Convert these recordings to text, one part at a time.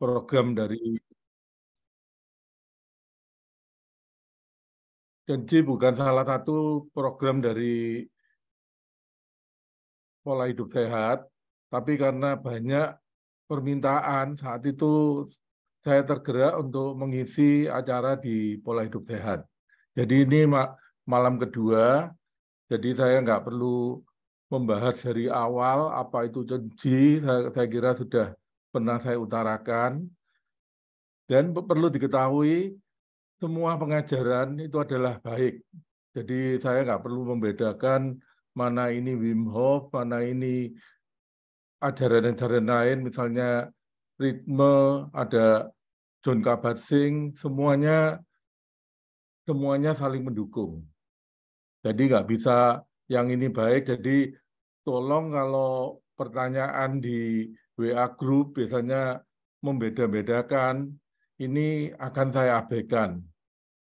program dari Kenji bukan salah satu program dari pola hidup sehat, tapi karena banyak permintaan saat itu saya tergerak untuk mengisi acara di pola hidup sehat. Jadi ini malam kedua, jadi saya nggak perlu membahas dari awal apa itu cenci, saya kira sudah pernah saya utarakan, dan perlu diketahui semua pengajaran itu adalah baik. Jadi saya nggak perlu membedakan mana ini Wim Hof, mana ini ajaran-ajaran lain, misalnya ritme, ada John kabat Singh semuanya semuanya saling mendukung. Jadi nggak bisa yang ini baik. Jadi tolong kalau pertanyaan di WA group biasanya membeda-bedakan, ini akan saya abaikan.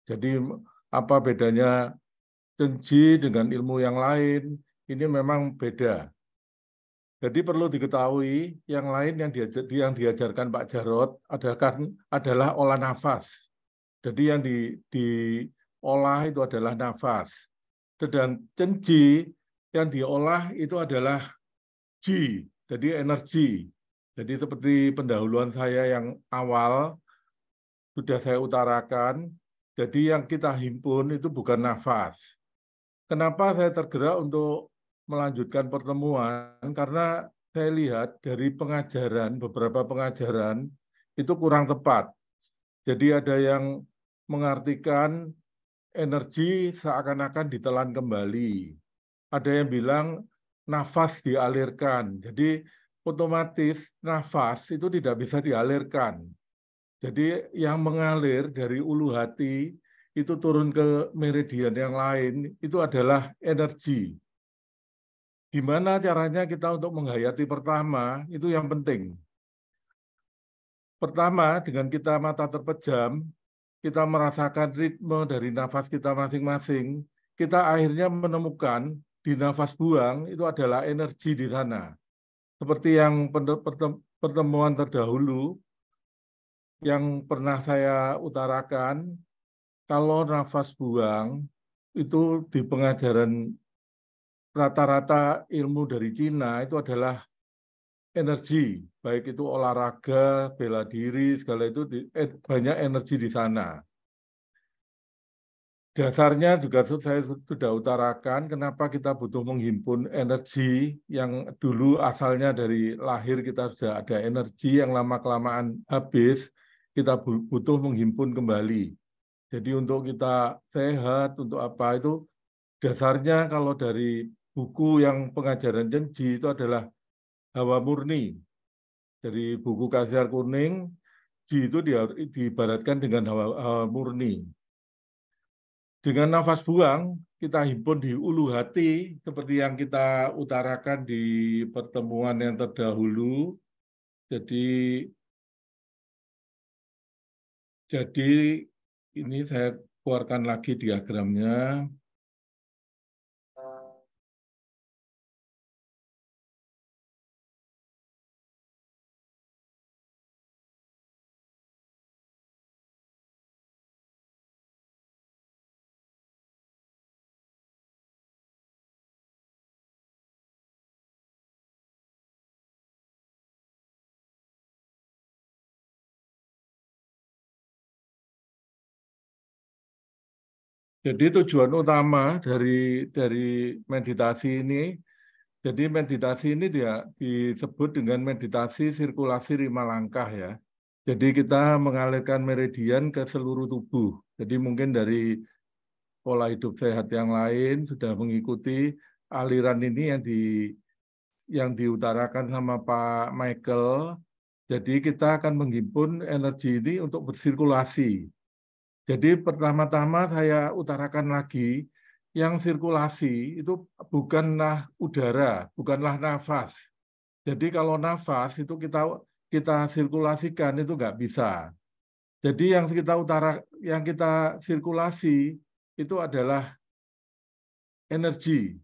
Jadi apa bedanya Cenji dengan ilmu yang lain, ini memang beda. Jadi perlu diketahui yang lain yang, diajar, yang diajarkan Pak Jarot adalah, adalah olah nafas. Jadi yang di, diolah itu adalah nafas. Dan cenji yang diolah itu adalah ji, jadi energi. Jadi seperti pendahuluan saya yang awal sudah saya utarakan, jadi yang kita himpun itu bukan nafas. Kenapa saya tergerak untuk melanjutkan pertemuan? Karena saya lihat dari pengajaran, beberapa pengajaran itu kurang tepat. Jadi ada yang mengartikan energi seakan-akan ditelan kembali. Ada yang bilang nafas dialirkan. Jadi otomatis nafas itu tidak bisa dialirkan. Jadi yang mengalir dari ulu hati itu turun ke meridian yang lain itu adalah energi. Gimana caranya kita untuk menghayati pertama itu yang penting. Pertama dengan kita mata terpejam, kita merasakan ritme dari nafas kita masing-masing, kita akhirnya menemukan di nafas buang itu adalah energi di sana seperti yang pertemuan terdahulu yang pernah saya utarakan, kalau nafas buang itu di pengajaran rata-rata ilmu dari Cina itu adalah energi, baik itu olahraga, bela diri, segala itu eh, banyak energi di sana. Dasarnya juga saya sudah utarakan kenapa kita butuh menghimpun energi yang dulu asalnya dari lahir kita sudah ada energi yang lama-kelamaan habis, kita butuh menghimpun kembali. Jadi untuk kita sehat, untuk apa itu dasarnya kalau dari buku yang pengajaran Jenji itu adalah hawa murni. Dari buku Kasiar Kuning, Ji itu diibaratkan dengan hawa, hawa murni dengan nafas buang kita himpun di ulu hati seperti yang kita utarakan di pertemuan yang terdahulu. Jadi jadi ini saya keluarkan lagi diagramnya. Jadi tujuan utama dari dari meditasi ini, jadi meditasi ini dia disebut dengan meditasi sirkulasi lima langkah ya. Jadi kita mengalirkan meridian ke seluruh tubuh. Jadi mungkin dari pola hidup sehat yang lain sudah mengikuti aliran ini yang di yang diutarakan sama Pak Michael. Jadi kita akan menghimpun energi ini untuk bersirkulasi. Jadi pertama-tama saya utarakan lagi yang sirkulasi itu bukanlah udara, bukanlah nafas. Jadi kalau nafas itu kita kita sirkulasikan itu nggak bisa. Jadi yang kita utara yang kita sirkulasi itu adalah energi.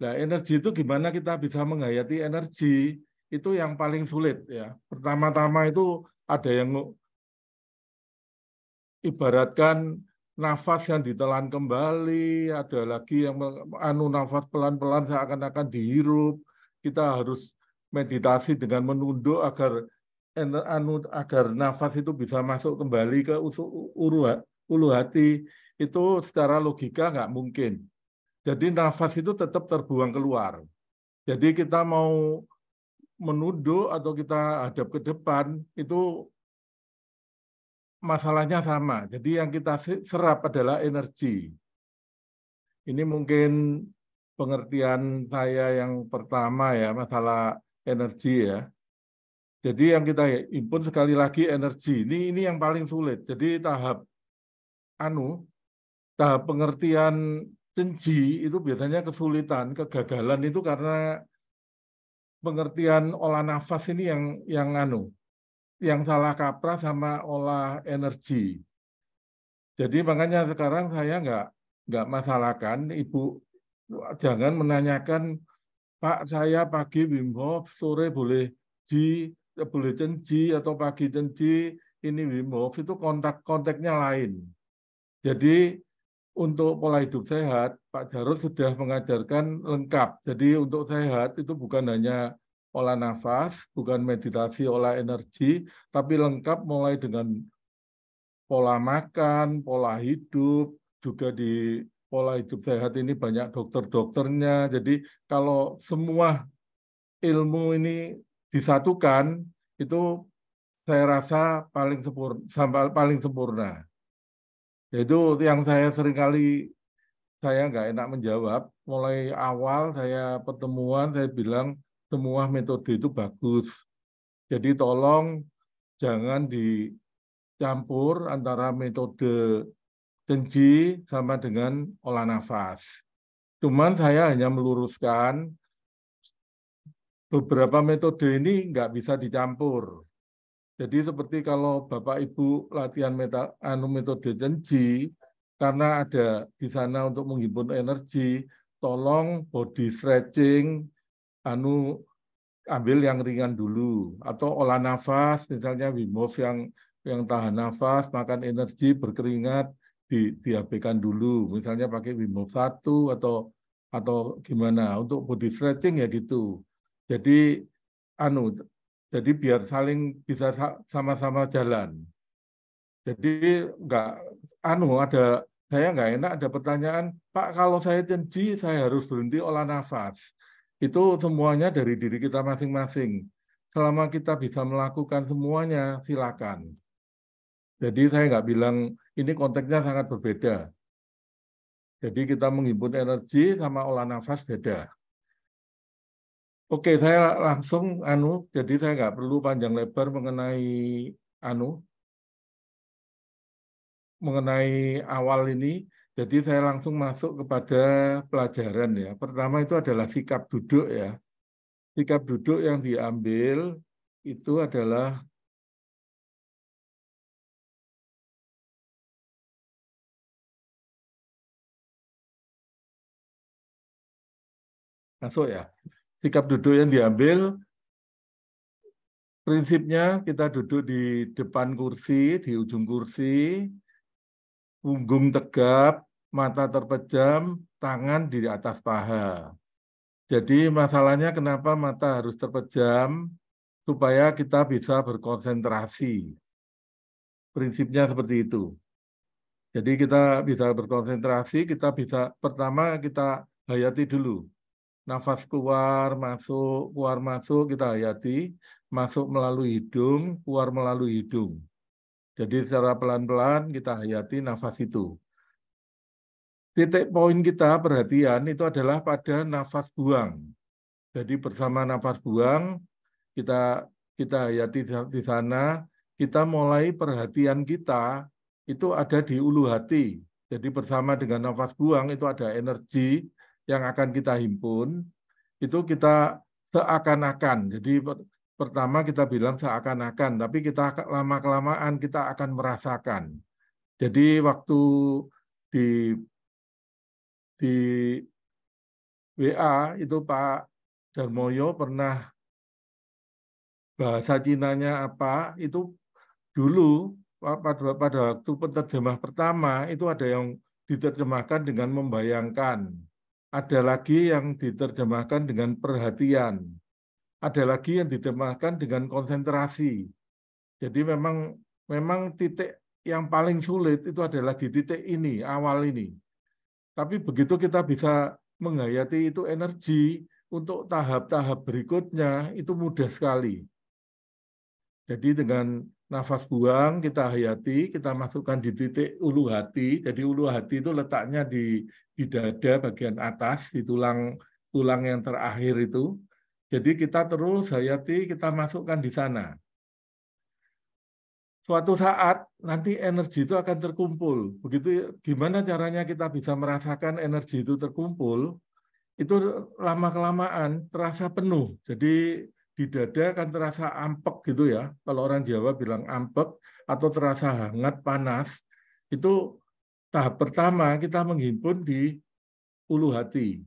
Nah, energi itu gimana kita bisa menghayati energi itu yang paling sulit ya. Pertama-tama itu ada yang ibaratkan nafas yang ditelan kembali, ada lagi yang anu nafas pelan-pelan seakan-akan dihirup. Kita harus meditasi dengan menunduk agar anu agar nafas itu bisa masuk kembali ke usul, ulu hati itu secara logika nggak mungkin. Jadi nafas itu tetap terbuang keluar. Jadi kita mau menunduk atau kita hadap ke depan itu masalahnya sama. Jadi yang kita serap adalah energi. Ini mungkin pengertian saya yang pertama ya, masalah energi ya. Jadi yang kita impun sekali lagi energi. Ini ini yang paling sulit. Jadi tahap anu tahap pengertian cenji itu biasanya kesulitan, kegagalan itu karena pengertian olah nafas ini yang yang anu yang salah kaprah sama olah energi. Jadi makanya sekarang saya nggak nggak masalahkan ibu jangan menanyakan Pak saya pagi Wim Hof sore boleh di boleh cenci atau pagi cenci ini Wim Hof itu kontak kontaknya lain. Jadi untuk pola hidup sehat Pak Jarod sudah mengajarkan lengkap. Jadi untuk sehat itu bukan hanya olah nafas, bukan meditasi olah energi, tapi lengkap mulai dengan pola makan, pola hidup, juga di pola hidup sehat ini banyak dokter-dokternya. Jadi kalau semua ilmu ini disatukan, itu saya rasa paling sempurna, sampai paling sempurna. Itu yang saya seringkali saya nggak enak menjawab. Mulai awal saya pertemuan, saya bilang semua metode itu bagus. Jadi tolong jangan dicampur antara metode tenji sama dengan olah nafas. Cuman saya hanya meluruskan beberapa metode ini nggak bisa dicampur. Jadi seperti kalau Bapak Ibu latihan meta, anu metode tenji, karena ada di sana untuk menghimpun energi, tolong body stretching, anu ambil yang ringan dulu atau olah nafas misalnya Wim Hof yang yang tahan nafas, makan energi, berkeringat di diabaikan dulu. Misalnya pakai Wim Hof satu atau atau gimana untuk body stretching ya gitu. Jadi anu jadi biar saling bisa sama-sama jalan. Jadi nggak anu ada saya nggak enak ada pertanyaan, Pak kalau saya janji saya harus berhenti olah nafas. Itu semuanya dari diri kita masing-masing. Selama kita bisa melakukan semuanya, silakan. Jadi saya nggak bilang ini konteksnya sangat berbeda. Jadi kita menghimpun energi sama olah nafas beda. Oke, saya langsung anu. Jadi saya nggak perlu panjang lebar mengenai anu mengenai awal ini jadi saya langsung masuk kepada pelajaran ya. Pertama itu adalah sikap duduk ya. Sikap duduk yang diambil itu adalah masuk ya. Sikap duduk yang diambil prinsipnya kita duduk di depan kursi, di ujung kursi, punggung tegap, mata terpejam, tangan di atas paha. Jadi masalahnya kenapa mata harus terpejam supaya kita bisa berkonsentrasi. Prinsipnya seperti itu. Jadi kita bisa berkonsentrasi, kita bisa pertama kita hayati dulu. Nafas keluar, masuk, keluar masuk kita hayati, masuk melalui hidung, keluar melalui hidung. Jadi secara pelan-pelan kita hayati nafas itu. Titik poin kita perhatian itu adalah pada nafas buang. Jadi bersama nafas buang kita kita hayati di sana, kita mulai perhatian kita itu ada di ulu hati. Jadi bersama dengan nafas buang itu ada energi yang akan kita himpun, itu kita seakan-akan. Jadi pertama kita bilang seakan-akan, tapi kita lama-kelamaan kita akan merasakan. Jadi waktu di di WA itu Pak Darmoyo pernah bahasa Cinanya apa itu dulu pada pada waktu penerjemah pertama itu ada yang diterjemahkan dengan membayangkan, ada lagi yang diterjemahkan dengan perhatian ada lagi yang diterjemahkan dengan konsentrasi. Jadi memang memang titik yang paling sulit itu adalah di titik ini, awal ini. Tapi begitu kita bisa menghayati itu energi untuk tahap-tahap berikutnya itu mudah sekali. Jadi dengan nafas buang kita hayati, kita masukkan di titik ulu hati. Jadi ulu hati itu letaknya di di dada bagian atas, di tulang tulang yang terakhir itu jadi kita terus hayati, kita masukkan di sana. Suatu saat nanti energi itu akan terkumpul. Begitu gimana caranya kita bisa merasakan energi itu terkumpul? Itu lama kelamaan terasa penuh. Jadi di dada akan terasa ampek gitu ya. Kalau orang Jawa bilang ampek atau terasa hangat panas, itu tahap pertama kita menghimpun di ulu hati.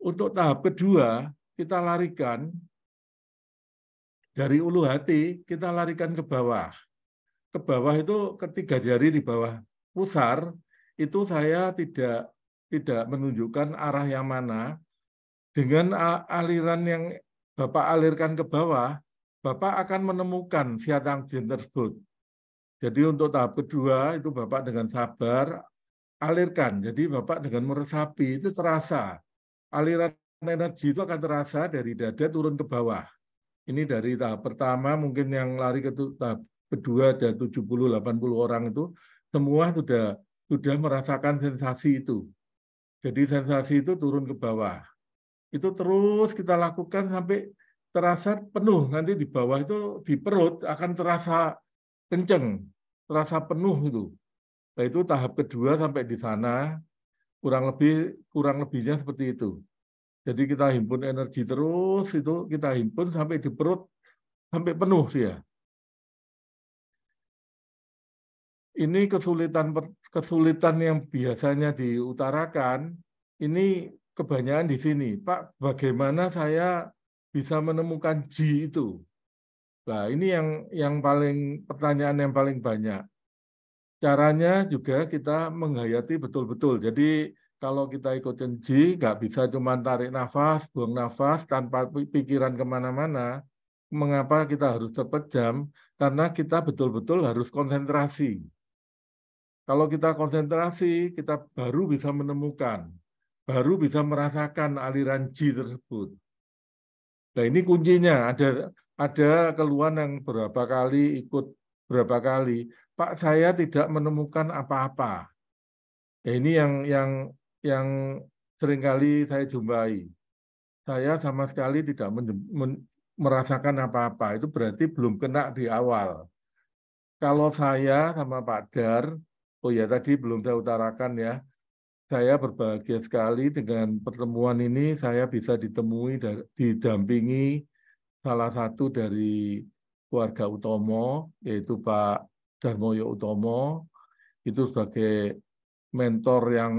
Untuk tahap kedua, kita larikan dari ulu hati, kita larikan ke bawah. Ke bawah itu ketiga jari di bawah pusar, itu saya tidak tidak menunjukkan arah yang mana. Dengan aliran yang Bapak alirkan ke bawah, Bapak akan menemukan siatang jin tersebut. Jadi untuk tahap kedua itu Bapak dengan sabar alirkan. Jadi Bapak dengan meresapi itu terasa aliran energi itu akan terasa dari dada turun ke bawah. Ini dari tahap pertama mungkin yang lari ke tahap kedua ada 70 80 orang itu semua sudah sudah merasakan sensasi itu. Jadi sensasi itu turun ke bawah. Itu terus kita lakukan sampai terasa penuh. Nanti di bawah itu di perut akan terasa kenceng, terasa penuh itu. Nah, itu tahap kedua sampai di sana kurang lebih kurang lebihnya seperti itu. Jadi kita himpun energi terus itu kita himpun sampai di perut sampai penuh dia. Ini kesulitan kesulitan yang biasanya diutarakan ini kebanyakan di sini. Pak, bagaimana saya bisa menemukan G itu? Nah, ini yang yang paling pertanyaan yang paling banyak. Caranya juga kita menghayati betul-betul. Jadi kalau kita ikutin G, nggak bisa cuma tarik nafas, buang nafas, tanpa pikiran kemana-mana. Mengapa kita harus terpejam? Karena kita betul-betul harus konsentrasi. Kalau kita konsentrasi, kita baru bisa menemukan, baru bisa merasakan aliran G tersebut. Nah ini kuncinya, ada ada keluhan yang berapa kali ikut berapa kali, Pak saya tidak menemukan apa-apa. Nah, ini yang yang yang seringkali saya jumpai. Saya sama sekali tidak merasakan apa-apa. Itu berarti belum kena di awal. Kalau saya sama Pak Dar, oh ya tadi belum saya utarakan ya, saya berbahagia sekali dengan pertemuan ini. Saya bisa ditemui, dan didampingi salah satu dari keluarga Utomo, yaitu Pak Darmoyo Utomo, itu sebagai mentor yang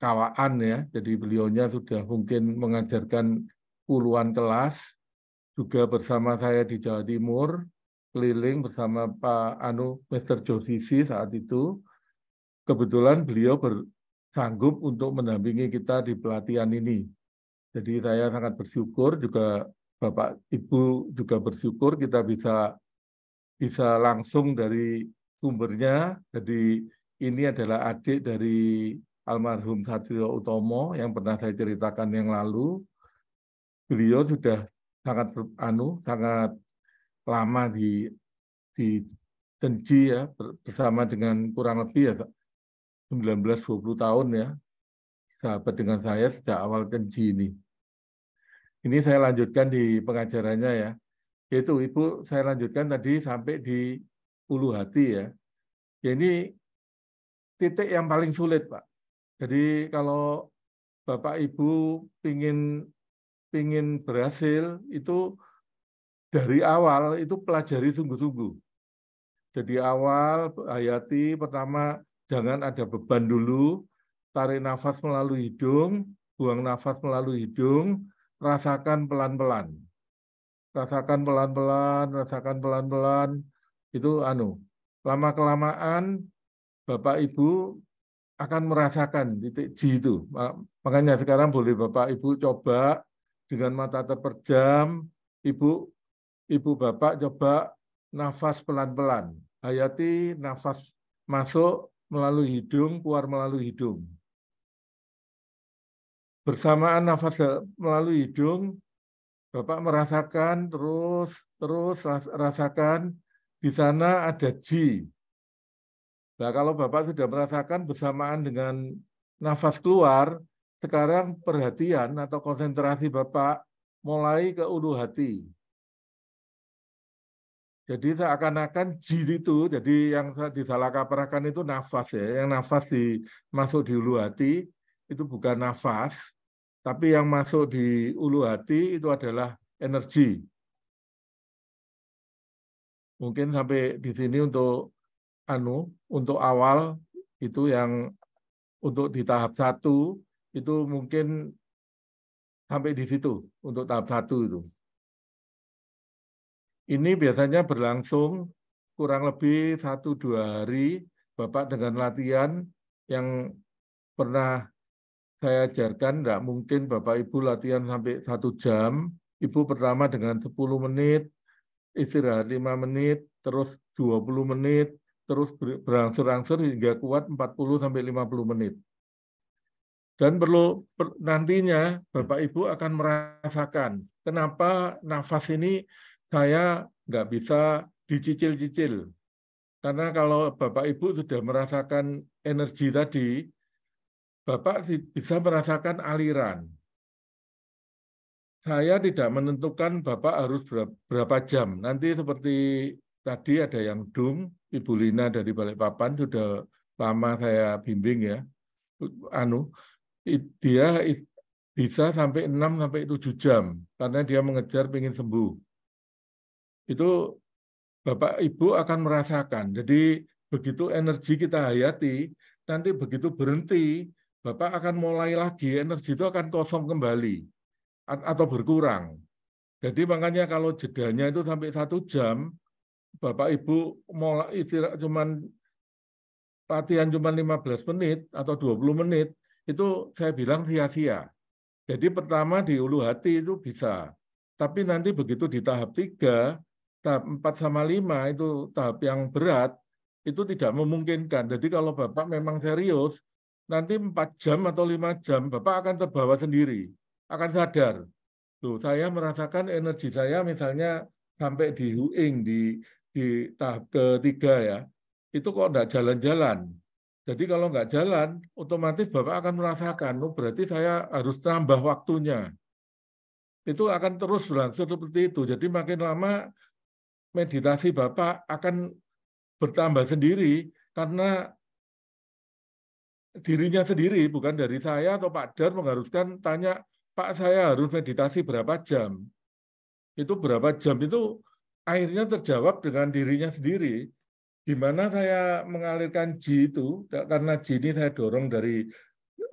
kawaan ya, jadi beliaunya sudah mungkin mengajarkan puluhan kelas, juga bersama saya di Jawa Timur, keliling bersama Pak Anu Mr. Josisi saat itu. Kebetulan beliau sanggup untuk mendampingi kita di pelatihan ini. Jadi saya sangat bersyukur juga Bapak Ibu juga bersyukur kita bisa bisa langsung dari sumbernya. Jadi ini adalah adik dari almarhum Satrio Utomo yang pernah saya ceritakan yang lalu, beliau sudah sangat anu sangat lama di di Tenji ya bersama dengan kurang lebih ya 19-20 tahun ya sahabat dengan saya sejak awal tenji ini. Ini saya lanjutkan di pengajarannya ya. Yaitu Ibu saya lanjutkan tadi sampai di ulu hati ya. Ini titik yang paling sulit Pak jadi kalau Bapak Ibu pingin pingin berhasil itu dari awal itu pelajari sungguh-sungguh. Jadi awal hayati pertama jangan ada beban dulu, tarik nafas melalui hidung, buang nafas melalui hidung, rasakan pelan-pelan. Rasakan pelan-pelan, rasakan pelan-pelan. Itu anu. Lama kelamaan Bapak Ibu akan merasakan titik G itu. Makanya sekarang boleh Bapak Ibu coba dengan mata terperjam Ibu Ibu Bapak coba nafas pelan-pelan. Hayati nafas masuk melalui hidung, keluar melalui hidung. Bersamaan nafas melalui hidung, Bapak merasakan terus terus rasakan di sana ada G Nah, kalau Bapak sudah merasakan bersamaan dengan nafas keluar, sekarang perhatian atau konsentrasi Bapak mulai ke ulu hati. Jadi seakan-akan jin itu, jadi yang disalahkaprahkan itu nafas ya, yang nafas di masuk di ulu hati itu bukan nafas, tapi yang masuk di ulu hati itu adalah energi. Mungkin sampai di sini untuk anu untuk awal itu yang untuk di tahap satu itu mungkin sampai di situ untuk tahap satu itu. Ini biasanya berlangsung kurang lebih satu dua hari Bapak dengan latihan yang pernah saya ajarkan, tidak mungkin Bapak Ibu latihan sampai satu jam. Ibu pertama dengan 10 menit, istirahat lima menit, terus 20 menit, terus berangsur-angsur hingga kuat 40 sampai 50 menit. Dan perlu nantinya Bapak Ibu akan merasakan kenapa nafas ini saya nggak bisa dicicil-cicil. Karena kalau Bapak Ibu sudah merasakan energi tadi, Bapak bisa merasakan aliran. Saya tidak menentukan Bapak harus berapa jam. Nanti seperti tadi ada yang DUM, Ibu Lina dari Balikpapan sudah lama saya bimbing ya. Anu, dia bisa sampai 6 sampai 7 jam karena dia mengejar ingin sembuh. Itu Bapak Ibu akan merasakan. Jadi begitu energi kita hayati, nanti begitu berhenti, Bapak akan mulai lagi, energi itu akan kosong kembali atau berkurang. Jadi makanya kalau jedanya itu sampai satu jam, Bapak Ibu mau istirahat cuma latihan cuma 15 menit atau 20 menit, itu saya bilang sia-sia. Jadi pertama di ulu hati itu bisa. Tapi nanti begitu di tahap 3, tahap 4 sama 5 itu tahap yang berat, itu tidak memungkinkan. Jadi kalau Bapak memang serius, nanti 4 jam atau 5 jam Bapak akan terbawa sendiri, akan sadar. Tuh, saya merasakan energi saya misalnya sampai di Huing, di di tahap ketiga ya, itu kok enggak jalan-jalan. Jadi kalau enggak jalan, otomatis Bapak akan merasakan, oh, berarti saya harus tambah waktunya. Itu akan terus berlangsung seperti itu. Jadi makin lama meditasi Bapak akan bertambah sendiri karena dirinya sendiri, bukan dari saya atau Pak Dar mengharuskan tanya, Pak saya harus meditasi berapa jam? Itu berapa jam itu akhirnya terjawab dengan dirinya sendiri di mana saya mengalirkan ji itu karena ji ini saya dorong dari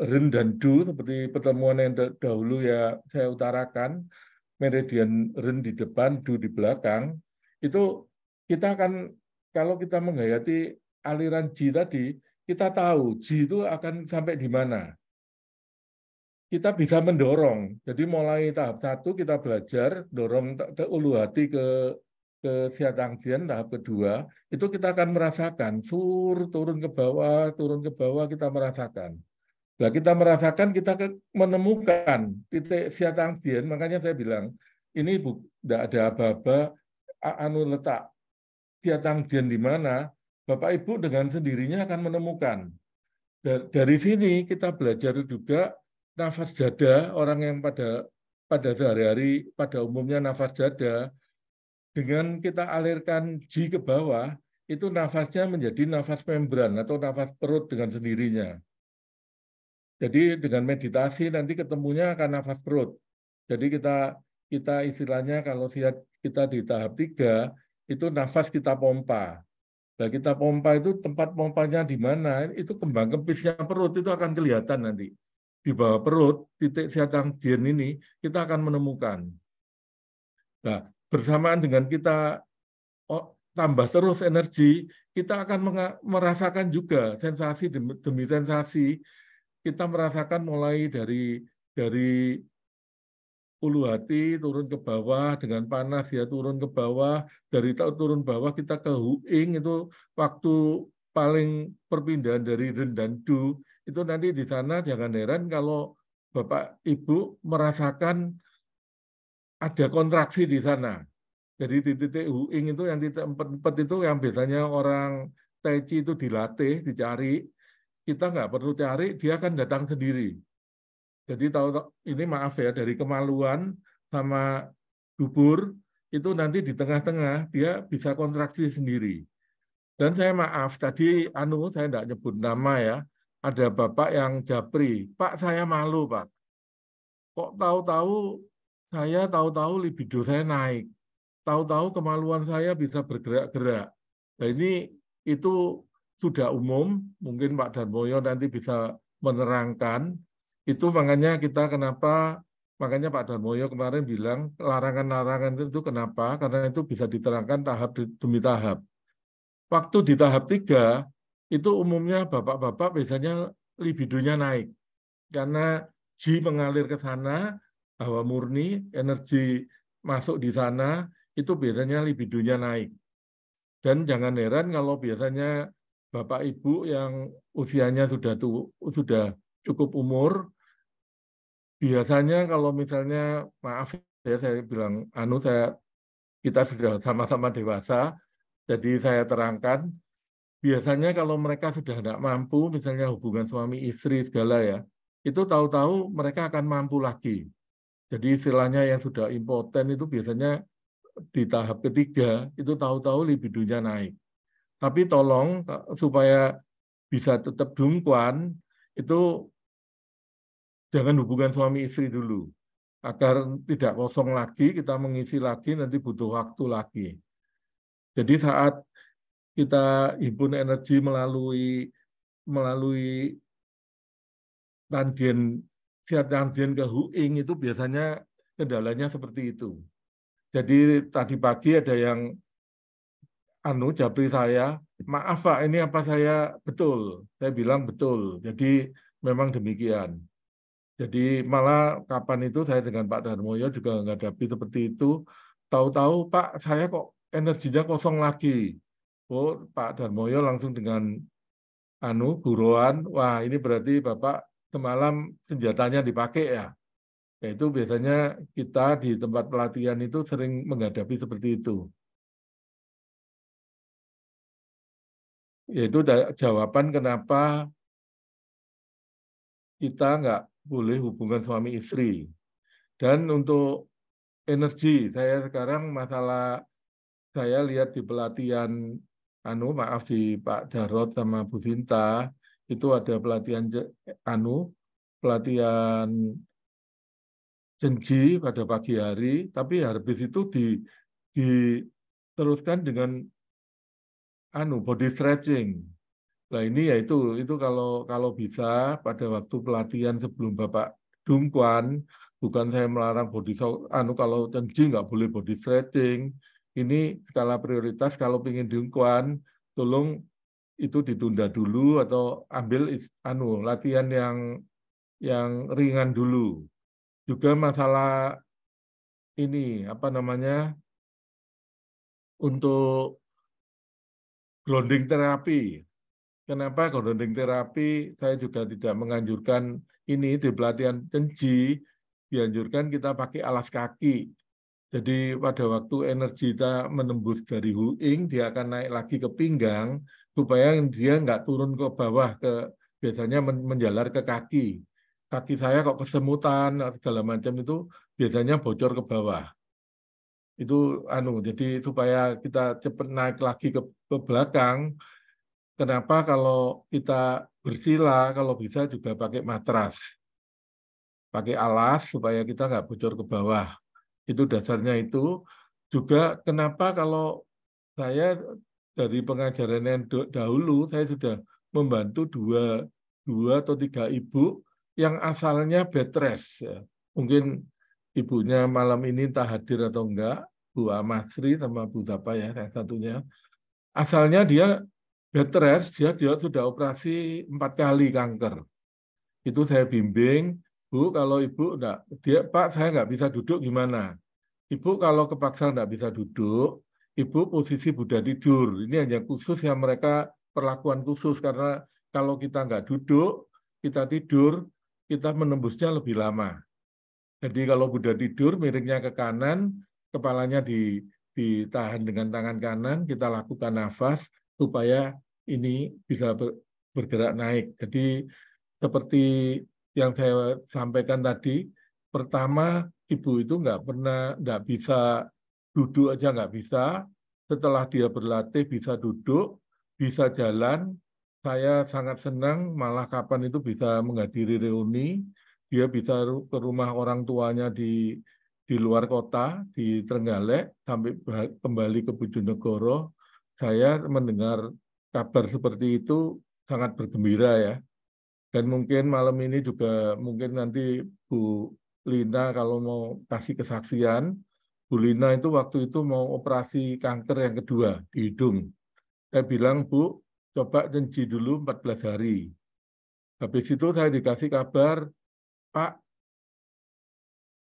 Ren dan Du seperti pertemuan yang dahulu ya saya utarakan meridian Ren di depan Du di belakang itu kita akan kalau kita menghayati aliran ji tadi kita tahu ji itu akan sampai di mana kita bisa mendorong jadi mulai tahap satu kita belajar dorong ulu hati ke ke Jian, tahap kedua, itu kita akan merasakan sur turun ke bawah, turun ke bawah kita merasakan. Nah, kita merasakan kita menemukan titik Jian, makanya saya bilang ini bu, tidak ada apa-apa anu letak Jian di mana, Bapak Ibu dengan sendirinya akan menemukan. Dari sini kita belajar juga nafas jada orang yang pada pada sehari-hari pada umumnya nafas jada dengan kita alirkan G ke bawah, itu nafasnya menjadi nafas membran atau nafas perut dengan sendirinya. Jadi dengan meditasi nanti ketemunya akan nafas perut. Jadi kita kita istilahnya kalau lihat kita di tahap tiga itu nafas kita pompa. Nah, kita pompa itu tempat pompanya di mana? Itu kembang kempisnya perut itu akan kelihatan nanti. Di bawah perut, titik siatang dien ini kita akan menemukan. Nah, bersamaan dengan kita oh, tambah terus energi, kita akan merasakan juga sensasi demi, demi sensasi. Kita merasakan mulai dari dari ulu hati turun ke bawah dengan panas ya turun ke bawah dari turun bawah kita ke huing itu waktu paling perpindahan dari ren dan du itu nanti di sana jangan heran kalau bapak ibu merasakan ada kontraksi di sana. Jadi titik-titik huing itu yang titik empat itu yang biasanya orang tai chi itu dilatih, dicari. Kita nggak perlu cari, dia akan datang sendiri. Jadi tahu ini maaf ya dari kemaluan sama dubur itu nanti di tengah-tengah dia bisa kontraksi sendiri. Dan saya maaf tadi anu saya tidak nyebut nama ya. Ada bapak yang japri, Pak saya malu Pak. Kok tahu-tahu saya tahu-tahu libido saya naik, tahu-tahu kemaluan saya bisa bergerak-gerak. Nah, ini itu sudah umum, mungkin Pak Darmoyo nanti bisa menerangkan. Itu makanya kita kenapa, makanya Pak Darmoyo kemarin bilang larangan-larangan itu kenapa, karena itu bisa diterangkan tahap demi tahap. Waktu di tahap tiga itu umumnya bapak-bapak biasanya libidonya naik. Karena ji mengalir ke sana, bahwa murni, energi masuk di sana, itu biasanya libidonya naik. Dan jangan heran kalau biasanya Bapak Ibu yang usianya sudah tu, sudah cukup umur, biasanya kalau misalnya, maaf ya saya bilang, anu saya kita sudah sama-sama dewasa, jadi saya terangkan, biasanya kalau mereka sudah tidak mampu, misalnya hubungan suami istri segala ya, itu tahu-tahu mereka akan mampu lagi. Jadi istilahnya yang sudah impoten itu biasanya di tahap ketiga itu tahu-tahu libidonya naik. Tapi tolong eh, supaya bisa tetap dungkuan itu jangan hubungan suami istri dulu agar tidak kosong lagi, kita mengisi lagi, nanti butuh waktu lagi. Jadi saat kita himpun energi melalui melalui tangen siap transien ke Huing itu biasanya kendalanya seperti itu. Jadi tadi pagi ada yang anu japri saya, maaf Pak, ini apa saya betul? Saya bilang betul. Jadi memang demikian. Jadi malah kapan itu saya dengan Pak Darmoyo juga menghadapi seperti itu. Tahu-tahu Pak, saya kok energinya kosong lagi. Oh, Pak Darmoyo langsung dengan anu guruan, wah ini berarti Bapak semalam senjatanya dipakai ya. Yaitu biasanya kita di tempat pelatihan itu sering menghadapi seperti itu. Yaitu jawaban kenapa kita nggak boleh hubungan suami istri. Dan untuk energi, saya sekarang masalah saya lihat di pelatihan anu maaf di Pak Darot sama Bu Sinta itu ada pelatihan anu pelatihan jenji pada pagi hari tapi habis itu di diteruskan dengan anu body stretching nah ini yaitu itu kalau kalau bisa pada waktu pelatihan sebelum bapak dungkuan bukan saya melarang body anu kalau jenji nggak boleh body stretching ini skala prioritas kalau ingin dungkuan tolong itu ditunda dulu atau ambil anu latihan yang yang ringan dulu. Juga masalah ini apa namanya untuk grounding terapi. Kenapa grounding terapi? Saya juga tidak menganjurkan ini di pelatihan kenji dianjurkan kita pakai alas kaki. Jadi pada waktu energi kita menembus dari huing, dia akan naik lagi ke pinggang, supaya dia nggak turun ke bawah ke biasanya menjalar ke kaki kaki saya kok kesemutan segala macam itu biasanya bocor ke bawah itu anu jadi supaya kita cepat naik lagi ke, ke belakang kenapa kalau kita bersila kalau bisa juga pakai matras pakai alas supaya kita nggak bocor ke bawah itu dasarnya itu juga kenapa kalau saya dari pengajaran yang dahulu saya sudah membantu dua dua atau tiga ibu yang asalnya bed rest. Ya. Mungkin ibunya malam ini tak hadir atau enggak, Bu Amasri sama Bu Tapa ya yang satunya. Asalnya dia bed dia, dia sudah operasi empat kali kanker. Itu saya bimbing, Bu kalau ibu enggak, dia Pak saya enggak bisa duduk gimana? Ibu kalau kepaksa enggak bisa duduk, ibu posisi Buddha tidur. Ini hanya khusus yang mereka perlakuan khusus karena kalau kita nggak duduk, kita tidur, kita menembusnya lebih lama. Jadi kalau Buddha tidur, miringnya ke kanan, kepalanya ditahan dengan tangan kanan, kita lakukan nafas supaya ini bisa bergerak naik. Jadi seperti yang saya sampaikan tadi, pertama ibu itu nggak pernah nggak bisa duduk aja nggak bisa. Setelah dia berlatih bisa duduk, bisa jalan. Saya sangat senang malah kapan itu bisa menghadiri reuni. Dia bisa ke rumah orang tuanya di di luar kota di Trenggalek sampai kembali ke Bojonegoro. Saya mendengar kabar seperti itu sangat bergembira ya. Dan mungkin malam ini juga mungkin nanti Bu Lina kalau mau kasih kesaksian, Bu Lina itu waktu itu mau operasi kanker yang kedua di hidung. Saya bilang, Bu, coba cenci dulu 14 hari. Habis itu saya dikasih kabar, Pak,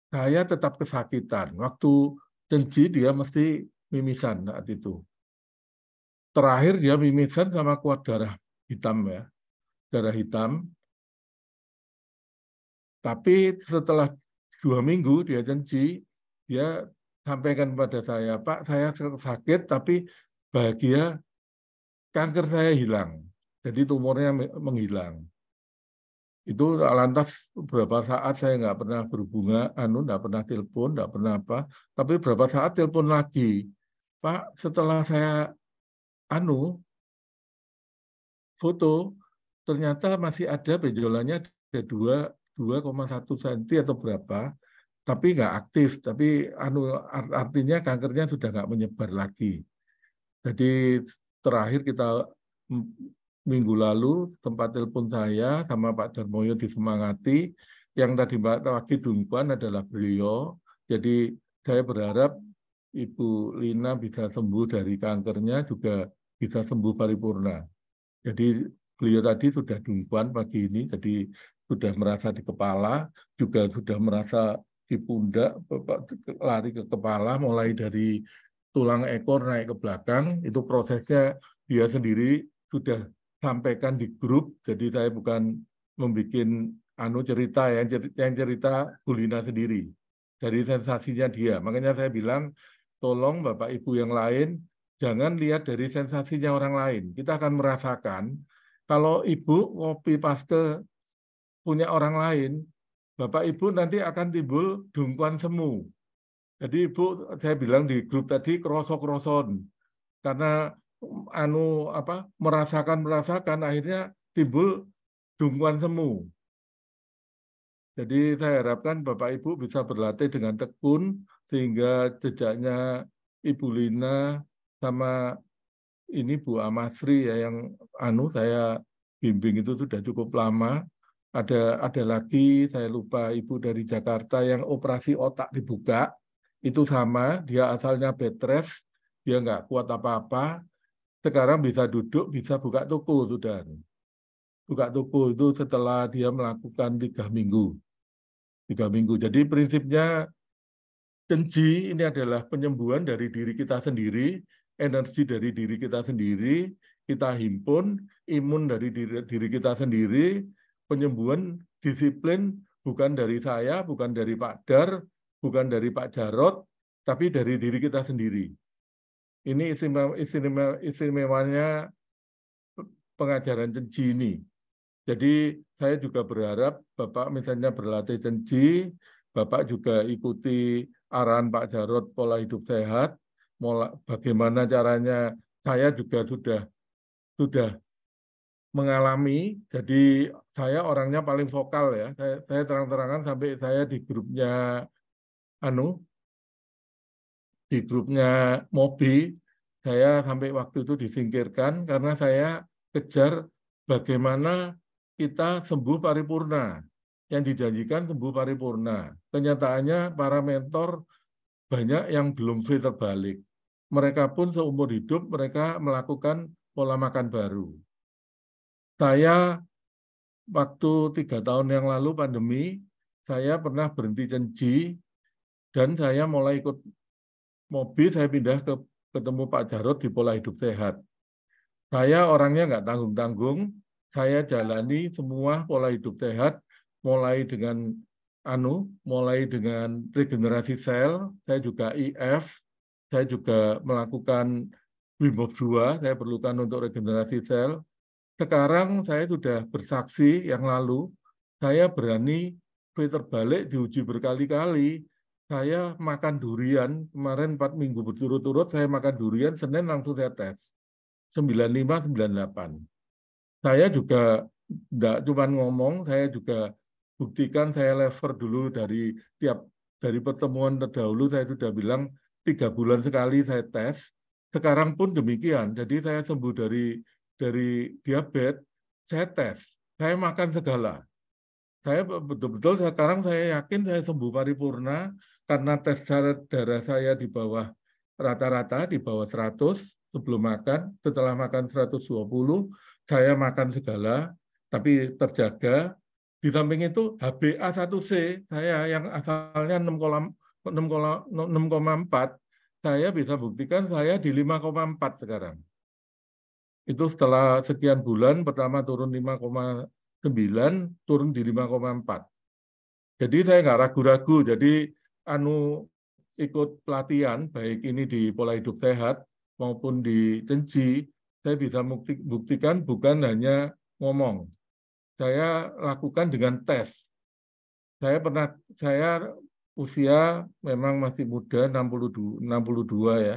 saya tetap kesakitan. Waktu cenci dia mesti mimisan saat itu. Terakhir dia mimisan sama kuat darah hitam ya. Darah hitam. Tapi setelah dua minggu dia cenci dia sampaikan pada saya, Pak, saya sakit tapi bahagia kanker saya hilang. Jadi tumornya menghilang. Itu lantas beberapa saat saya nggak pernah berhubungan, anu nggak pernah telepon, nggak pernah apa. Tapi beberapa saat telepon lagi, Pak, setelah saya anu foto, ternyata masih ada benjolannya ada dua 2,1 cm atau berapa tapi nggak aktif, tapi anu artinya kankernya sudah nggak menyebar lagi. Jadi terakhir kita minggu lalu tempat telepon saya sama Pak Darmoyo disemangati, yang tadi Tawaki dungkuan adalah beliau. Jadi saya berharap Ibu Lina bisa sembuh dari kankernya juga bisa sembuh paripurna. Jadi beliau tadi sudah dungkuan pagi ini, jadi sudah merasa di kepala, juga sudah merasa di pundak, lari ke kepala, mulai dari tulang ekor naik ke belakang, itu prosesnya dia sendiri sudah sampaikan di grup, jadi saya bukan membuat anu cerita ya, yang cerita, yang cerita Gulina sendiri dari sensasinya dia. Makanya saya bilang tolong Bapak Ibu yang lain jangan lihat dari sensasinya orang lain. Kita akan merasakan kalau ibu kopi paste punya orang lain, Bapak Ibu nanti akan timbul dungkuan semu. Jadi Ibu saya bilang di grup tadi kerosok kroson karena anu apa merasakan-merasakan akhirnya timbul dungkuan semu. Jadi saya harapkan Bapak Ibu bisa berlatih dengan tekun sehingga jejaknya Ibu Lina sama ini Bu Amasri ya yang anu saya bimbing itu sudah cukup lama ada ada lagi saya lupa ibu dari Jakarta yang operasi otak dibuka itu sama dia asalnya bed dia nggak kuat apa-apa sekarang bisa duduk bisa buka toko sudah buka toko itu setelah dia melakukan tiga minggu tiga minggu jadi prinsipnya Kenji ini adalah penyembuhan dari diri kita sendiri, energi dari diri kita sendiri, kita himpun, imun dari diri, diri kita sendiri, penyembuhan disiplin bukan dari saya, bukan dari Pak Dar, bukan dari Pak Jarot, tapi dari diri kita sendiri. Ini istimewa, istimewa, istimewanya pengajaran cenci ini. Jadi saya juga berharap Bapak misalnya berlatih cenci, Bapak juga ikuti arahan Pak Jarot pola hidup sehat, bagaimana caranya saya juga sudah sudah mengalami jadi saya orangnya paling vokal ya saya, saya terang-terangan sampai saya di grupnya anu di grupnya Mobi saya sampai waktu itu disingkirkan karena saya kejar bagaimana kita sembuh paripurna yang dijanjikan sembuh paripurna kenyataannya para mentor banyak yang belum fit terbalik mereka pun seumur hidup mereka melakukan pola makan baru saya waktu tiga tahun yang lalu pandemi, saya pernah berhenti cenji dan saya mulai ikut mobil, saya pindah ke ketemu Pak Jarot di pola hidup sehat. Saya orangnya nggak tanggung-tanggung, saya jalani semua pola hidup sehat, mulai dengan anu, mulai dengan regenerasi sel, saya juga IF, saya juga melakukan Wim Hof 2, saya perlukan untuk regenerasi sel, sekarang saya sudah bersaksi yang lalu, saya berani filter balik diuji berkali-kali. Saya makan durian, kemarin 4 minggu berturut-turut saya makan durian, Senin langsung saya tes. 95, 98. Saya juga tidak cuma ngomong, saya juga buktikan saya lever dulu dari tiap dari pertemuan terdahulu saya sudah bilang tiga bulan sekali saya tes. Sekarang pun demikian. Jadi saya sembuh dari dari diabetes, saya tes, saya makan segala. Saya betul-betul sekarang saya yakin saya sembuh paripurna karena tes darah saya di bawah rata-rata di bawah 100 sebelum makan, setelah makan 120, saya makan segala, tapi terjaga. Di samping itu HbA1c saya yang asalnya 6,4, saya bisa buktikan saya di 5,4 sekarang itu setelah sekian bulan pertama turun 5,9 turun di 5,4 jadi saya nggak ragu-ragu jadi anu ikut pelatihan baik ini di pola hidup sehat maupun di tenji saya bisa buktikan bukan hanya ngomong saya lakukan dengan tes saya pernah saya usia memang masih muda 62 62 ya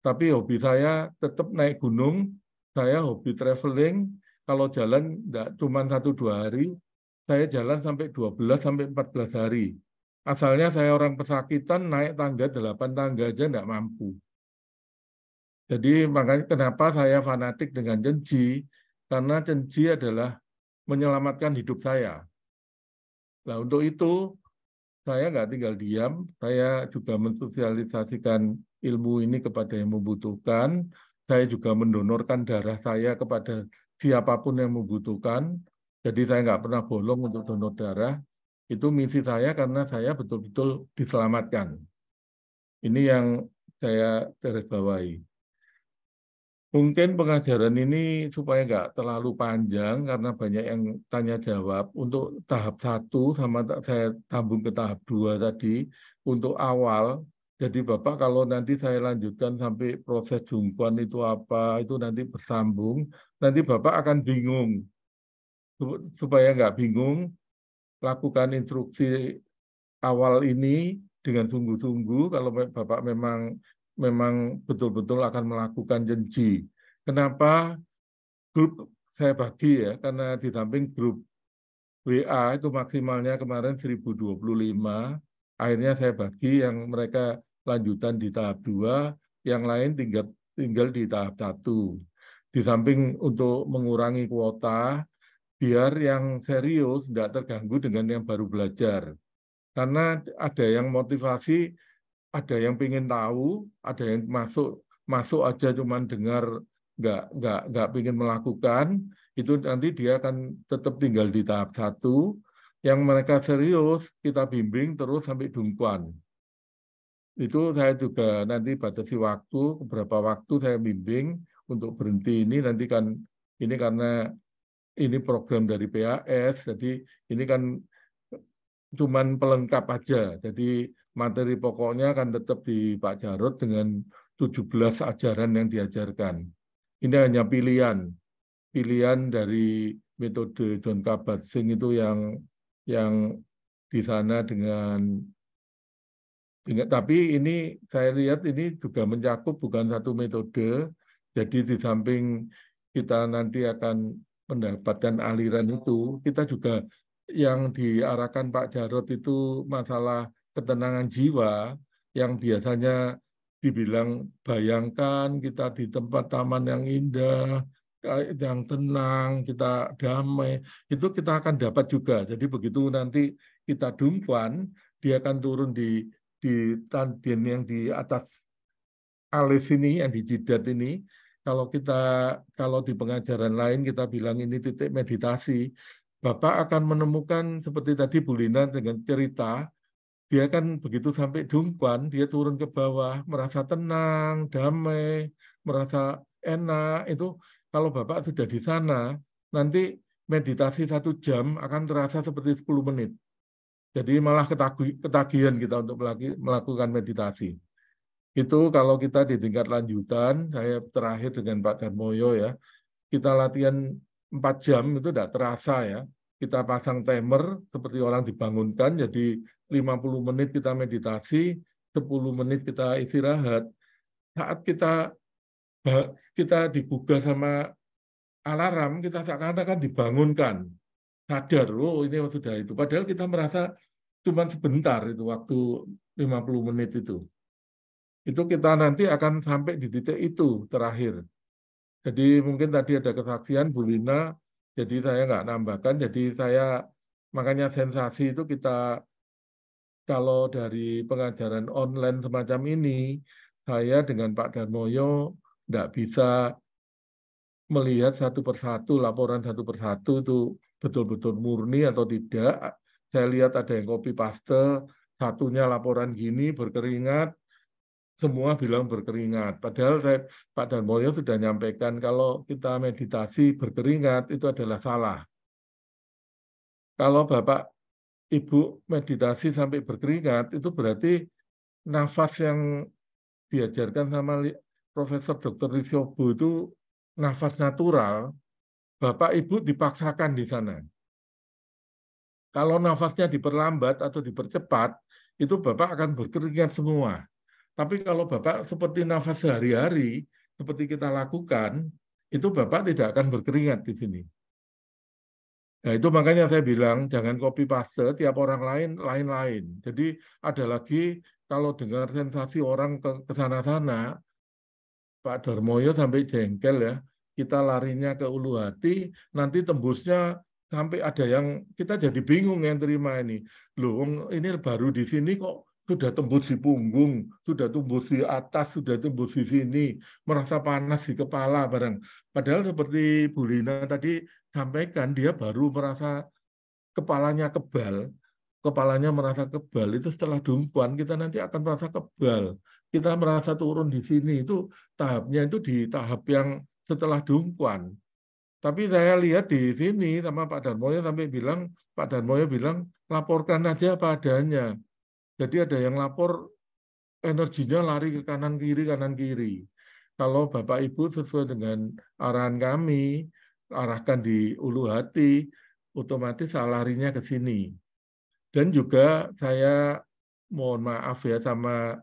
tapi hobi saya tetap naik gunung saya hobi traveling, kalau jalan enggak cuma satu dua hari, saya jalan sampai 12 sampai 14 hari. Asalnya saya orang pesakitan, naik tangga delapan tangga aja enggak mampu. Jadi makanya kenapa saya fanatik dengan cenci, karena cenci adalah menyelamatkan hidup saya. Nah untuk itu saya nggak tinggal diam, saya juga mensosialisasikan ilmu ini kepada yang membutuhkan, saya juga mendonorkan darah saya kepada siapapun yang membutuhkan. Jadi saya nggak pernah bolong untuk donor darah. Itu misi saya karena saya betul-betul diselamatkan. Ini yang saya garis bawahi. Mungkin pengajaran ini supaya nggak terlalu panjang karena banyak yang tanya jawab. Untuk tahap satu sama saya tambung ke tahap dua tadi, untuk awal jadi Bapak kalau nanti saya lanjutkan sampai proses jumpuan itu apa, itu nanti bersambung, nanti Bapak akan bingung. Supaya nggak bingung, lakukan instruksi awal ini dengan sungguh-sungguh kalau Bapak memang memang betul-betul akan melakukan jenji. Kenapa grup saya bagi ya, karena di samping grup WA itu maksimalnya kemarin 1025, akhirnya saya bagi yang mereka lanjutan di tahap 2, yang lain tinggal, tinggal di tahap 1. Di samping untuk mengurangi kuota, biar yang serius tidak terganggu dengan yang baru belajar. Karena ada yang motivasi, ada yang ingin tahu, ada yang masuk masuk aja cuman dengar nggak nggak nggak ingin melakukan itu nanti dia akan tetap tinggal di tahap satu yang mereka serius kita bimbing terus sampai dungkuan itu saya juga nanti batasi waktu, beberapa waktu saya bimbing untuk berhenti ini nanti kan ini karena ini program dari PAS, jadi ini kan cuman pelengkap aja. Jadi materi pokoknya akan tetap di Pak Jarot dengan 17 ajaran yang diajarkan. Ini hanya pilihan, pilihan dari metode John Kabat-Zinn itu yang yang di sana dengan tapi ini saya lihat ini juga mencakup bukan satu metode. Jadi di samping kita nanti akan mendapatkan aliran itu, kita juga yang diarahkan Pak Jarot itu masalah ketenangan jiwa yang biasanya dibilang bayangkan kita di tempat taman yang indah, yang tenang, kita damai, itu kita akan dapat juga. Jadi begitu nanti kita dumpuan, dia akan turun di di tandin yang di atas alis ini yang di jidat ini kalau kita kalau di pengajaran lain kita bilang ini titik meditasi Bapak akan menemukan seperti tadi Bu dengan cerita dia kan begitu sampai dungkuan, dia turun ke bawah, merasa tenang, damai, merasa enak. Itu kalau Bapak sudah di sana, nanti meditasi satu jam akan terasa seperti 10 menit. Jadi malah ketagihan kita untuk melakukan meditasi. Itu kalau kita di tingkat lanjutan, saya terakhir dengan Pak Darmoyo ya, kita latihan 4 jam itu tidak terasa ya. Kita pasang timer seperti orang dibangunkan, jadi 50 menit kita meditasi, 10 menit kita istirahat. Saat kita kita digugah sama alarm, kita seakan-akan dibangunkan sadar, oh ini sudah itu. Padahal kita merasa cuma sebentar itu waktu 50 menit itu. Itu kita nanti akan sampai di titik itu terakhir. Jadi mungkin tadi ada kesaksian Bu Lina, jadi saya nggak nambahkan, jadi saya makanya sensasi itu kita kalau dari pengajaran online semacam ini, saya dengan Pak Darmoyo nggak bisa melihat satu persatu laporan satu persatu itu betul-betul murni atau tidak saya lihat ada yang copy paste, satunya laporan gini berkeringat, semua bilang berkeringat. Padahal saya, Pak Darmoyo sudah nyampaikan kalau kita meditasi berkeringat itu adalah salah. Kalau Bapak Ibu meditasi sampai berkeringat itu berarti nafas yang diajarkan sama Profesor Dr. Risyobu itu nafas natural, Bapak Ibu dipaksakan di sana. Kalau nafasnya diperlambat atau dipercepat, itu Bapak akan berkeringat semua. Tapi kalau Bapak seperti nafas sehari-hari, seperti kita lakukan, itu Bapak tidak akan berkeringat di sini. Nah, itu makanya saya bilang jangan copy paste tiap orang lain lain-lain. Jadi ada lagi kalau dengar sensasi orang ke sana-sana, Pak Darmoyo sampai jengkel ya, kita larinya ke ulu hati, nanti tembusnya sampai ada yang kita jadi bingung yang terima ini. Loh, ini baru di sini kok sudah tembus di punggung, sudah tembus di atas, sudah tembus di sini, merasa panas di kepala bareng Padahal seperti Bu Lina tadi sampaikan, dia baru merasa kepalanya kebal, kepalanya merasa kebal, itu setelah dumpuan kita nanti akan merasa kebal. Kita merasa turun di sini, itu tahapnya itu di tahap yang setelah dumpuan. Tapi saya lihat di sini sama Pak Darmoyo sampai bilang, Pak Darmoyo bilang, laporkan aja apa adanya. Jadi ada yang lapor energinya lari ke kanan kiri kanan kiri. Kalau Bapak Ibu sesuai dengan arahan kami, arahkan di ulu hati, otomatis larinya ke sini. Dan juga saya mohon maaf ya sama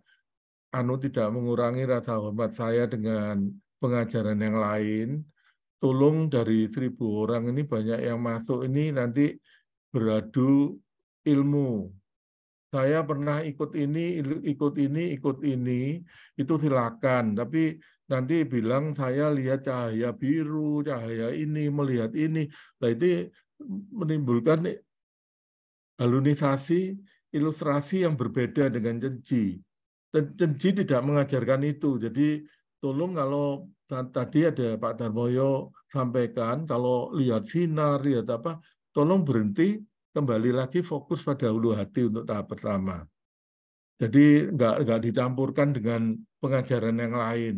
Anu tidak mengurangi rasa hormat saya dengan pengajaran yang lain, tolong dari seribu orang ini banyak yang masuk ini nanti beradu ilmu. Saya pernah ikut ini, ikut ini, ikut ini, itu silakan. Tapi nanti bilang saya lihat cahaya biru, cahaya ini, melihat ini. Nah itu menimbulkan alunisasi, ilustrasi yang berbeda dengan cenci. Cenci tidak mengajarkan itu. Jadi tolong kalau tadi ada Pak Darmoyo sampaikan kalau lihat sinar, lihat apa, tolong berhenti kembali lagi fokus pada ulu hati untuk tahap pertama. Jadi nggak nggak dicampurkan dengan pengajaran yang lain.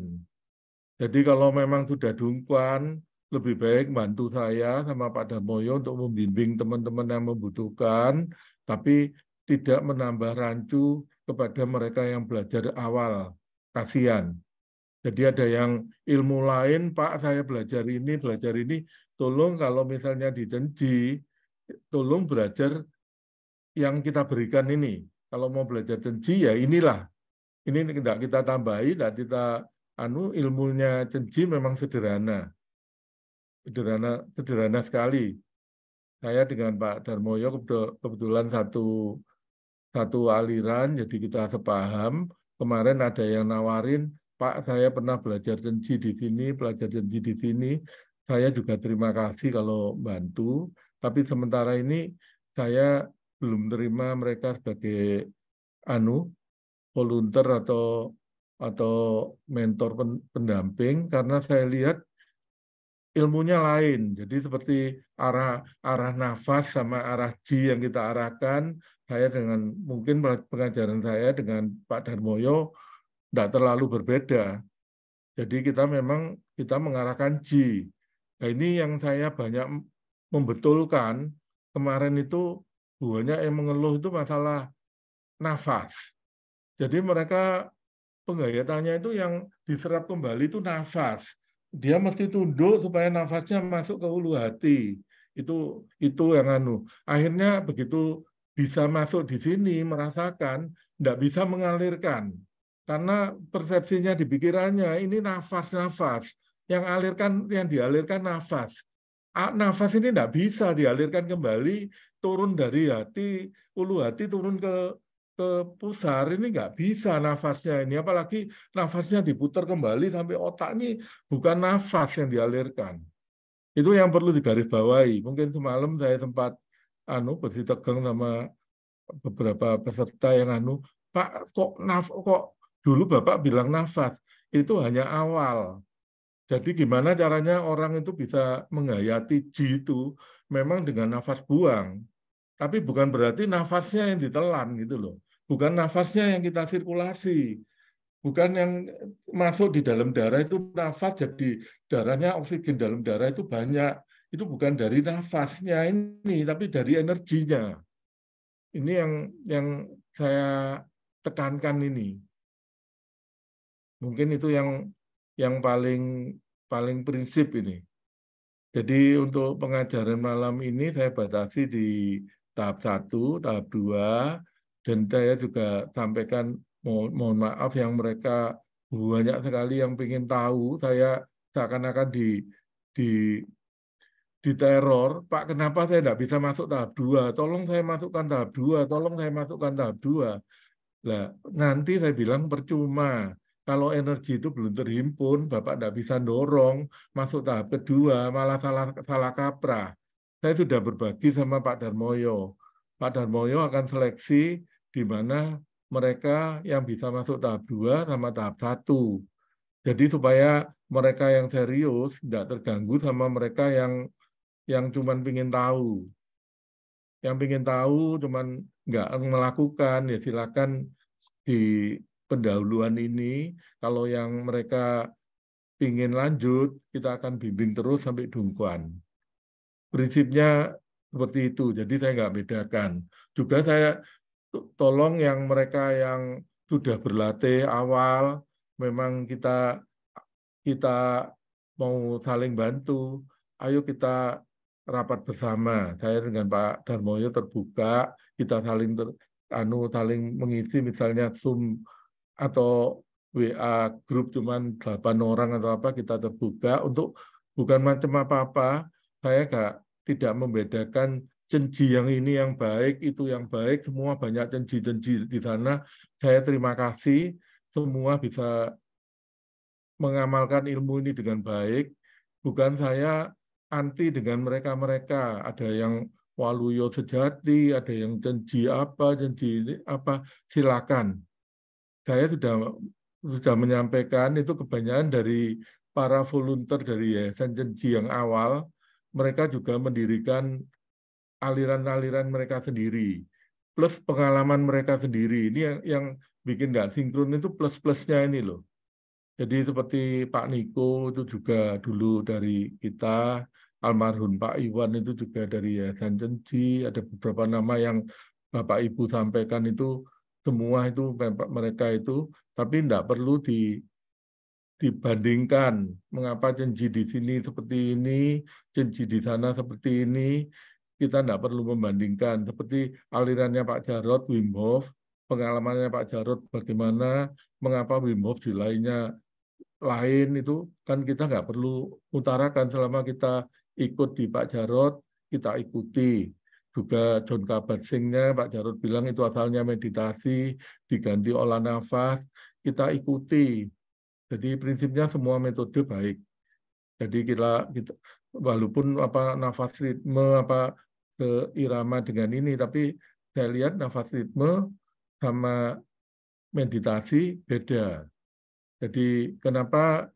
Jadi kalau memang sudah dungkuan, lebih baik bantu saya sama Pak Darmoyo untuk membimbing teman-teman yang membutuhkan, tapi tidak menambah rancu kepada mereka yang belajar awal. Kasihan jadi ada yang ilmu lain, Pak, saya belajar ini, belajar ini. Tolong kalau misalnya di Denji, tolong belajar yang kita berikan ini. Kalau mau belajar Denji, ya inilah. Ini tidak kita tambahi, tidak kita anu ilmunya Denji memang sederhana. Sederhana sederhana sekali. Saya dengan Pak Darmoyo kebetulan satu satu aliran, jadi kita sepaham. Kemarin ada yang nawarin Pak, saya pernah belajar jenji di sini, belajar jenji di sini. Saya juga terima kasih kalau bantu, tapi sementara ini saya belum terima mereka sebagai anu volunteer atau atau mentor pendamping karena saya lihat ilmunya lain. Jadi seperti arah arah nafas sama arah ji yang kita arahkan, saya dengan mungkin pengajaran saya dengan Pak Darmoyo tidak terlalu berbeda. Jadi kita memang kita mengarahkan G. Nah, ini yang saya banyak membetulkan kemarin itu banyak yang mengeluh itu masalah nafas. Jadi mereka penggayatannya itu yang diserap kembali itu nafas. Dia mesti tunduk supaya nafasnya masuk ke ulu hati. Itu itu yang anu. Akhirnya begitu bisa masuk di sini merasakan, tidak bisa mengalirkan karena persepsinya di pikirannya ini nafas-nafas. Yang alirkan yang dialirkan nafas. Nafas ini tidak bisa dialirkan kembali turun dari hati, ulu hati turun ke ke pusar ini nggak bisa nafasnya ini apalagi nafasnya diputar kembali sampai otak ini bukan nafas yang dialirkan itu yang perlu digarisbawahi mungkin semalam saya tempat anu tegang sama beberapa peserta yang anu pak kok naf kok Dulu Bapak bilang nafas, itu hanya awal. Jadi gimana caranya orang itu bisa menghayati ji itu memang dengan nafas buang. Tapi bukan berarti nafasnya yang ditelan gitu loh. Bukan nafasnya yang kita sirkulasi. Bukan yang masuk di dalam darah itu nafas jadi darahnya oksigen dalam darah itu banyak itu bukan dari nafasnya ini, tapi dari energinya. Ini yang yang saya tekankan ini. Mungkin itu yang yang paling paling prinsip ini. Jadi untuk pengajaran malam ini saya batasi di tahap satu tahap dua dan saya juga sampaikan mohon, mohon maaf yang mereka banyak sekali yang ingin tahu, saya seakan-akan di, di, di teror, Pak kenapa saya tidak bisa masuk tahap dua tolong saya masukkan tahap dua tolong saya masukkan tahap dua Nah, nanti saya bilang percuma, kalau energi itu belum terhimpun, Bapak tidak bisa dorong masuk tahap kedua, malah salah, salah kaprah. Saya sudah berbagi sama Pak Darmoyo. Pak Darmoyo akan seleksi di mana mereka yang bisa masuk tahap dua sama tahap satu. Jadi supaya mereka yang serius tidak terganggu sama mereka yang yang cuma ingin tahu. Yang ingin tahu cuma nggak melakukan ya silakan di pendahuluan ini kalau yang mereka ingin lanjut kita akan bimbing terus sampai dungkuan prinsipnya seperti itu jadi saya nggak bedakan juga saya tolong yang mereka yang sudah berlatih awal memang kita kita mau saling bantu ayo kita rapat bersama saya dengan Pak Darmoyo terbuka kita saling ter, anu saling mengisi misalnya Zoom atau WA grup cuman 8 orang atau apa kita terbuka untuk bukan macam apa-apa saya gak, tidak membedakan cenji yang ini yang baik itu yang baik semua banyak cenji-cenji di sana saya terima kasih semua bisa mengamalkan ilmu ini dengan baik bukan saya anti dengan mereka-mereka ada yang waluyo sejati ada yang cenji apa cenji apa silakan saya sudah sudah menyampaikan itu kebanyakan dari para volunteer dari Yayasan Cenji yang awal, mereka juga mendirikan aliran-aliran mereka sendiri, plus pengalaman mereka sendiri. Ini yang, yang bikin nggak sinkron itu plus-plusnya ini loh. Jadi seperti Pak Niko itu juga dulu dari kita, almarhum Pak Iwan itu juga dari Yayasan Cenji, ada beberapa nama yang Bapak Ibu sampaikan itu semua itu mereka itu, tapi tidak perlu di, dibandingkan mengapa cenci di sini seperti ini, cenci di sana seperti ini. Kita tidak perlu membandingkan. Seperti alirannya Pak Jarod, Wim Hof, pengalamannya Pak Jarod bagaimana, mengapa Wim Hof di lainnya lain itu kan kita nggak perlu utarakan selama kita ikut di Pak Jarod, kita ikuti juga John kabat singnya Pak Jarod bilang itu asalnya meditasi diganti olah nafas kita ikuti jadi prinsipnya semua metode baik jadi kita, kita walaupun apa nafas ritme apa irama dengan ini tapi saya lihat nafas ritme sama meditasi beda jadi kenapa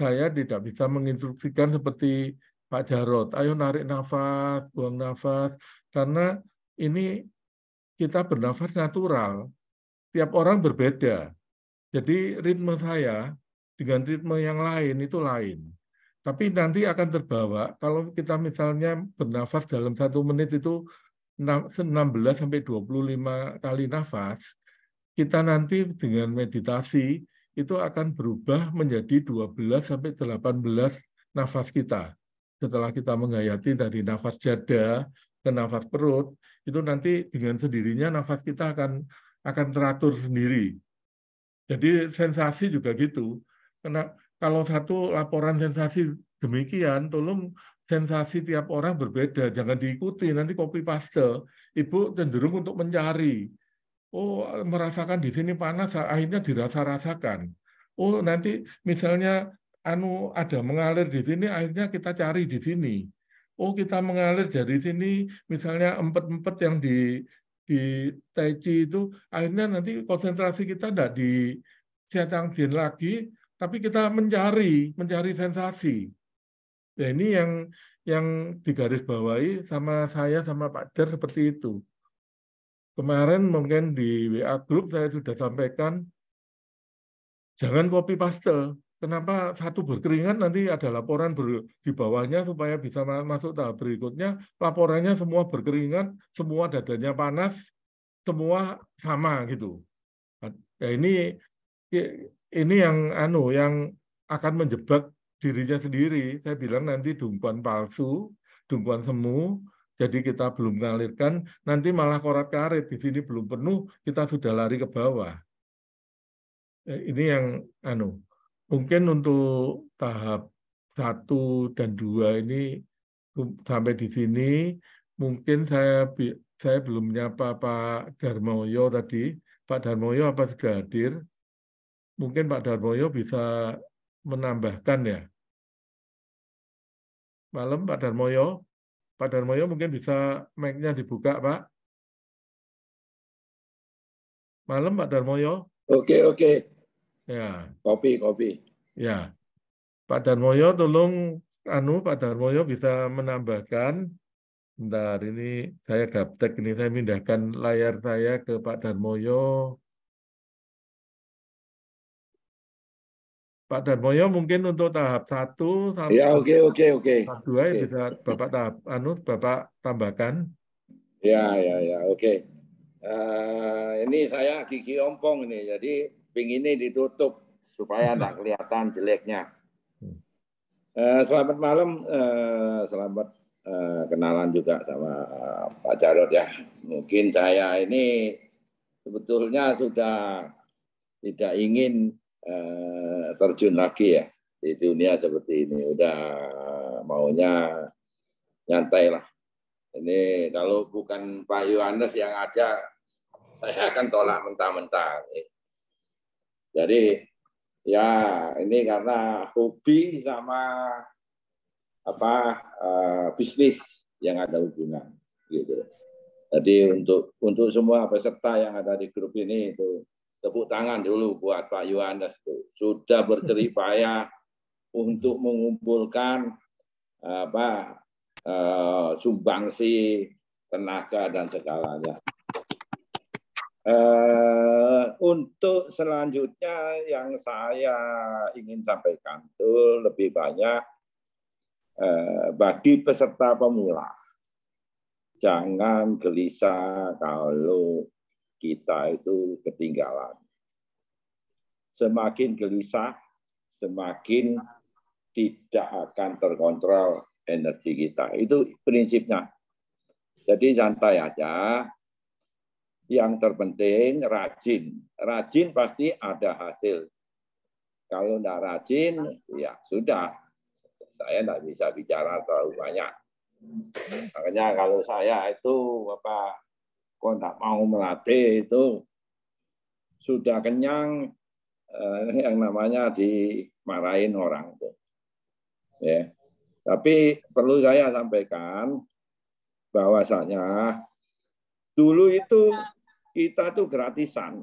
saya tidak bisa menginstruksikan seperti Pak Jarot, ayo narik nafas, buang nafas, karena ini kita bernafas natural. Tiap orang berbeda. Jadi ritme saya dengan ritme yang lain itu lain. Tapi nanti akan terbawa kalau kita misalnya bernafas dalam satu menit itu 16 sampai 25 kali nafas, kita nanti dengan meditasi itu akan berubah menjadi 12 sampai 18 nafas kita setelah kita menghayati dari nafas dada ke nafas perut, itu nanti dengan sendirinya nafas kita akan akan teratur sendiri. Jadi sensasi juga gitu. Karena kalau satu laporan sensasi demikian, tolong sensasi tiap orang berbeda, jangan diikuti, nanti copy paste. Ibu cenderung untuk mencari. Oh, merasakan di sini panas, akhirnya dirasa-rasakan. Oh, nanti misalnya anu ada mengalir di sini akhirnya kita cari di sini oh kita mengalir dari sini misalnya empat-empat yang di di Taichi itu akhirnya nanti konsentrasi kita tidak di siatang jin lagi tapi kita mencari mencari sensasi ya ini yang yang digarisbawahi sama saya sama Pak Der seperti itu kemarin mungkin di WA grup saya sudah sampaikan jangan copy paste Kenapa satu berkeringat nanti ada laporan ber, di bawahnya supaya bisa masuk tahap berikutnya, laporannya semua berkeringat, semua dadanya panas, semua sama gitu. Ya ini ini yang anu yang akan menjebak dirinya sendiri. Saya bilang nanti dumpuan palsu, dumpuan semu, jadi kita belum mengalirkan, nanti malah korat karet di sini belum penuh, kita sudah lari ke bawah. Eh, ini yang anu Mungkin untuk tahap satu dan dua ini um, sampai di sini mungkin saya saya belum menyapa Pak Darmoyo tadi. Pak Darmoyo apa sudah hadir? Mungkin Pak Darmoyo bisa menambahkan ya. Malam Pak Darmoyo. Pak Darmoyo mungkin bisa mic-nya dibuka, Pak. Malam Pak Darmoyo. Oke, oke. Ya. Kopi, kopi. Ya. Pak Darmoyo tolong anu Pak Darmoyo bisa menambahkan Bentar, ini saya gaptek ini saya pindahkan layar saya ke Pak Darmoyo. Pak Darmoyo mungkin untuk tahap satu sampai ya, oke oke oke. Tahap dua ya okay. bisa Bapak tahap anu Bapak tambahkan. Ya ya ya oke. Okay. Uh, eh, ini saya gigi Ompong ini jadi pink ini ditutup supaya tidak kelihatan jeleknya. Uh, selamat malam, uh, selamat uh, kenalan juga sama uh, Pak Jarod ya. Mungkin saya ini sebetulnya sudah tidak ingin uh, terjun lagi ya di dunia seperti ini. Udah maunya nyantai lah. Ini kalau bukan Pak Yohanes yang ada, saya akan tolak mentah-mentah. Jadi ya ini karena hobi sama apa uh, bisnis yang ada hubungan gitu. Jadi untuk untuk semua peserta yang ada di grup ini itu tepuk tangan dulu buat Pak Yohanes sudah bercerita untuk mengumpulkan apa uh, sumbangsi tenaga dan segalanya. Uh, untuk selanjutnya yang saya ingin sampaikan itu lebih banyak uh, bagi peserta pemula. Jangan gelisah kalau kita itu ketinggalan. Semakin gelisah, semakin tidak akan terkontrol energi kita. Itu prinsipnya. Jadi santai aja, yang terpenting rajin. Rajin pasti ada hasil. Kalau tidak rajin, ya sudah. Saya tidak bisa bicara terlalu banyak. Makanya kalau saya itu apa kok tidak mau melatih itu sudah kenyang eh, yang namanya dimarahin orang tuh. Ya. Tapi perlu saya sampaikan bahwasanya dulu itu kita tuh gratisan.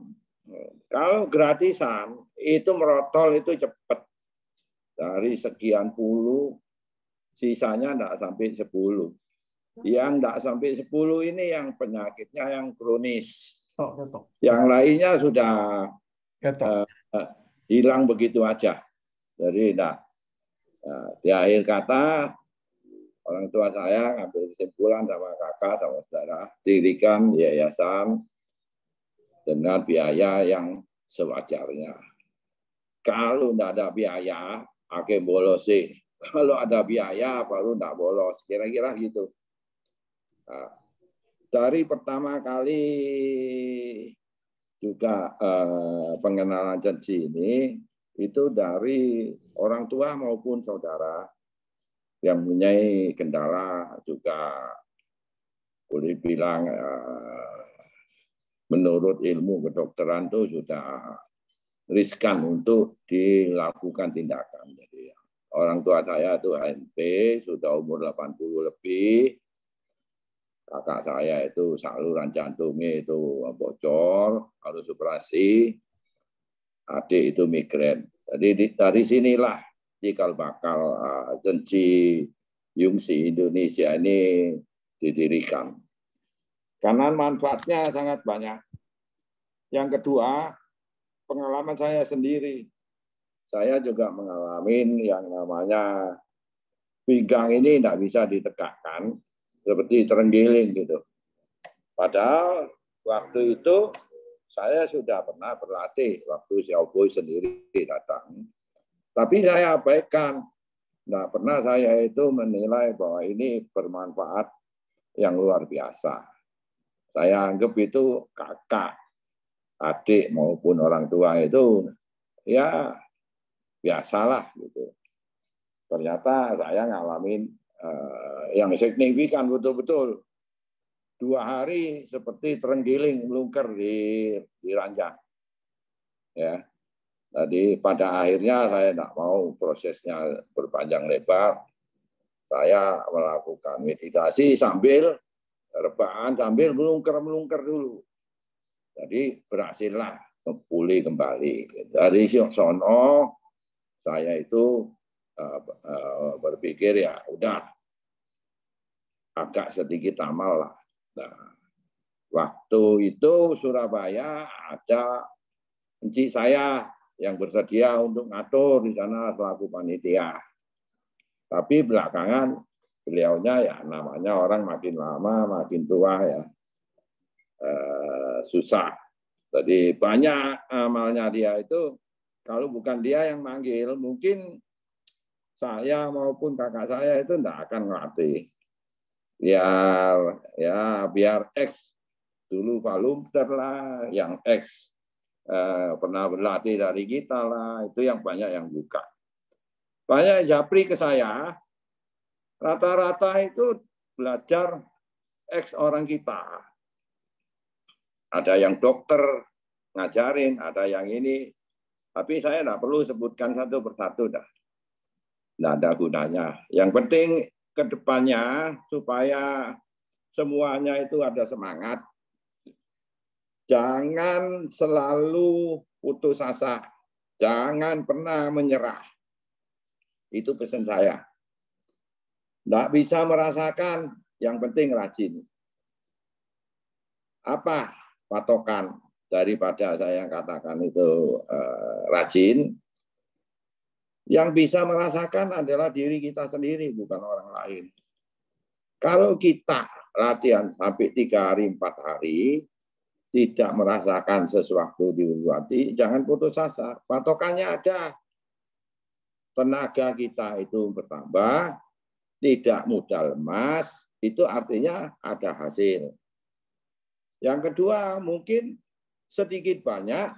Kalau gratisan itu merotol itu cepat dari sekian puluh sisanya tidak sampai sepuluh. Yang tidak sampai sepuluh ini yang penyakitnya yang kronis. Yang lainnya sudah uh, hilang begitu aja. Jadi nah, di akhir kata orang tua saya ngambil kesimpulan sama kakak sama saudara dirikan yayasan dengan biaya yang sewajarnya. Kalau tidak ada biaya, oke bolos sih. Kalau ada biaya, baru tidak bolos. Kira-kira gitu. Nah, dari pertama kali juga eh, pengenalan janji ini, itu dari orang tua maupun saudara yang mempunyai kendala juga boleh bilang eh, menurut ilmu kedokteran itu sudah riskan untuk dilakukan tindakan. Jadi orang tua saya itu HMP, sudah umur 80 lebih. Kakak saya itu saluran jantungnya itu bocor, harus operasi. Adik itu migrain. Jadi dari sinilah cikal bakal uh, ah, Yungsi Indonesia ini didirikan. Karena manfaatnya sangat banyak. Yang kedua, pengalaman saya sendiri. Saya juga mengalami yang namanya pinggang ini tidak bisa ditegakkan seperti terenggiling gitu. Padahal waktu itu saya sudah pernah berlatih waktu si Xiaoboy sendiri datang. Tapi saya abaikan. Tidak pernah saya itu menilai bahwa ini bermanfaat yang luar biasa. Saya anggap itu kakak, adik maupun orang tua itu ya biasalah gitu. Ternyata saya ngalamin uh, yang signifikan betul-betul dua hari seperti terenggiling melungker di di ranjang. Ya. Tadi pada akhirnya saya tidak mau prosesnya berpanjang lebar. Saya melakukan meditasi sambil Rebahan sambil melungker-melungker dulu. Jadi berhasillah pulih kembali. Dari sono saya itu eh, eh, berpikir ya udah agak sedikit amal lah. Nah, waktu itu Surabaya ada enci saya yang bersedia untuk ngatur di sana selaku panitia. Tapi belakangan beliaunya ya namanya orang makin lama makin tua ya eh, susah. Jadi banyak amalnya dia itu kalau bukan dia yang manggil mungkin saya maupun kakak saya itu tidak akan ngelatih. ya ya biar X dulu Pak Lumter lah, yang X eh, pernah berlatih dari kita lah, itu yang banyak yang buka. Banyak japri ke saya, Rata-rata itu belajar ex orang kita. Ada yang dokter ngajarin, ada yang ini. Tapi saya tidak perlu sebutkan satu persatu dah. Tidak ada gunanya. Yang penting ke depannya supaya semuanya itu ada semangat. Jangan selalu putus asa. Jangan pernah menyerah. Itu pesan saya. Tidak bisa merasakan, yang penting rajin. Apa patokan daripada saya katakan itu eh, rajin? Yang bisa merasakan adalah diri kita sendiri, bukan orang lain. Kalau kita latihan sampai tiga hari, empat hari, tidak merasakan sesuatu di hati, jangan putus asa. Patokannya ada. Tenaga kita itu bertambah, tidak modal emas, itu artinya ada hasil. Yang kedua, mungkin sedikit banyak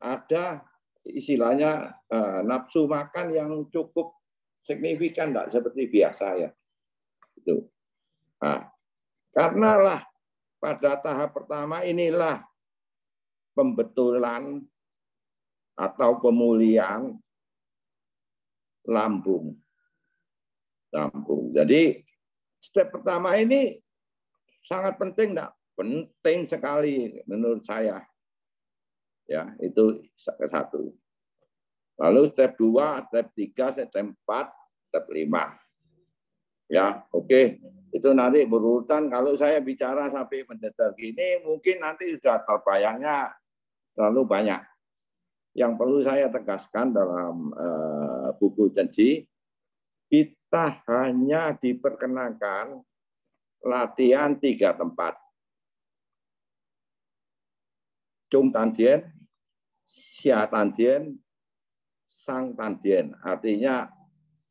ada istilahnya eh, nafsu makan yang cukup signifikan, tidak seperti biasa ya. Itu. Nah, lah pada tahap pertama inilah pembetulan atau pemulihan lambung rampung. Jadi step pertama ini sangat penting, enggak? penting sekali menurut saya. Ya, itu satu. Lalu step dua, step tiga, step empat, step lima. Ya, oke. Okay. Itu nanti berurutan kalau saya bicara sampai mendetail gini mungkin nanti sudah terbayangnya terlalu banyak. Yang perlu saya tegaskan dalam uh, buku janji, kita hanya diperkenankan latihan tiga tempat. Cung Tandien, Sia Tandien, Sang Tandien. Artinya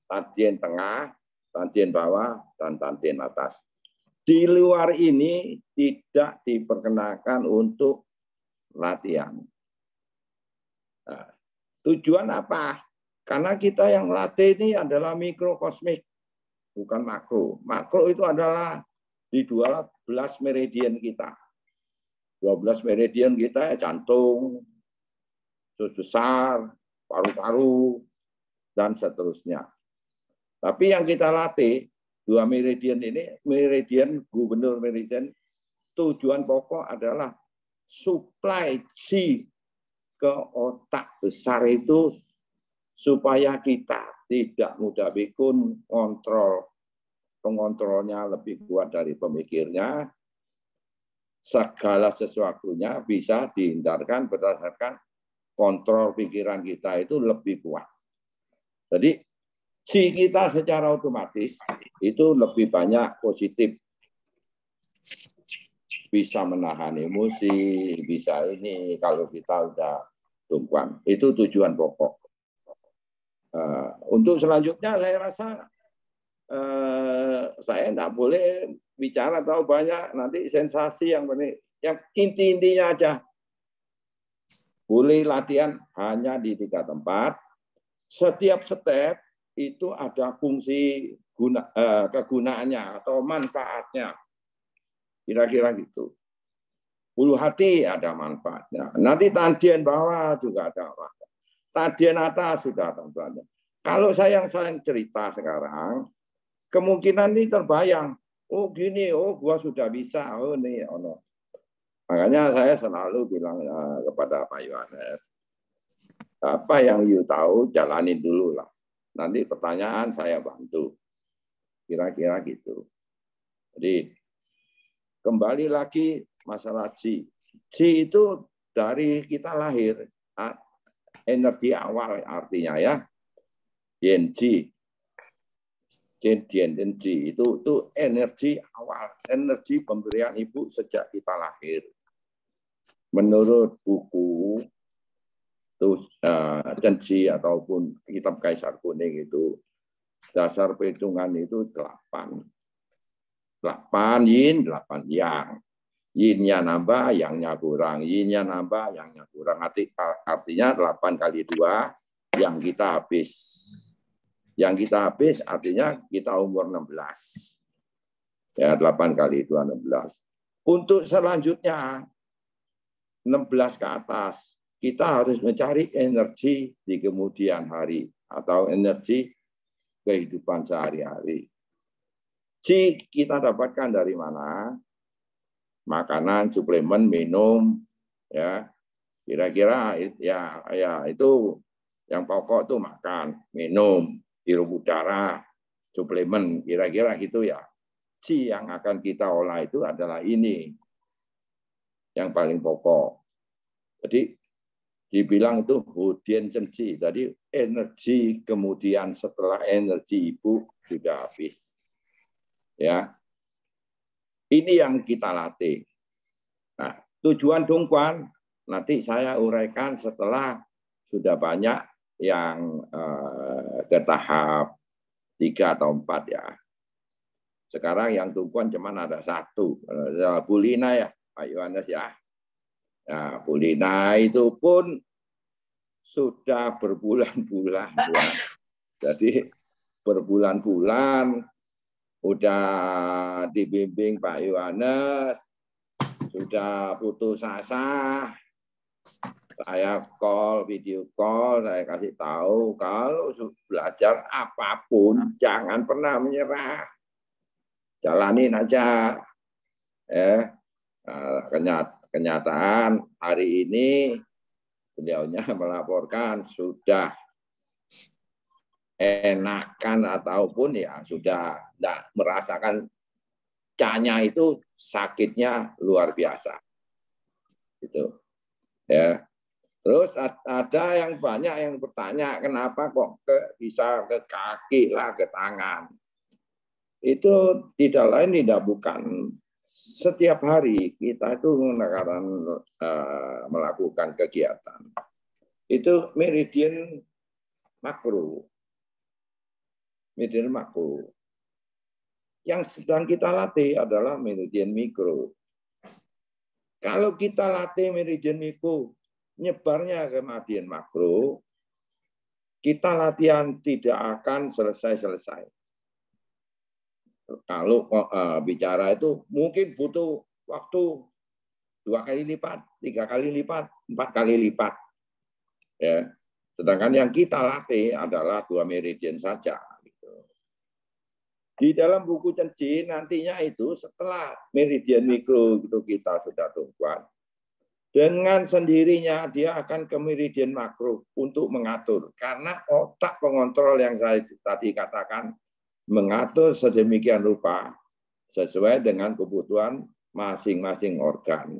Tandien tengah, Tandien bawah, dan Tandien atas. Di luar ini tidak diperkenakan untuk latihan. Nah, tujuan apa? Karena kita yang latih ini adalah mikrokosmik, bukan makro. Makro itu adalah di 12 meridian kita. 12 meridian kita ya jantung, terus besar, paru-paru, dan seterusnya. Tapi yang kita latih, dua meridian ini, meridian gubernur meridian, tujuan pokok adalah supply si ke otak besar itu supaya kita tidak mudah pikun kontrol pengontrolnya lebih kuat dari pemikirnya segala sesuatunya bisa dihindarkan berdasarkan kontrol pikiran kita itu lebih kuat jadi si kita secara otomatis itu lebih banyak positif bisa menahan emosi, bisa ini kalau kita udah tumpuan. Itu tujuan pokok. Eh, untuk selanjutnya saya rasa eh, saya tidak boleh bicara tahu banyak nanti sensasi yang penting yang inti-intinya aja boleh latihan hanya di tiga tempat setiap step itu ada fungsi guna eh, kegunaannya atau manfaatnya kira-kira gitu puluh hati ada manfaatnya nanti tandian bawah juga ada Stadion atas sudah tentuannya. Kalau saya yang saya cerita sekarang, kemungkinan ini terbayang. Oh gini, oh gua sudah bisa, oh nih, oh no. Makanya saya selalu bilang ya, kepada Pak Yohanes, apa yang you tahu jalani dulu lah. Nanti pertanyaan saya bantu. Kira-kira gitu. Jadi kembali lagi masalah C. C itu dari kita lahir energi awal artinya ya. Energi. Energi itu itu energi awal, energi pemberian ibu sejak kita lahir. Menurut buku tuh eh, Cenci ataupun kitab Kaisar Kuning itu dasar perhitungan itu delapan. Delapan yin, delapan yang. Yinnya nambah, yangnya kurang. Yinnya nambah, yangnya kurang. Arti, artinya 8 kali 2 yang kita habis. Yang kita habis artinya kita umur 16. Ya, 8 kali 2, 16. Untuk selanjutnya, 16 ke atas, kita harus mencari energi di kemudian hari atau energi kehidupan sehari-hari. Si kita dapatkan dari mana? makanan, suplemen, minum, ya kira-kira ya ya itu yang pokok tuh makan, minum, hirup udara, suplemen, kira-kira gitu ya. Si yang akan kita olah itu adalah ini yang paling pokok. Jadi dibilang itu hujan cenci. Jadi energi kemudian setelah energi ibu sudah habis. Ya, ini yang kita latih. Nah, tujuan dongkuan nanti saya uraikan setelah sudah banyak yang eh, ke tahap tiga atau empat ya. Sekarang yang dongkuan cuma ada satu, eh, Bulina ya, Pak Yohanes ya. Nah, Bulina itu pun sudah berbulan-bulan. Jadi berbulan-bulan udah dibimbing Pak Yohanes, sudah putus asa, saya call, video call, saya kasih tahu kalau belajar apapun jangan pernah menyerah, jalanin aja. Eh, kenyataan hari ini beliaunya melaporkan sudah enakan ataupun ya sudah tidak merasakan canya itu sakitnya luar biasa itu ya terus ada yang banyak yang bertanya kenapa kok ke, bisa ke kaki lah ke tangan itu tidak lain tidak bukan setiap hari kita itu menggunakan uh, eh, melakukan kegiatan itu meridian makro medium makro. Yang sedang kita latih adalah meridian mikro. Kalau kita latih meridian mikro, nyebarnya ke meridian makro, kita latihan tidak akan selesai-selesai. Kalau uh, bicara itu mungkin butuh waktu dua kali lipat, tiga kali lipat, empat kali lipat. Ya. Sedangkan yang kita latih adalah dua meridian saja. Di dalam buku cenci nantinya itu setelah meridian mikro itu kita sudah tumpuan, dengan sendirinya dia akan ke meridian makro untuk mengatur. Karena otak pengontrol yang saya tadi katakan mengatur sedemikian rupa sesuai dengan kebutuhan masing-masing organ.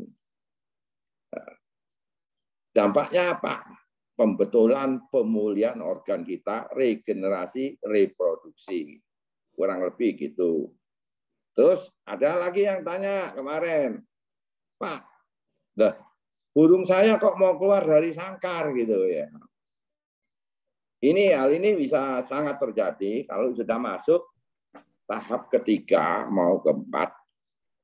Dampaknya apa? Pembetulan pemulihan organ kita, regenerasi, reproduksi kurang lebih gitu. Terus ada lagi yang tanya kemarin, Pak, dah burung saya kok mau keluar dari sangkar gitu ya. Ini hal ini bisa sangat terjadi kalau sudah masuk tahap ketiga mau keempat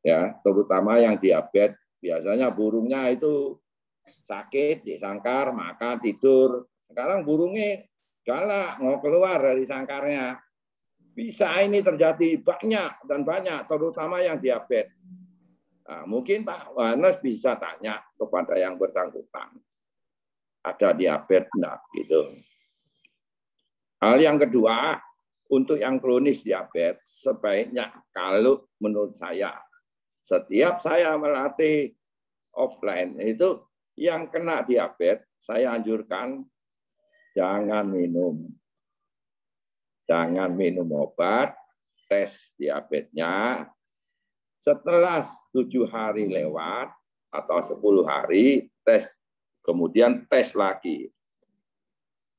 ya, terutama yang diabetes biasanya burungnya itu sakit di sangkar makan, tidur. Sekarang burungnya galak mau keluar dari sangkarnya bisa ini terjadi banyak dan banyak, terutama yang diabetes. Nah, mungkin Pak Wanes bisa tanya kepada yang bersangkutan. Ada diabetes enggak? Gitu. Hal yang kedua, untuk yang kronis diabetes, sebaiknya kalau menurut saya, setiap saya melatih offline itu yang kena diabetes, saya anjurkan jangan minum jangan minum obat, tes diabetesnya. Setelah tujuh hari lewat atau sepuluh hari, tes kemudian tes lagi.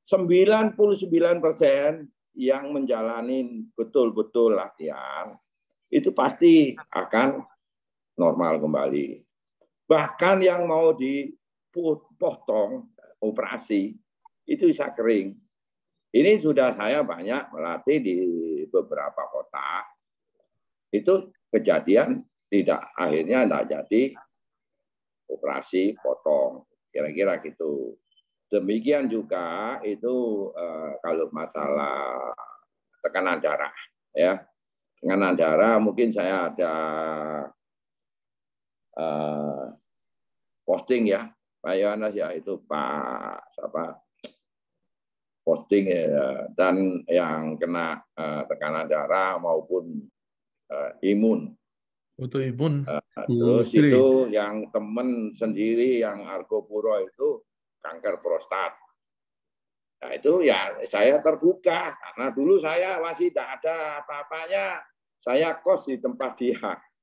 99 persen yang menjalani betul-betul latihan itu pasti akan normal kembali. Bahkan yang mau dipotong operasi itu bisa kering ini sudah saya banyak melatih di beberapa kota. Itu kejadian tidak akhirnya tidak jadi operasi potong. Kira-kira gitu. Demikian juga itu eh, kalau masalah tekanan darah ya. Tekanan darah mungkin saya ada eh, posting ya Pak Yohanes ya itu Pak siapa posting ya dan yang kena eh, tekanan darah maupun eh, imun. Autoimun. terus Putri. itu yang temen sendiri yang puro itu kanker prostat. Nah itu ya saya terbuka karena dulu saya masih tidak ada apa-apanya. Saya kos di tempat dia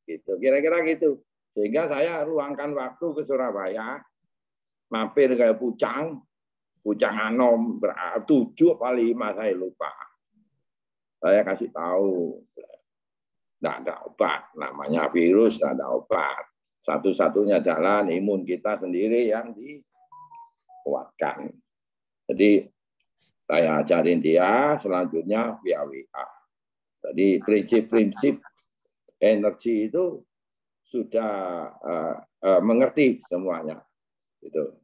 gitu. Kira-kira gitu. Sehingga saya ruangkan waktu ke Surabaya, mampir ke Pucang, Pucang anom ah, tujuh apa lima saya lupa. Saya kasih tahu. Tidak ada obat, namanya virus tidak ada obat. Satu-satunya jalan imun kita sendiri yang dikuatkan. Jadi saya ajarin dia, selanjutnya via WA. Jadi prinsip-prinsip energi itu sudah uh, uh, mengerti semuanya. Gitu.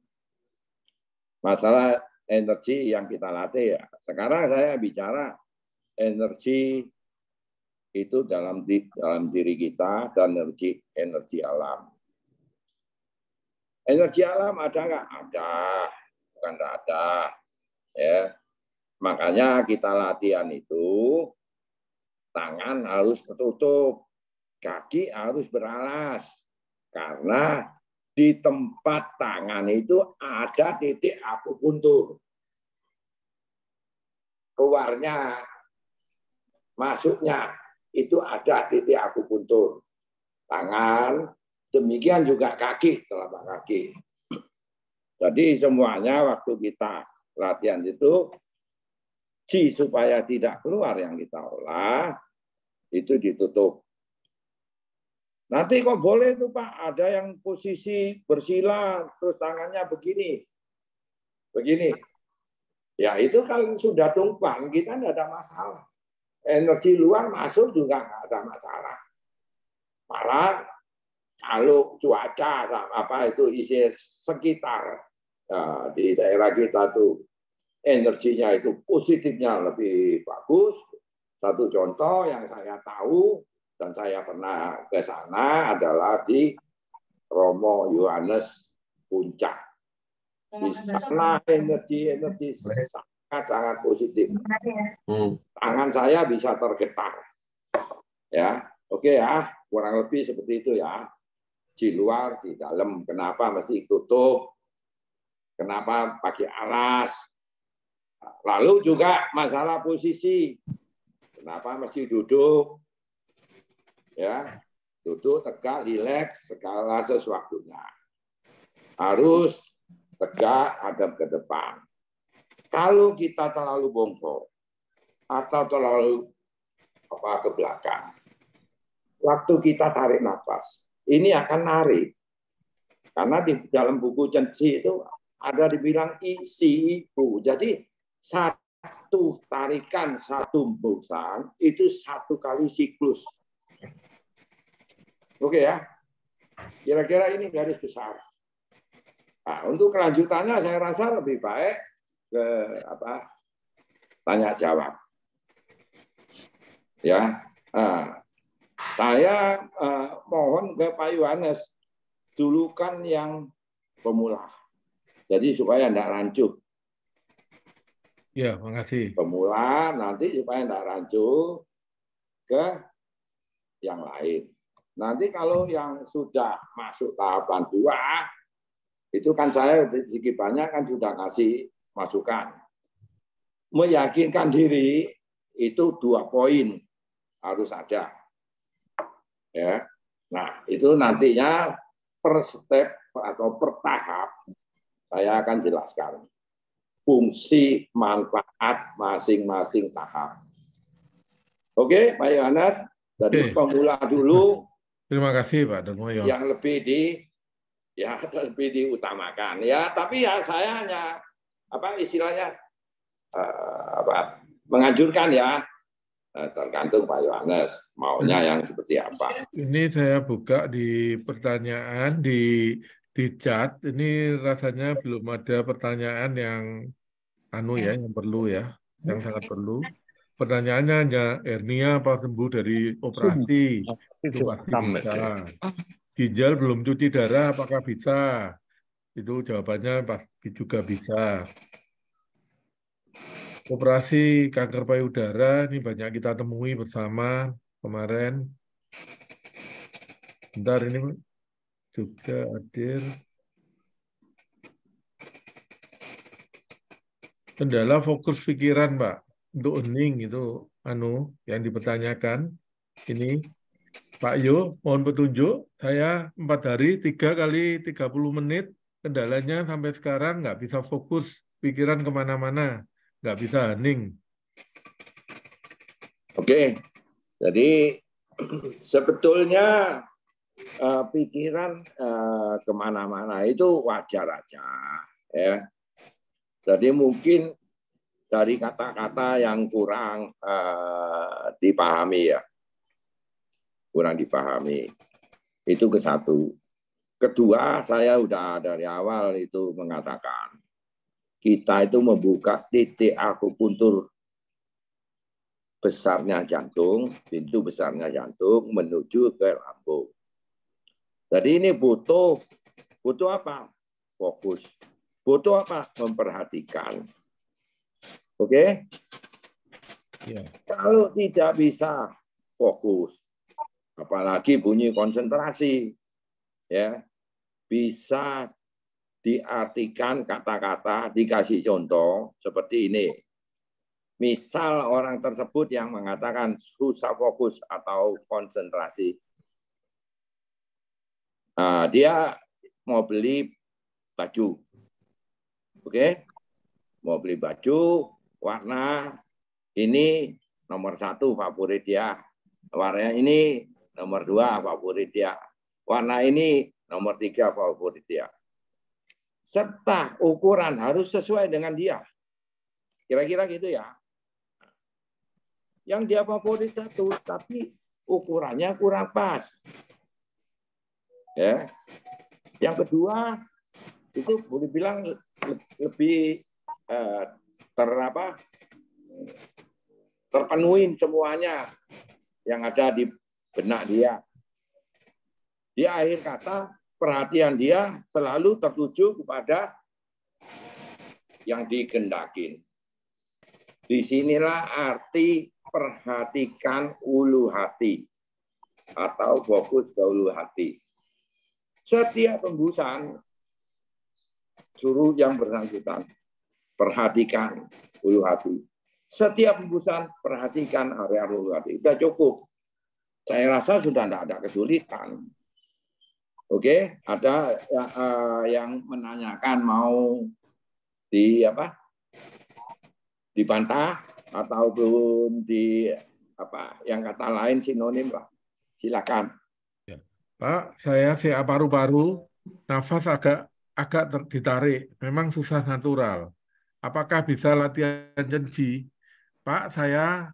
Masalah energi yang kita latih ya. Sekarang saya bicara energi itu dalam di, dalam diri kita dan energi energi alam. Energi alam ada nggak? Ada, bukan nggak ada. Ya, makanya kita latihan itu tangan harus tertutup, kaki harus beralas karena di tempat tangan itu ada titik aku akupuntur. Keluarnya, masuknya itu ada titik aku akupuntur. Tangan, demikian juga kaki, telapak kaki. Jadi semuanya waktu kita latihan itu, si supaya tidak keluar yang kita olah, itu ditutup. Nanti kok boleh tuh Pak, ada yang posisi bersila, terus tangannya begini. Begini. Ya itu kalau sudah tumpang kita tidak ada masalah. Energi luar masuk juga nggak ada masalah. Malah kalau cuaca apa itu isi sekitar Nah, di daerah kita tuh energinya itu positifnya lebih bagus. Satu contoh yang saya tahu dan saya pernah ke sana adalah di Romo Yohanes Puncak. Di sana energi-energi sangat-sangat positif. Ya. Hmm. Tangan saya bisa tergetar. Ya, oke ya, kurang lebih seperti itu ya. Di luar, di dalam. Kenapa mesti tutup? Kenapa pakai alas? Lalu juga masalah posisi. Kenapa mesti duduk? ya duduk tegak rileks segala sesuatunya harus tegak adab ke depan kalau kita terlalu bongkok atau terlalu apa ke belakang waktu kita tarik nafas ini akan narik karena di dalam buku Cenci itu ada dibilang isi ibu jadi satu tarikan satu bungsan itu satu kali siklus Oke ya. Kira-kira ini garis besar. Nah, untuk kelanjutannya saya rasa lebih baik ke apa tanya jawab. Ya, nah, saya eh, mohon ke Pak Yohanes dulukan yang pemula. Jadi supaya tidak rancu. Ya, makasih. Pemula nanti supaya tidak rancu ke yang lain. Nanti kalau yang sudah masuk tahapan dua, itu kan saya sedikit banyak kan sudah kasih masukan. Meyakinkan diri itu dua poin harus ada. Ya. Nah, itu nantinya per step atau per tahap saya akan jelaskan fungsi manfaat masing-masing tahap. Oke, Pak Yohanes, jadi pemula dulu. Terima kasih Pak Dengoyo. Yang lebih di ya lebih diutamakan ya. Tapi ya saya hanya apa istilahnya uh, apa menganjurkan ya eh, tergantung Pak Yohanes maunya yang seperti apa. Ini saya buka di pertanyaan di di chat ini rasanya belum ada pertanyaan yang anu ya yang perlu ya yang sangat perlu pertanyaannya hanya hernia apa sembuh dari operasi itu pasti bisa. Ginjal belum cuci darah apakah bisa? Itu jawabannya pasti juga bisa. Operasi kanker payudara ini banyak kita temui bersama kemarin. Bentar ini juga hadir. Kendala fokus pikiran, Pak untuk ening itu anu yang dipertanyakan ini Pak Yo mohon petunjuk saya empat hari tiga kali 30 menit kendalanya sampai sekarang nggak bisa fokus pikiran kemana-mana nggak bisa hening oke jadi sebetulnya uh, pikiran uh, kemana-mana itu wajar aja ya jadi mungkin dari kata-kata yang kurang uh, dipahami ya. Kurang dipahami. Itu ke satu. Kedua, saya sudah dari awal itu mengatakan kita itu membuka titik akupuntur besarnya jantung, pintu besarnya jantung menuju ke lambung. Jadi ini butuh butuh apa? Fokus. Butuh apa? Memperhatikan Oke? Okay? Iya. Yeah. Kalau tidak bisa fokus, apalagi bunyi konsentrasi, ya bisa diartikan kata-kata dikasih contoh seperti ini. Misal orang tersebut yang mengatakan susah fokus atau konsentrasi. Nah, dia mau beli baju. Oke? Mau beli baju, warna ini nomor satu favorit dia. Warna ini nomor dua favorit dia. Warna ini nomor tiga favorit dia. Serta ukuran harus sesuai dengan dia. Kira-kira gitu ya. Yang dia favorit satu, tapi ukurannya kurang pas. Ya. Yang kedua itu boleh bilang lebih eh, ter apa terpenuhi semuanya yang ada di benak dia. Di akhir kata, perhatian dia selalu tertuju kepada yang digendakin. Disinilah arti perhatikan ulu hati atau fokus ke ulu hati. Setiap tembusan suruh yang bersangkutan perhatikan ulu hati. Setiap hembusan perhatikan area ulu hati. Sudah cukup. Saya rasa sudah tidak ada kesulitan. Oke, ada ya, eh, yang menanyakan mau di apa? Dibantah atau belum di apa yang kata lain sinonim lah. Silakan. Ya. Pak, saya siap paru-paru, nafas agak agak ditarik, memang susah natural apakah bisa latihan jenji? Pak, saya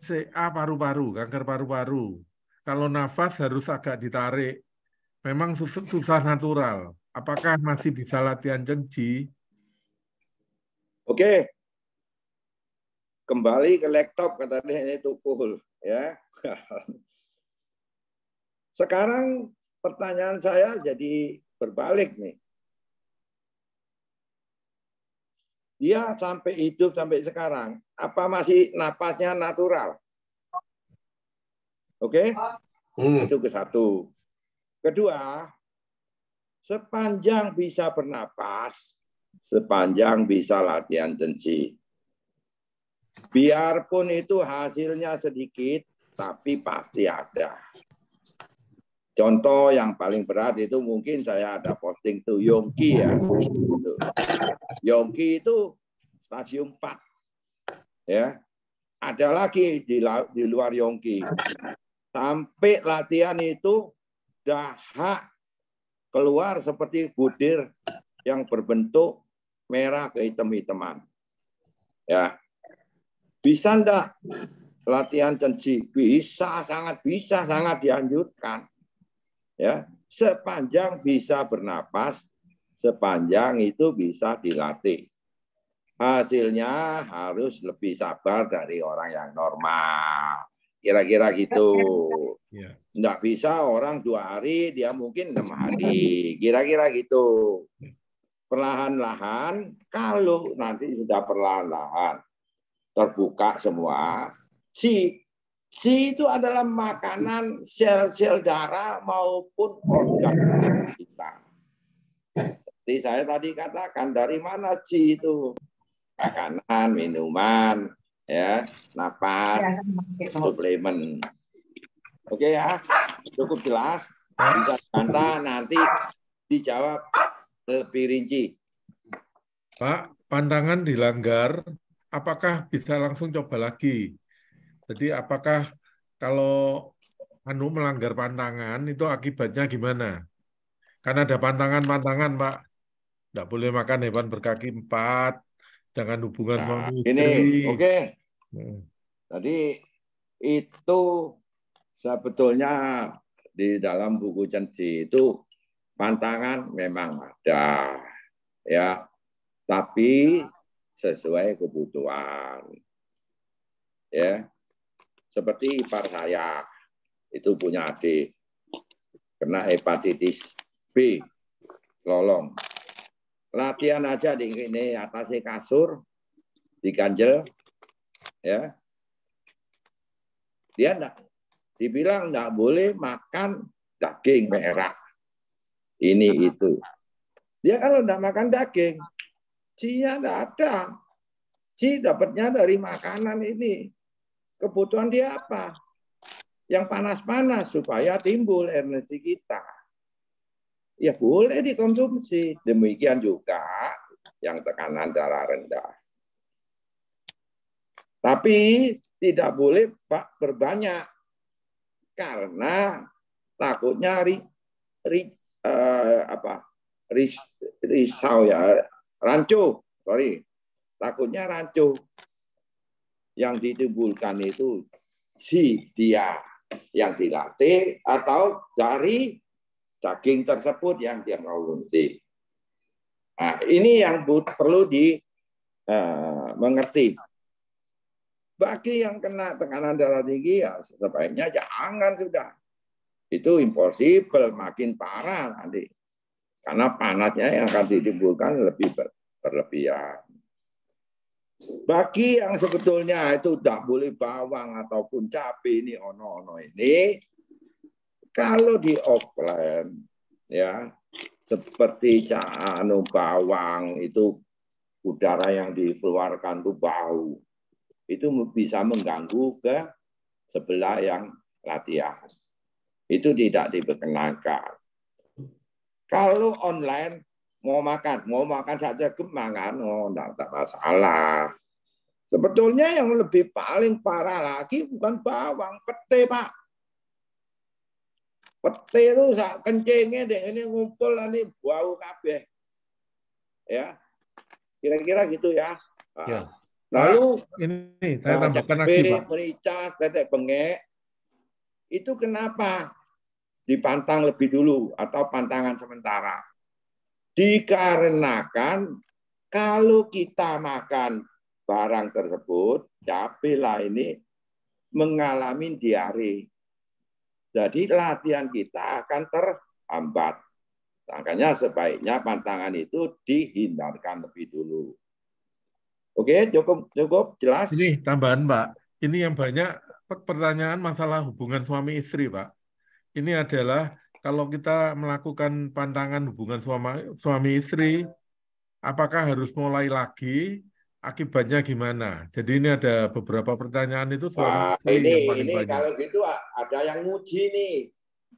CA paru-paru, kanker paru-paru. Kalau nafas harus agak ditarik. Memang susah susah natural. Apakah masih bisa latihan jenji? Oke. Kembali ke laptop katanya itu tukul ya. Sekarang pertanyaan saya jadi berbalik nih. dia sampai hidup sampai sekarang, apa masih napasnya natural? Oke? Okay? Hmm. Itu ke satu. Kedua, sepanjang bisa bernapas, sepanjang bisa latihan tensi. Biarpun itu hasilnya sedikit, tapi pasti ada. Contoh yang paling berat itu mungkin saya ada posting tuh Yongki ya. Gitu. Yongki itu stadium 4. Ya. Ada lagi di, di luar Yongki. Sampai latihan itu dahak keluar seperti budir yang berbentuk merah kehitam-hitaman. Ya. Bisa enggak latihan cenci? Bisa, sangat bisa, sangat dianjurkan ya sepanjang bisa bernapas sepanjang itu bisa dilatih hasilnya harus lebih sabar dari orang yang normal kira-kira gitu iya. nggak bisa orang dua hari dia mungkin enam hari kira-kira gitu perlahan-lahan kalau nanti sudah perlahan-lahan terbuka semua si C itu adalah makanan sel-sel darah maupun organ kita. Seperti saya tadi katakan dari mana C itu makanan, minuman, ya, napas, ya, suplemen. Oke ya, cukup jelas. Bisa nanti, nanti dijawab lebih rinci. Pak, pandangan dilanggar, apakah bisa langsung coba lagi? Jadi apakah kalau anu melanggar pantangan itu akibatnya gimana? Karena ada pantangan-pantangan, Pak. Tidak boleh makan hewan berkaki empat, jangan hubungan nah, suami Ini, oke. Tadi hmm. itu sebetulnya di dalam buku Cenci itu pantangan memang ada ya tapi sesuai kebutuhan ya seperti ipar saya, itu punya adik, kena hepatitis B, lolong. Latihan aja di ini atasnya kasur, diganjel, ya. Dia enggak, dibilang enggak boleh makan daging merah. Ini itu. Dia kalau enggak makan daging, C-nya enggak ada. C dapatnya dari makanan ini kebutuhan dia apa? Yang panas-panas supaya timbul energi kita. Ya boleh dikonsumsi. Demikian juga yang tekanan darah rendah. Tapi tidak boleh pak berbanyak karena takutnya ri, ri, eh, apa ris, risau ya rancu sorry takutnya rancu yang ditimbulkan itu si dia yang dilatih atau dari daging tersebut yang dia konsumsi. Nah, ini yang perlu di uh, mengerti. Bagi yang kena tekanan darah tinggi ya sebaiknya jangan sudah. Itu impossible, makin parah nanti. Karena panasnya yang akan ditimbulkan lebih berlebihan. Bagi yang sebetulnya itu tidak boleh bawang ataupun cabai ini ono-ono ini, kalau di offline ya seperti anu bawang itu udara yang dikeluarkan itu bau itu bisa mengganggu ke sebelah yang latihan itu tidak diperkenankan kalau online mau makan, mau makan saja kemangan, oh enggak, enggak masalah. Sebetulnya yang lebih paling parah lagi bukan bawang, pete pak. Pete itu sak kencingnya deh ini ngumpul ini bau kabeh. Ya, kira-kira gitu ya. Nah, ya. Lalu ini saya nah, tambahkan lagi pak. Merica, tetek bengek. Itu kenapa dipantang lebih dulu atau pantangan sementara? Dikarenakan kalau kita makan barang tersebut, cabai lah ini mengalami diare. Jadi latihan kita akan terhambat. Makanya sebaiknya pantangan itu dihindarkan lebih dulu. Oke, cukup cukup jelas. Ini tambahan, Pak. Ini yang banyak pertanyaan masalah hubungan suami istri, Pak. Ini adalah kalau kita melakukan pantangan hubungan suami, suami istri, apakah harus mulai lagi? Akibatnya gimana? Jadi ini ada beberapa pertanyaan itu suami Wah, istri ini, yang paling ini banyak. Kalau gitu ada yang nguji nih,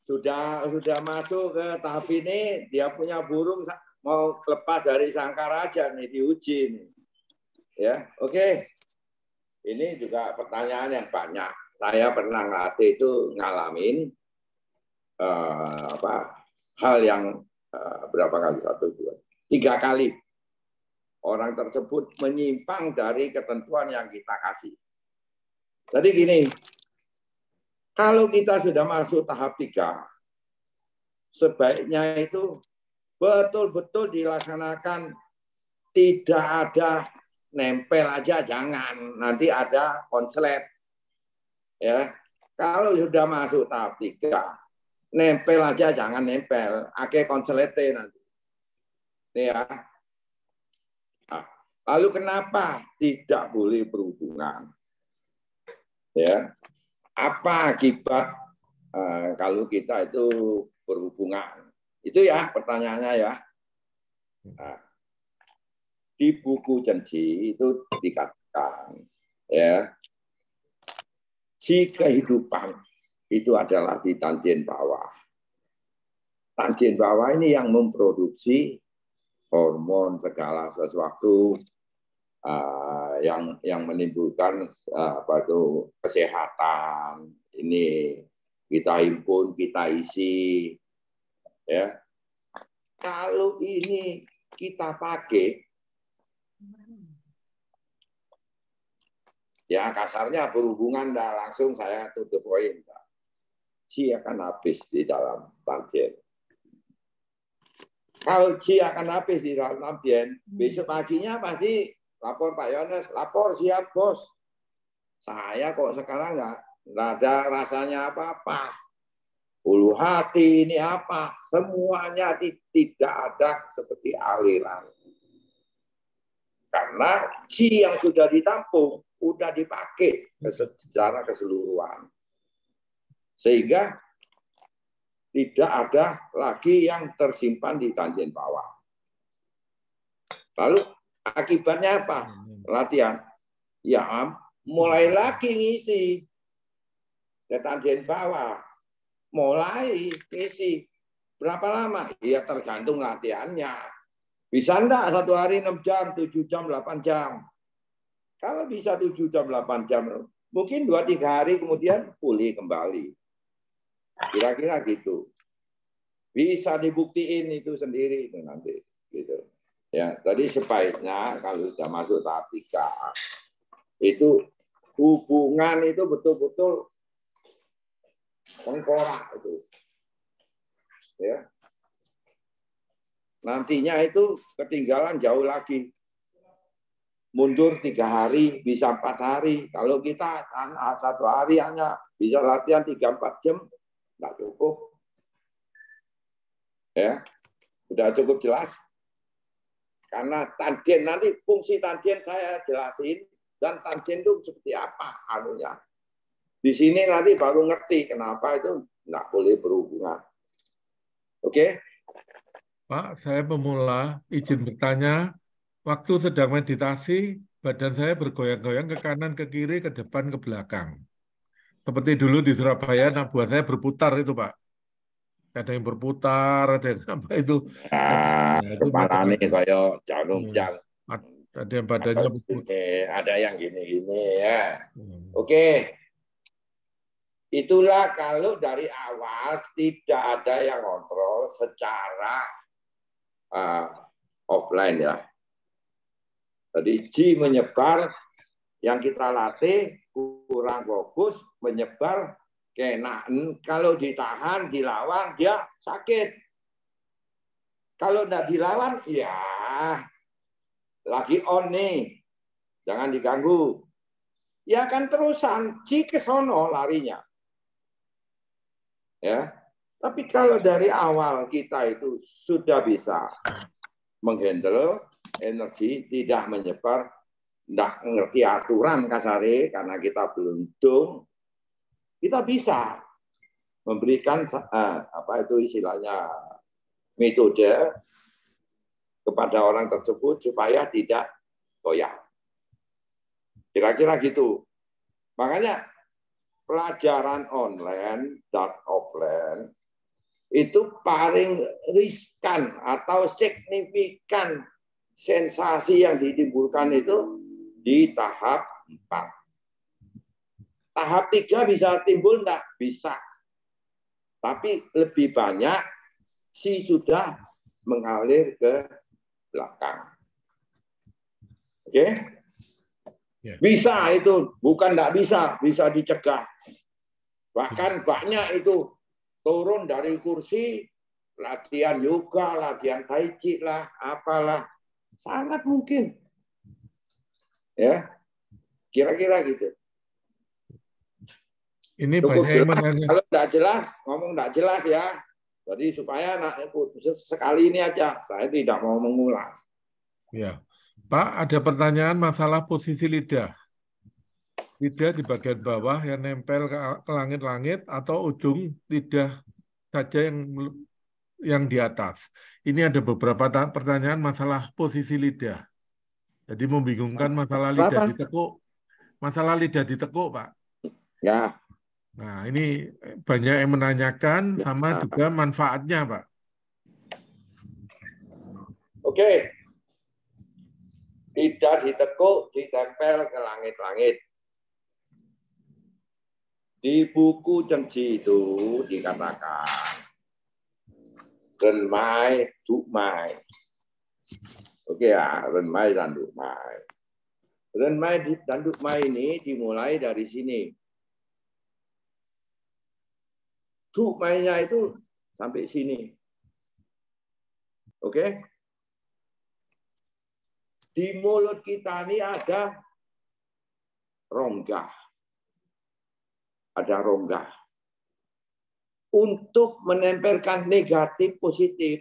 sudah sudah masuk ke tahap ini, dia punya burung mau lepas dari sangkar aja nih diuji nih. Ya, oke. Okay. Ini juga pertanyaan yang banyak. Saya pernah ngelatih itu ngalamin uh, apa hal yang uh, berapa kali satu dua tiga kali orang tersebut menyimpang dari ketentuan yang kita kasih. Jadi gini, kalau kita sudah masuk tahap tiga, sebaiknya itu betul-betul dilaksanakan tidak ada nempel aja jangan nanti ada konslet ya kalau sudah masuk tahap tiga nempel aja jangan nempel ake konselete nanti Nih ya nah, lalu kenapa tidak boleh berhubungan ya apa akibat eh, kalau kita itu berhubungan itu ya pertanyaannya ya nah, di buku janji itu dikatakan ya si kehidupan itu adalah di tanjen bawah. Tanjen bawah ini yang memproduksi hormon segala sesuatu uh, yang yang menimbulkan uh, apa itu kesehatan ini kita himpun kita isi ya kalau ini kita pakai ya kasarnya berhubungan dah langsung saya tutup poin G akan habis di dalam bagian. Kalau G akan habis di dalam bagian, hmm. besok paginya pasti lapor Pak Yones, lapor siap bos. Saya kok sekarang nggak ada rasanya apa-apa. Ulu hati ini apa? Semuanya tidak ada seperti aliran. Karena G yang sudah ditampung, udah dipakai secara keseluruhan. Sehingga tidak ada lagi yang tersimpan di tanjen bawah. Lalu akibatnya apa? Latihan. Ya, mulai lagi ngisi ke tanjen bawah. Mulai ngisi. Berapa lama? Ya tergantung latihannya. Bisa enggak satu hari 6 jam, 7 jam, 8 jam? Kalau bisa 7 jam, 8 jam, mungkin 2-3 hari kemudian pulih kembali. Kira-kira gitu. Bisa dibuktiin itu sendiri itu nanti gitu. Ya, tadi sebaiknya kalau sudah masuk tahap tiga itu hubungan itu betul-betul tengkorak itu. Ya. Nantinya itu ketinggalan jauh lagi. Mundur tiga hari, bisa empat hari. Kalau kita satu hari hanya bisa latihan tiga empat jam, tidak cukup. Ya, sudah cukup jelas. Karena tandien nanti fungsi tandien saya jelasin dan tandien itu seperti apa anunya. Di sini nanti baru ngerti kenapa itu nggak boleh berhubungan. Oke? Okay? Pak, saya pemula, izin bertanya. Waktu sedang meditasi, badan saya bergoyang-goyang ke kanan, ke kiri, ke depan, ke belakang. Seperti dulu di Surabaya, nah buat saya berputar itu Pak. Ada yang berputar, ada yang apa itu. Ah, nih kayak iya. Ada yang badannya Ada yang gini-gini ya. Iya. Oke. Itulah kalau dari awal tidak ada yang kontrol secara uh, offline ya. Jadi G menyebar, yang kita latih kurang fokus, menyebar, kenaan. Kalau ditahan, dilawan, dia sakit. Kalau tidak dilawan, ya lagi on nih. Jangan diganggu. Ya kan terusan, cikesono larinya. Ya, tapi kalau dari awal kita itu sudah bisa menghandle energi, tidak menyebar, tidak ngerti aturan Kasari karena kita belum dong kita bisa memberikan eh, apa itu istilahnya metode kepada orang tersebut supaya tidak goyah. Kira-kira gitu. Makanya pelajaran online dan offline itu paling riskan atau signifikan sensasi yang ditimbulkan itu di tahap 4. Tahap 3 bisa timbul enggak? Bisa. Tapi lebih banyak si sudah mengalir ke belakang. Oke? Okay? Ya. Bisa itu, bukan enggak bisa, bisa dicegah. Bahkan banyak itu turun dari kursi, latihan yoga, latihan tai chi lah, apalah. Sangat mungkin Ya, kira-kira gitu. Ini Cukup banyak jelas. yang Kalau tidak jelas, ngomong tidak jelas ya. Jadi supaya anak sekali ini aja, saya tidak mau mengulang. Ya, Pak, ada pertanyaan masalah posisi lidah. Lidah di bagian bawah yang nempel ke langit-langit atau ujung lidah saja yang yang di atas. Ini ada beberapa pertanyaan masalah posisi lidah. Jadi membingungkan masalah lidah ditekuk. Masalah lidah ditekuk, Pak. Ya. Nah, ini banyak yang menanyakan ya. sama juga manfaatnya, Pak. Oke. Lidah ditekuk, ditempel ke langit-langit. Di buku cemci itu dikatakan, renmai, Dukmai, Oke ya, ah, renmai dan dukmai. Renmai dan dukmai ini dimulai dari sini. Dukmainya itu sampai sini. Oke? Di mulut kita ini ada rongga. Ada rongga. Untuk menempelkan negatif positif,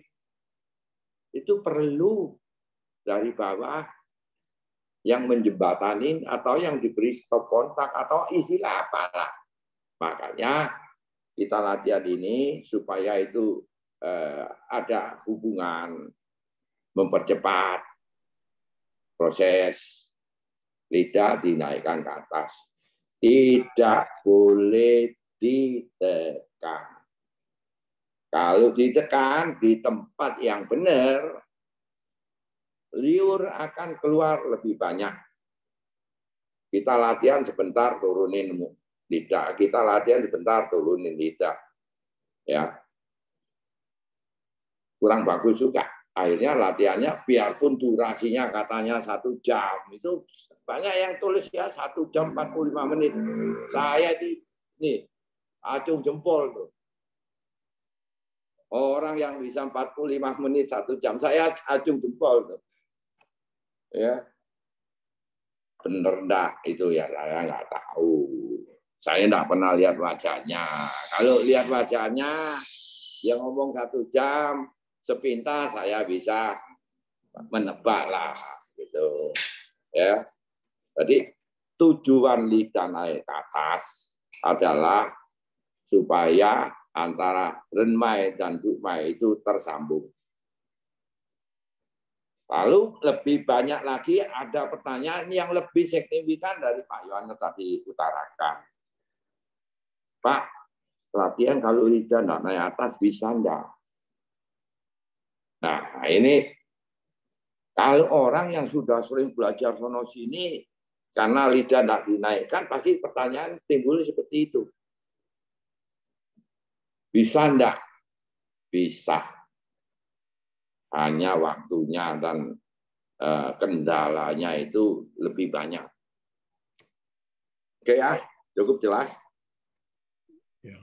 itu perlu dari bawah yang menjembatanin atau yang diberi stop kontak atau istilah apalah. Makanya kita latihan ini supaya itu eh, ada hubungan mempercepat proses lidah dinaikkan ke atas. Tidak boleh ditekan. Kalau ditekan di tempat yang benar, liur akan keluar lebih banyak. Kita latihan sebentar turunin lidah, kita latihan sebentar turunin lidah. Ya. Kurang bagus juga. Akhirnya latihannya biarpun durasinya katanya satu jam itu banyak yang tulis ya satu jam 45 menit. Saya di nih acung jempol tuh orang yang bisa 45 menit satu jam. Saya acung jempol. tuh ya bener dah itu ya saya nggak tahu saya nggak pernah lihat wajahnya kalau lihat wajahnya yang ngomong satu jam sepintas saya bisa menebak lah gitu ya jadi tujuan lidah naik ke atas adalah supaya antara renmai dan dukmai itu tersambung Lalu lebih banyak lagi ada pertanyaan yang lebih signifikan dari Pak Yohanes tadi utarakan. Pak, latihan kalau tidak tidak naik atas bisa enggak? Nah ini kalau orang yang sudah sering belajar sono sini karena lidah tidak dinaikkan pasti pertanyaan timbul seperti itu. Bisa enggak? Bisa hanya waktunya dan eh, kendalanya itu lebih banyak. Oke ya, cukup jelas. Ya.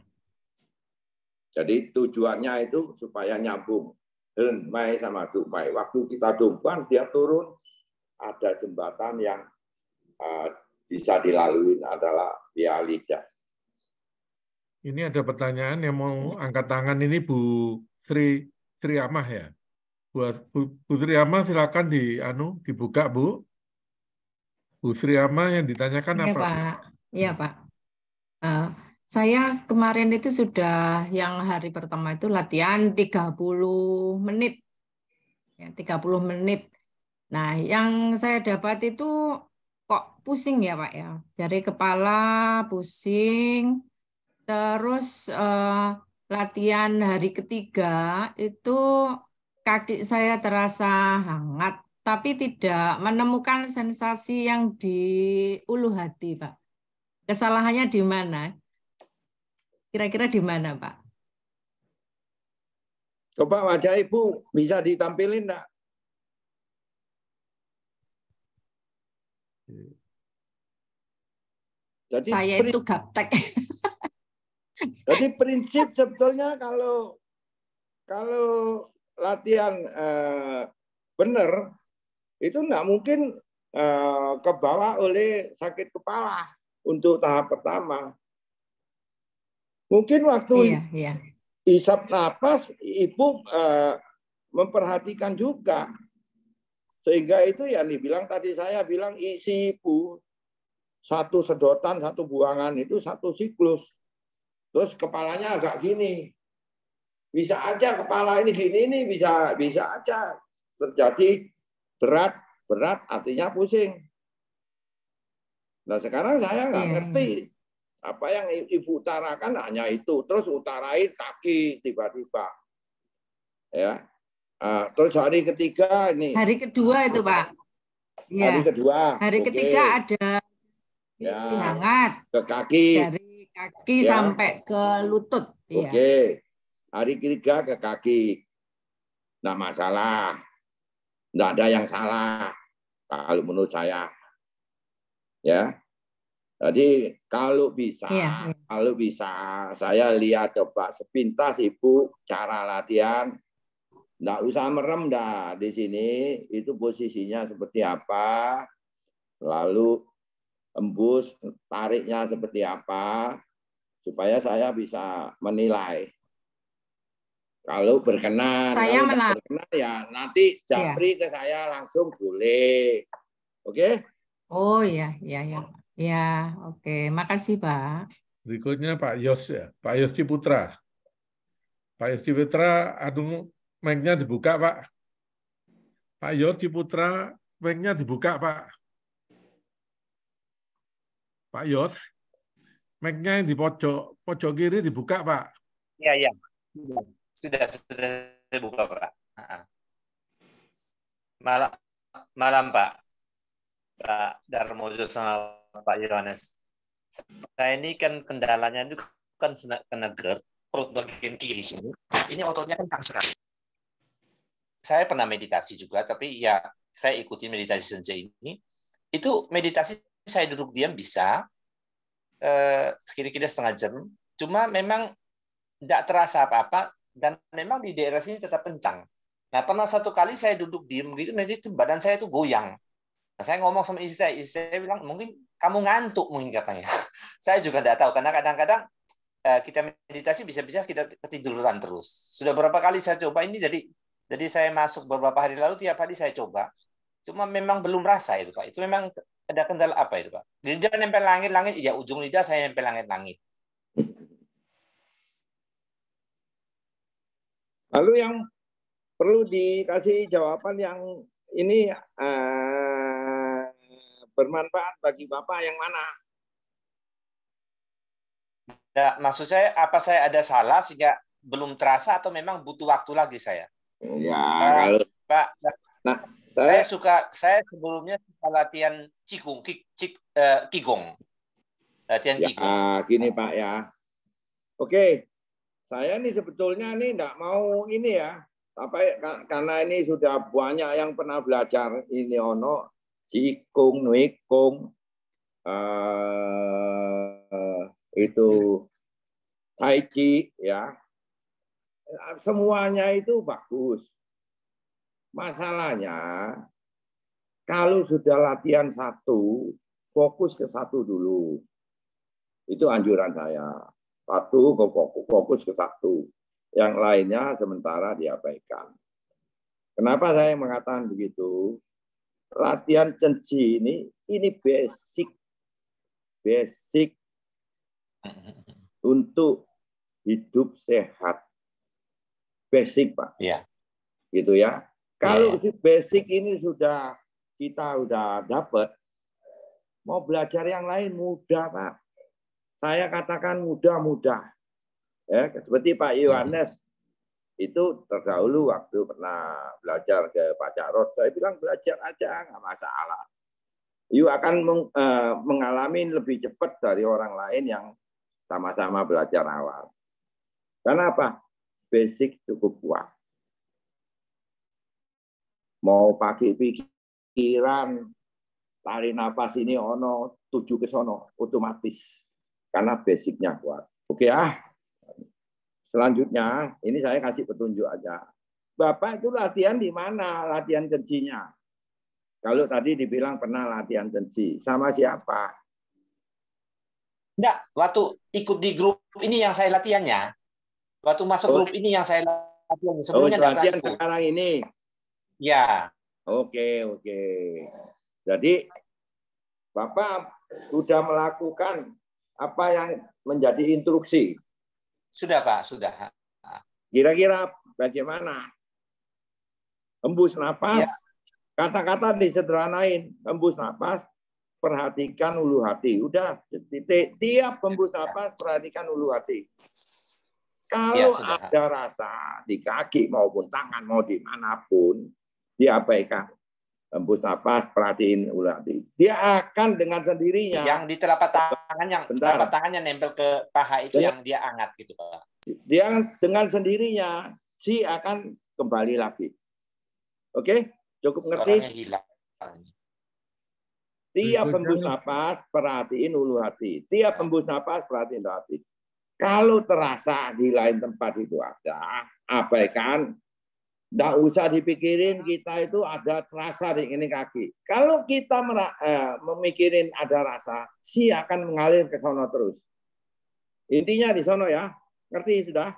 Jadi tujuannya itu supaya nyambung. Renmai sama Dumai. Waktu kita tumpuan, dia turun. Ada jembatan yang eh, bisa dilalui adalah via lidah. Ini ada pertanyaan yang mau angkat tangan ini Bu Sri Sri Amah ya? buat Putri Ama silakan di anu dibuka Bu. Putri Ama yang ditanyakan ya, apa? Pak. Iya hmm. Pak. Uh, saya kemarin itu sudah yang hari pertama itu latihan 30 menit. Ya, 30 menit. Nah, yang saya dapat itu kok pusing ya Pak ya. Dari kepala pusing, terus uh, latihan hari ketiga itu kaki saya terasa hangat, tapi tidak menemukan sensasi yang di ulu hati, Pak. Kesalahannya di mana? Kira-kira di mana, Pak? Coba wajah Ibu bisa ditampilin enggak? Jadi saya itu gaptek. Jadi prinsip sebetulnya kalau kalau latihan eh, benar itu nggak mungkin eh, kebawa oleh sakit kepala untuk tahap pertama. Mungkin waktu iya, iya. isap napas ibu eh, memperhatikan juga sehingga itu yang dibilang tadi saya bilang isi ibu satu sedotan satu buangan itu satu siklus terus kepalanya agak gini bisa aja kepala ini gini ini bisa bisa aja terjadi berat berat artinya pusing. Nah sekarang saya nggak iya. ngerti apa yang ibu utarakan hanya itu terus utarain kaki tiba-tiba ya ah, terus hari ketiga ini hari kedua itu pak ya. hari kedua hari okay. ketiga ada ya. hangat ke kaki dari kaki ya. sampai ke lutut iya. oke ya hari ketiga ke kaki. Tidak masalah. Tidak ada yang salah kalau menurut saya. Ya. Jadi kalau bisa, ya, kalau bisa saya lihat coba sepintas Ibu cara latihan tidak usah merem dah di sini, itu posisinya seperti apa, lalu embus tariknya seperti apa, supaya saya bisa menilai. Kalau berkenan, saya kalau berkenan ya nanti japri ya. ke saya langsung boleh. Oke? Okay? Oh ya, ya ya, Ya, oke. Okay. Makasih, Pak. Berikutnya Pak Yos ya. Pak Yos Putra. Pak Yos Putra, aduh, mic dibuka, Pak. Pak Yos Ciputra, mic-nya dibuka, Pak. Pak Yos, mic yang di pojok, pojok kiri dibuka, Pak. Iya, iya. Sudah, sudah saya buka, Pak. Malam, malam Pak. Pak Darmojo sama Pak Yohanes. Saya ini kan kendalanya itu kan kena GERD, perut bagian kiri sini. Ini ototnya kencang sekali. Saya pernah meditasi juga, tapi ya saya ikuti meditasi senja ini. Itu meditasi saya duduk diam bisa, eh, kira-kira setengah jam. Cuma memang tidak terasa apa-apa, dan memang di daerah sini tetap kencang. Nah pernah satu kali saya duduk diem gitu, nanti itu badan saya itu goyang. Nah, saya ngomong sama istri saya, istri saya bilang mungkin kamu ngantuk mungkin katanya. saya juga tidak tahu karena kadang-kadang eh, kita meditasi bisa-bisa kita ketiduran terus. Sudah berapa kali saya coba ini jadi jadi saya masuk beberapa hari lalu tiap hari saya coba. Cuma memang belum rasa itu Pak. Itu memang ada kendala apa itu Pak? Lidah nempel langit-langit, ya ujung lidah saya nempel langit-langit. Lalu yang perlu dikasih jawaban yang ini uh, bermanfaat bagi Bapak yang mana? Nah, maksud saya apa saya ada salah sehingga belum terasa atau memang butuh waktu lagi saya? Ya, uh, Pak. Nah, saya, saya suka saya sebelumnya suka latihan cikung, kik, cik, uh, kigong. Latihan ya, kigong. gini Pak ya. Oke, saya ini sebetulnya ini tidak mau ini ya apa ya, karena ini sudah banyak yang pernah belajar ini ono cikung nuikung uh, itu ya. tai chi ya semuanya itu bagus masalahnya kalau sudah latihan satu fokus ke satu dulu itu anjuran saya satu fokus, fokus ke satu. Yang lainnya sementara diabaikan. Kenapa saya mengatakan begitu? Latihan cenci ini ini basic basic untuk hidup sehat. Basic, Pak. Iya. Gitu ya. Kalau ya, basic ini sudah kita sudah dapat, mau belajar yang lain mudah, Pak. Saya katakan mudah-mudah. Ya, seperti Pak hmm. Yohanes itu terdahulu waktu pernah belajar ke Pak Jarod, saya bilang belajar aja nggak masalah. You akan meng, eh, mengalami lebih cepat dari orang lain yang sama-sama belajar awal. Karena apa? Basic cukup kuat. Mau pakai pikiran, tarik nafas ini ono, tujuh ke sono, otomatis karena basicnya kuat. Oke ya. Selanjutnya, ini saya kasih petunjuk aja. Bapak itu latihan di mana? Latihan kencinya. Kalau tadi dibilang pernah latihan kenci, sama siapa? Enggak, waktu ikut di grup ini yang saya latihannya. Waktu masuk oh. grup ini yang saya latihan. Oh, Sebelumnya oh, latihan ikut. sekarang ini. Ya. Oke, oke. Jadi Bapak sudah melakukan apa yang menjadi instruksi? Sudah Pak, sudah. Kira-kira bagaimana? Hembus nafas, ya. kata-kata ya. disederhanain. Hembus nafas, perhatikan ulu hati. Udah, titik. Tiap hembus nafas, perhatikan ulu hati. Ya, Kalau ya, ada rasa di kaki maupun tangan mau dimanapun, diabaikan hembus nafas, perhatiin ulati. Dia akan dengan sendirinya. Yang di telapak tangan yang Bentar. telapak tangannya nempel ke paha itu dia, yang dia angkat gitu, Pak. Dia dengan sendirinya si akan kembali lagi. Oke, cukup ngerti? Tiap hembus nafas, perhatiin ulu hati. Tiap hembus ya. nafas, perhatiin ulu hati. Kalau terasa di lain tempat itu ada, abaikan tidak usah dipikirin kita itu ada rasa di ini kaki. Kalau kita eh, memikirin ada rasa, si akan mengalir ke sana terus. Intinya di sana ya. Ngerti sudah?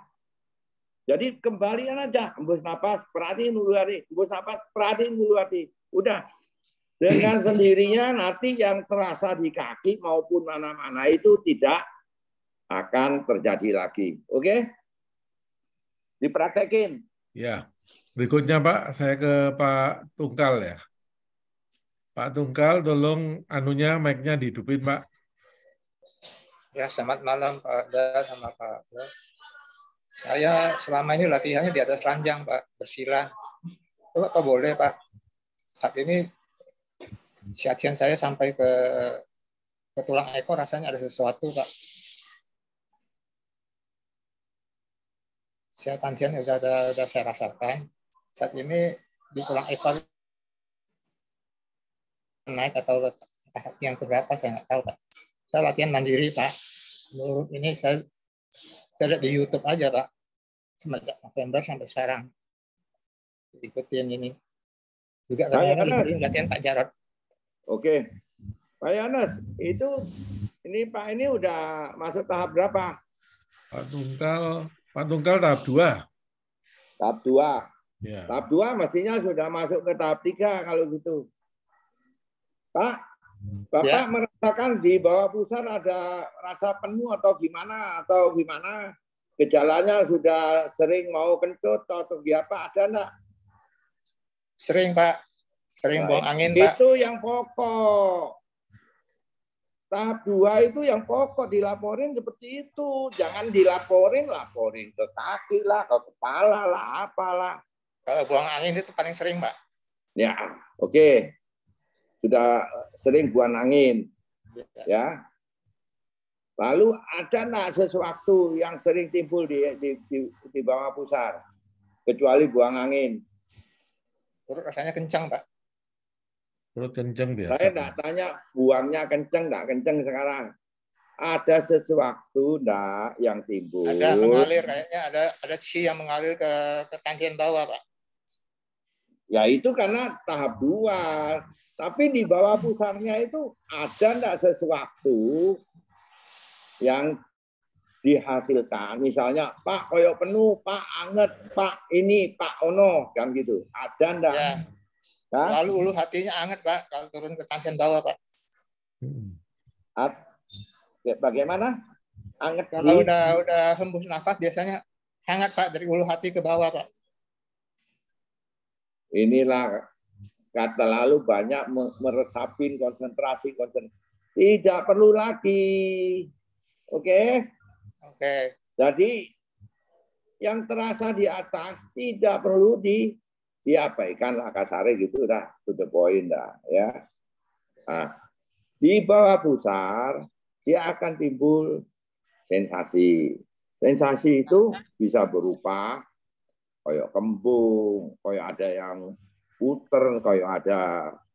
Jadi kembalian aja. Embus nafas, perhatiin dulu hati. Embus nafas, perhatiin dulu hati. Udah. Dengan sendirinya nanti yang terasa di kaki maupun mana-mana itu tidak akan terjadi lagi. Oke? Okay? Dipraktekin. Ya. Yeah. Berikutnya Pak, saya ke Pak Tungkal ya. Pak Tungkal, tolong anunya mic-nya dihidupin Pak. Ya, selamat malam Pak Da sama Pak da. Saya selama ini latihannya di atas ranjang Pak, bersila. Coba Pak boleh Pak. Saat ini siatian saya sampai ke ke tulang ekor rasanya ada sesuatu Pak. Saya tantian sudah, sudah saya rasakan saat ini di tulang ekor naik atau tahap yang berapa saya nggak tahu pak. Saya latihan mandiri pak. Menurut ini saya saya di YouTube aja pak. Semenjak November sampai sekarang ikutin ini. Juga Pak latihan Pak Jarot. Oke. Pak Yanes, itu ini Pak ini udah masuk tahap berapa? Pak Tunggal, Pak Tunggal tahap dua Tahap dua Yeah. Tahap dua mestinya sudah masuk ke tahap tiga kalau gitu. Pak, Bapak yeah. merasakan di bawah pusar ada rasa penuh atau gimana atau gimana gejalanya sudah sering mau kentut atau apa ya, ada enggak? Sering Pak, sering buang angin itu Pak. Itu yang pokok. Tahap dua itu yang pokok dilaporin seperti itu. Jangan dilaporin, laporin ke kaki lah, ke kepala lah, apalah kalau buang angin itu paling sering, Pak. Ya, oke. Okay. Sudah sering buang angin. Ya. ya. Lalu ada nggak sesuatu yang sering timbul di, di, di, di bawah pusar, kecuali buang angin. Perut rasanya kencang, Pak. Perut kencang biasa. Saya tidak tanya buangnya kencang, tidak kencang sekarang. Ada sesuatu enggak yang timbul? Ada mengalir, kayaknya ada ada chi yang mengalir ke, ke tangkian bawah, Pak. Ya itu karena tahap dua. Tapi di bawah pusarnya itu ada enggak sesuatu yang dihasilkan. Misalnya, Pak koyok penuh, Pak anget, Pak ini, Pak ono, kan gitu. Ada enggak? Ya. Hah? Selalu ulu hatinya anget, Pak, kalau turun ke kantin bawah, Pak. Hmm. At ya, bagaimana? Anget kalau udah udah hembus nafas biasanya hangat, Pak, dari ulu hati ke bawah, Pak inilah kata lalu banyak meresapin konsentrasi konsentrasi tidak perlu lagi oke okay? oke okay. jadi yang terasa di atas tidak perlu di diabaikan lah kasarnya gitu dah to the point dah ya nah, di bawah pusar dia akan timbul sensasi sensasi itu bisa berupa koyok kembung, koyok ada yang puter, koyok ada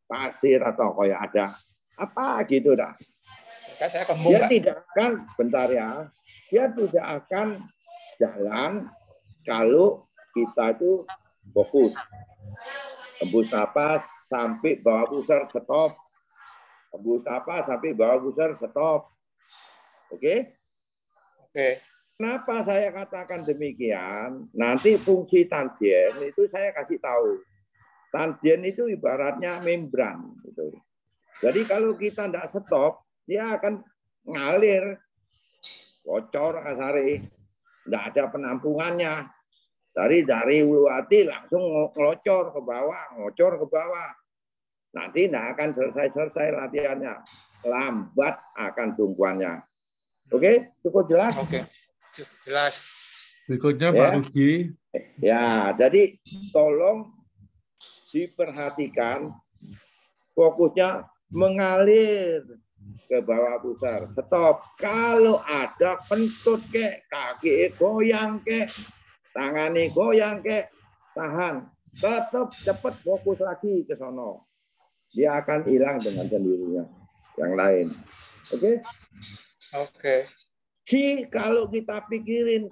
pasir atau koyok ada apa gitu dah. Kan saya kembung, dia Pak. tidak akan bentar ya, dia tidak akan jalan kalau kita itu fokus. Tembus napas sampai bawa pusar stop. Tembus nafas sampai bawa pusar stop. Oke? Okay? Oke. Okay. Kenapa saya katakan demikian? Nanti fungsi tandien itu saya kasih tahu. Tandien itu ibaratnya membran. Gitu. Jadi kalau kita tidak stop, dia akan ngalir, bocor kasari, tidak ada penampungannya. Dari dari ulu hati langsung ngelocor ke bawah, ngocor ke bawah. Nanti tidak akan selesai-selesai latihannya. Lambat akan tumpuannya. Oke, okay? cukup jelas? Oke. Okay. Jelas. Berikutnya ya. Pak Rudi. Ya, jadi tolong diperhatikan fokusnya mengalir ke bawah pusar. Stop. Kalau ada pentut ke kaki goyang tangan tangani goyang ke tahan. Tetap cepat fokus lagi ke sono. Dia akan hilang dengan sendirinya. Yang lain. Oke? Okay? Oke. Okay. Haji kalau kita pikirin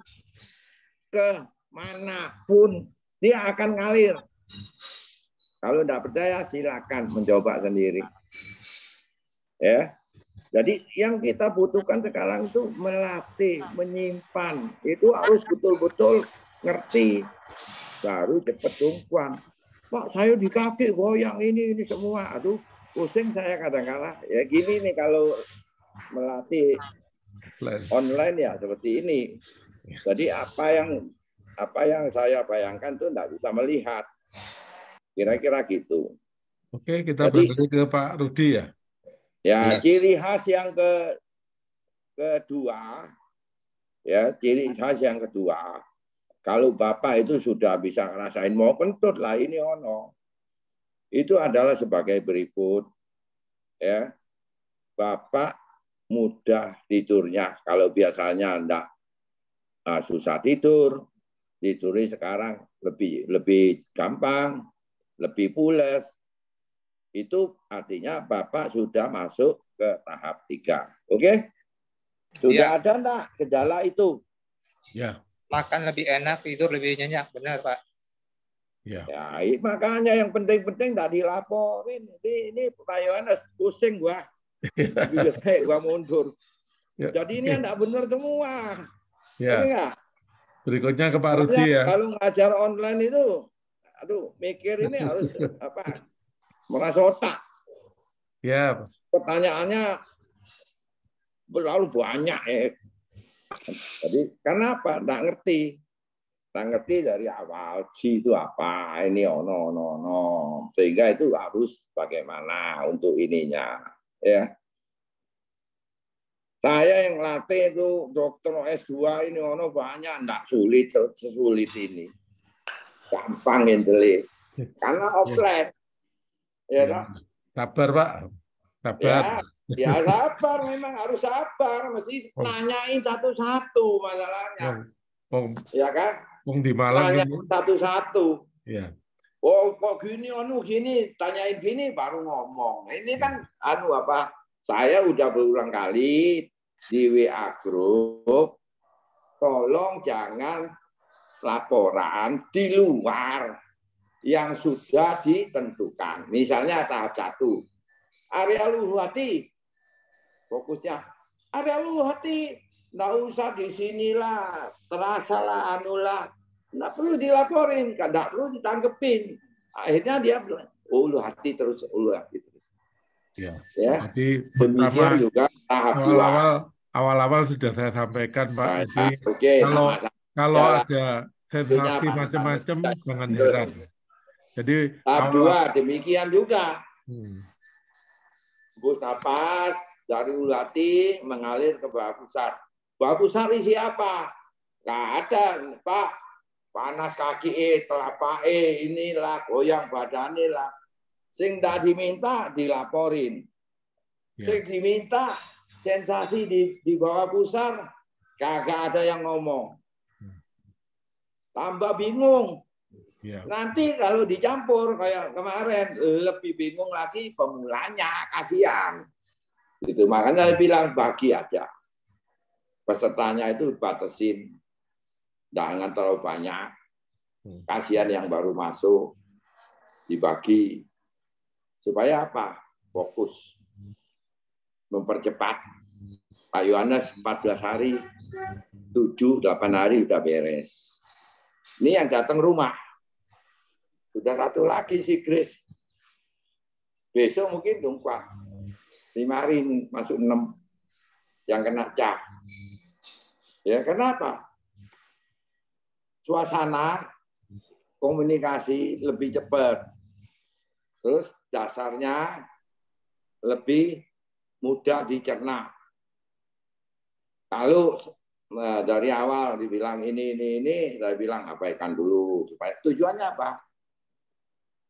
ke manapun dia akan ngalir. Kalau tidak percaya silakan mencoba sendiri. Ya. Jadi yang kita butuhkan sekarang itu melatih, menyimpan. Itu harus betul-betul ngerti. Baru cepat tumpuan. Pak, saya di kaki goyang ini, ini semua. Aduh, pusing saya kadang-kadang. Ya gini nih kalau melatih online ya seperti ini. Ya. Jadi apa yang apa yang saya bayangkan tuh tidak bisa melihat. Kira-kira gitu. Oke, kita Jadi, ke Pak Rudi ya. Ya, yes. Iya. ciri khas yang ke kedua ya, ciri khas yang kedua. Kalau Bapak itu sudah bisa ngerasain mau kentut lah ini ono. Itu adalah sebagai berikut ya. Bapak mudah tidurnya. Kalau biasanya enggak uh, ah, susah tidur, tidurnya sekarang lebih lebih gampang, lebih pules. Itu artinya Bapak sudah masuk ke tahap tiga. Oke? Okay? Sudah ya. ada enggak gejala itu? Ya. Makan lebih enak, tidur lebih nyenyak. Benar, Pak. Ya. ya makanya yang penting-penting tidak dilaporin. Ini, ini pak Yohanes pusing gua. Jelek, iya. iya, gua mundur. Ya. Jadi ini tidak ya. benar semua. Ya. Berikutnya ke Pak Rudi ya. Kalau ngajar online itu, aduh, mikir ini harus apa? Merasa otak. Ya. Pertanyaannya terlalu banyak ya. Jadi kenapa? Tidak ngerti. Tidak ngerti dari awal si itu apa, ini ono ono ono, sehingga itu harus bagaimana untuk ininya ya saya yang latih itu dokter S2 ini ono banyak ndak sulit sesulit ini gampang inteli karena ya. offline ya, ya sabar pak sabar ya, ya sabar memang harus sabar mesti oh. nanyain satu-satu masalahnya oh. Oh. ya kan Wong di Malang satu-satu ya Oh kok gini anu gini tanyain gini baru ngomong. Ini kan anu apa? Saya udah berulang kali di WA grup tolong jangan laporan di luar yang sudah ditentukan. Misalnya tahap satu, area luhu fokusnya area luhu nggak usah di sinilah, terasalah anulah, Nggak perlu dilaporin, nggak perlu ditanggepin. Akhirnya dia bilang, ulu oh, hati terus, ulu oh, hati terus. Ya. ya. Jadi pertama juga awal-awal awal-awal sudah saya sampaikan Pak. Nah, Jadi, okay, kalau nah, kalau ya, ada sensasi macam-macam jangan heran. Jadi tahap dua demikian juga. Hmm. Bus napas dari ulu hati mengalir ke bawah pusat. Bawah pusat isi apa? Tidak ada, Pak panas kaki e telapak e inilah goyang badan lah sing tak diminta dilaporin ya. sing diminta sensasi di di bawah pusar kagak ada yang ngomong tambah bingung ya. nanti kalau dicampur kayak kemarin lebih bingung lagi pemulanya kasihan itu makanya saya bilang bagi aja pesertanya itu batasin jangan terlalu banyak. Hmm. Kasihan yang baru masuk, dibagi. Supaya apa? Fokus. Mempercepat. Pak Yohanes 14 hari, 7, 8 hari sudah beres. Ini yang datang rumah. Sudah satu lagi si Chris. Besok mungkin tunggu Lima hari masuk enam yang kena cap. Ya kenapa? suasana komunikasi lebih cepat. Terus dasarnya lebih mudah dicerna. Kalau eh, dari awal dibilang ini, ini, ini, saya bilang abaikan dulu. supaya Tujuannya apa?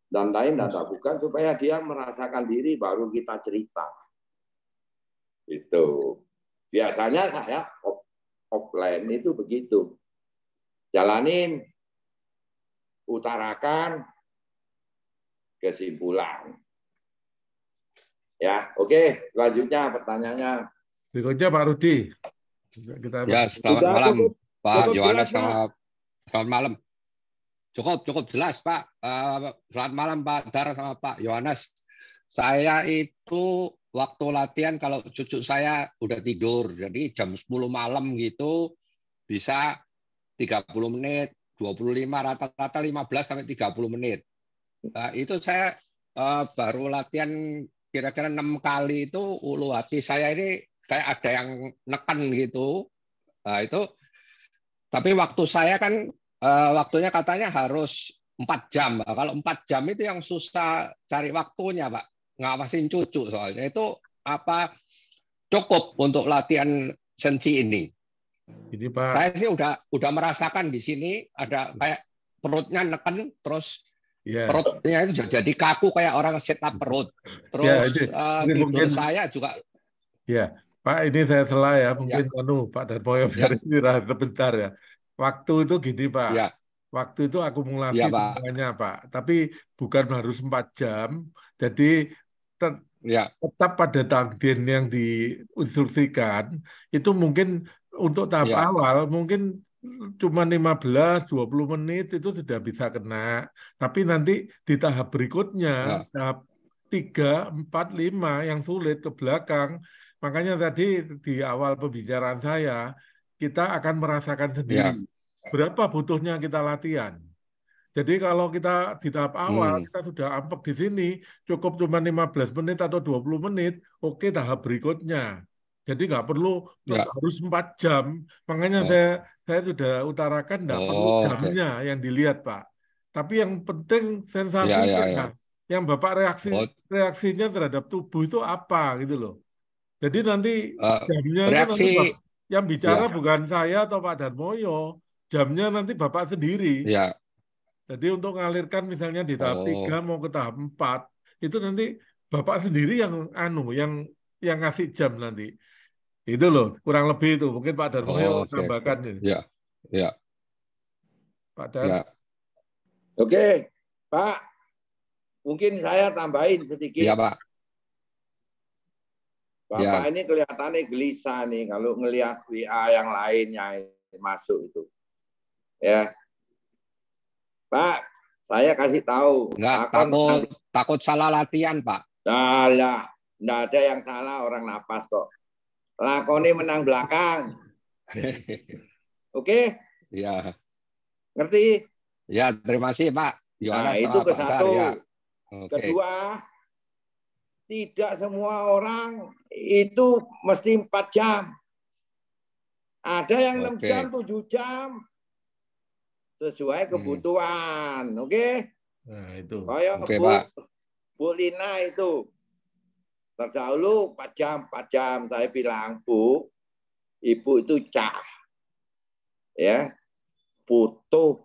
Dan lain dan bukan supaya dia merasakan diri baru kita cerita. Itu. Biasanya saya offline itu begitu jalanin, utarakan kesimpulan. Ya, oke. Okay. Selanjutnya pertanyaannya. Berikutnya Pak Rudi. Kita... Ya, selamat Udah, malam cukup, Pak cukup Yohanes sama selamat malam. Cukup, cukup jelas Pak. Eh, selamat malam Pak Dara sama Pak Yohanes. Saya itu waktu latihan kalau cucu saya udah tidur, jadi jam 10 malam gitu bisa 30 menit, 25 rata-rata 15 sampai 30 menit. Nah, itu saya uh, baru latihan kira-kira enam kali itu ulu hati saya ini kayak ada yang neken gitu. Nah, itu tapi waktu saya kan uh, waktunya katanya harus empat jam. Nah, kalau empat jam itu yang susah cari waktunya, Pak. Ngawasin cucu soalnya itu apa cukup untuk latihan sensi ini? Jadi Pak. Saya sih udah udah merasakan di sini ada kayak perutnya neken terus yeah. perutnya itu jadi kaku kayak orang setap perut. Iya, terus yeah, ini, uh, ini gitu. mungkin saya juga. Ya, yeah. Pak ini saya salah ya mungkin yeah. anu Pak Boyo biar istirahat sebentar ya. Waktu itu gini Pak. Yeah. Waktu itu akumulasi yeah, Pak. Semuanya, Pak. Tapi bukan harus 4 jam. Jadi iya. tetap pada takdir yang diinstruksikan itu mungkin untuk tahap ya. awal mungkin cuma 15 20 menit itu sudah bisa kena. Tapi nanti di tahap berikutnya ya. tahap 3 4 5 yang sulit ke belakang. Makanya tadi di awal pembicaraan saya kita akan merasakan sendiri ya. berapa butuhnya kita latihan. Jadi kalau kita di tahap awal hmm. kita sudah ampek di sini, cukup cuma 15 menit atau 20 menit, oke okay, tahap berikutnya jadi nggak perlu nggak ya. harus empat jam. Makanya ya. saya saya sudah utarakan nggak oh, perlu jamnya okay. yang dilihat Pak. Tapi yang penting sensasi ya, ya, ya. yang Bapak reaksi oh. reaksinya terhadap tubuh itu apa gitu loh. Jadi nanti uh, jamnya reaksi, nanti Pak, yang bicara ya. bukan saya atau Pak Darmoyo, jamnya nanti Bapak sendiri. Ya. Jadi untuk mengalirkan misalnya di tahap oh. 3 mau ke tahap 4, itu nanti Bapak sendiri yang anu yang yang ngasih jam nanti. Itu loh, kurang lebih itu. Mungkin Pak Darmono oh, okay. tambahkan. Ya, ya. Pak ya. Dar. Yeah. Oke, okay. Pak. Mungkin saya tambahin sedikit. yeah, Pak. Bapak yeah. ini kelihatannya gelisah nih kalau ngelihat WA yang lainnya masuk itu. Ya. Pak, saya kasih tahu. Enggak, takut, takut, salah latihan, Pak. Salah. Enggak ada yang salah orang napas kok lakoni menang belakang. Oke? Okay? Ya. Ngerti? Ya, terima kasih, Pak. Yohana nah, itu ke satu. Ya. Okay. Kedua, tidak semua orang itu mesti 4 jam. Ada yang okay. 6 jam, 7 jam. Sesuai hmm. kebutuhan. Hmm. Oke? Okay? Nah, itu. Kayak okay, Bu, Pak. Bu Lina itu Terdahulu 4 jam, 4 jam saya bilang, Bu, ibu itu cah. Ya. Butuh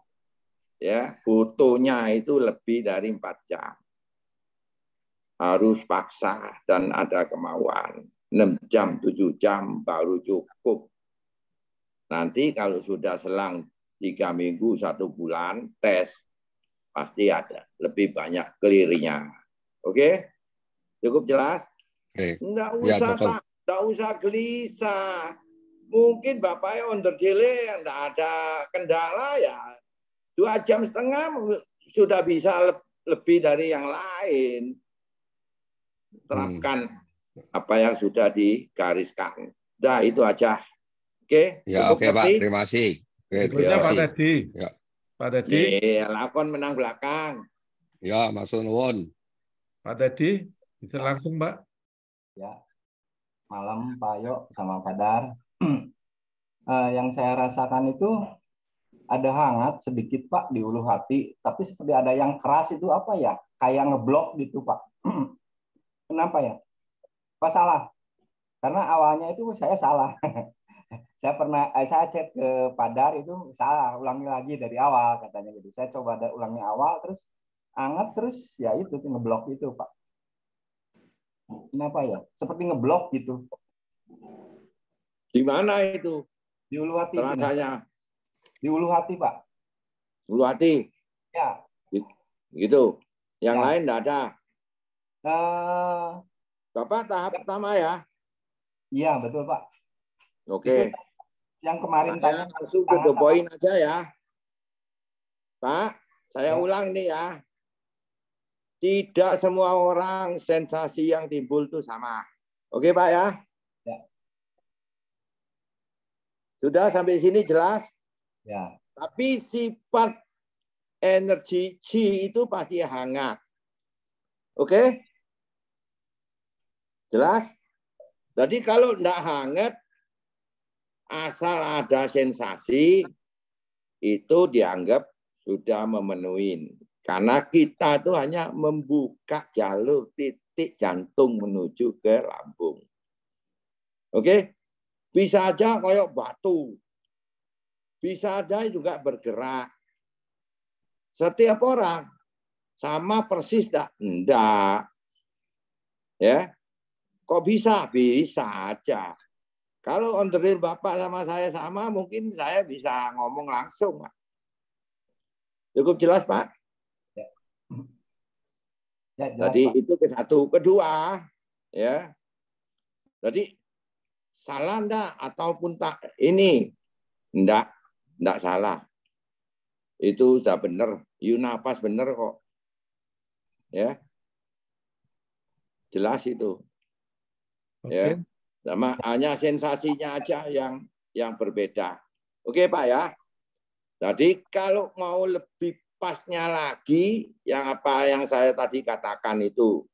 ya, butuhnya itu lebih dari 4 jam. Harus paksa dan ada kemauan. 6 jam, 7 jam baru cukup. Nanti kalau sudah selang tiga minggu, satu bulan, tes pasti ada lebih banyak kelirinya. Oke? Cukup jelas? Enggak ya, usah ya, enggak usah gelisah. Mungkin bapaknya on the delay, enggak ada kendala ya. Dua jam setengah sudah bisa lebih dari yang lain. Terapkan hmm. apa yang sudah digariskan. Dah itu aja. Oke. Okay? Ya oke okay, Pak, terima kasih. Oke, terima kasih. Pak teddy Ya. Pak teddy Ya, lakon menang belakang. Ya, Mas Nuwun. Pak teddy bisa langsung, Pak ya malam Pak Yo sama Pak uh, yang saya rasakan itu ada hangat sedikit Pak di ulu hati, tapi seperti ada yang keras itu apa ya? Kayak ngeblok gitu Pak. Kenapa ya? Pak salah. Karena awalnya itu saya salah. saya pernah eh, saya chat ke Padar itu salah ulangi lagi dari awal katanya gitu. Saya coba ulangi awal terus hangat terus ya itu ngeblok itu Pak kenapa ya seperti ngeblok gitu di mana itu di ulu hati rasanya di ulu hati pak ulu hati ya gitu yang ya. lain tidak ada uh, bapak tahap ya. pertama ya iya betul pak oke okay. yang kemarin tanya langsung ke the point aja ya pak saya ya. ulang nih ya tidak semua orang sensasi yang timbul itu sama. Oke Pak ya? ya. Sudah sampai sini jelas? Ya. Tapi sifat energi chi itu pasti hangat. Oke? Jelas? Jadi kalau tidak hangat, asal ada sensasi, itu dianggap sudah memenuhi. Karena kita itu hanya membuka jalur titik jantung menuju ke lambung. Oke? Bisa aja koyok batu. Bisa aja juga bergerak. Setiap orang sama persis tidak Enggak. Ya. Kok bisa? Bisa aja. Kalau onderil Bapak sama saya sama, mungkin saya bisa ngomong langsung. Cukup jelas, Pak? Jadi itu ke satu, kedua, ya. Jadi salah enggak ataupun tak ini enggak enggak salah. Itu sudah benar, you nafas benar kok. Ya. Jelas itu. Okay. Ya. Sama hanya sensasinya aja yang yang berbeda. Oke, Pak ya. Jadi kalau mau lebih pasnya lagi yang apa yang saya tadi katakan itu.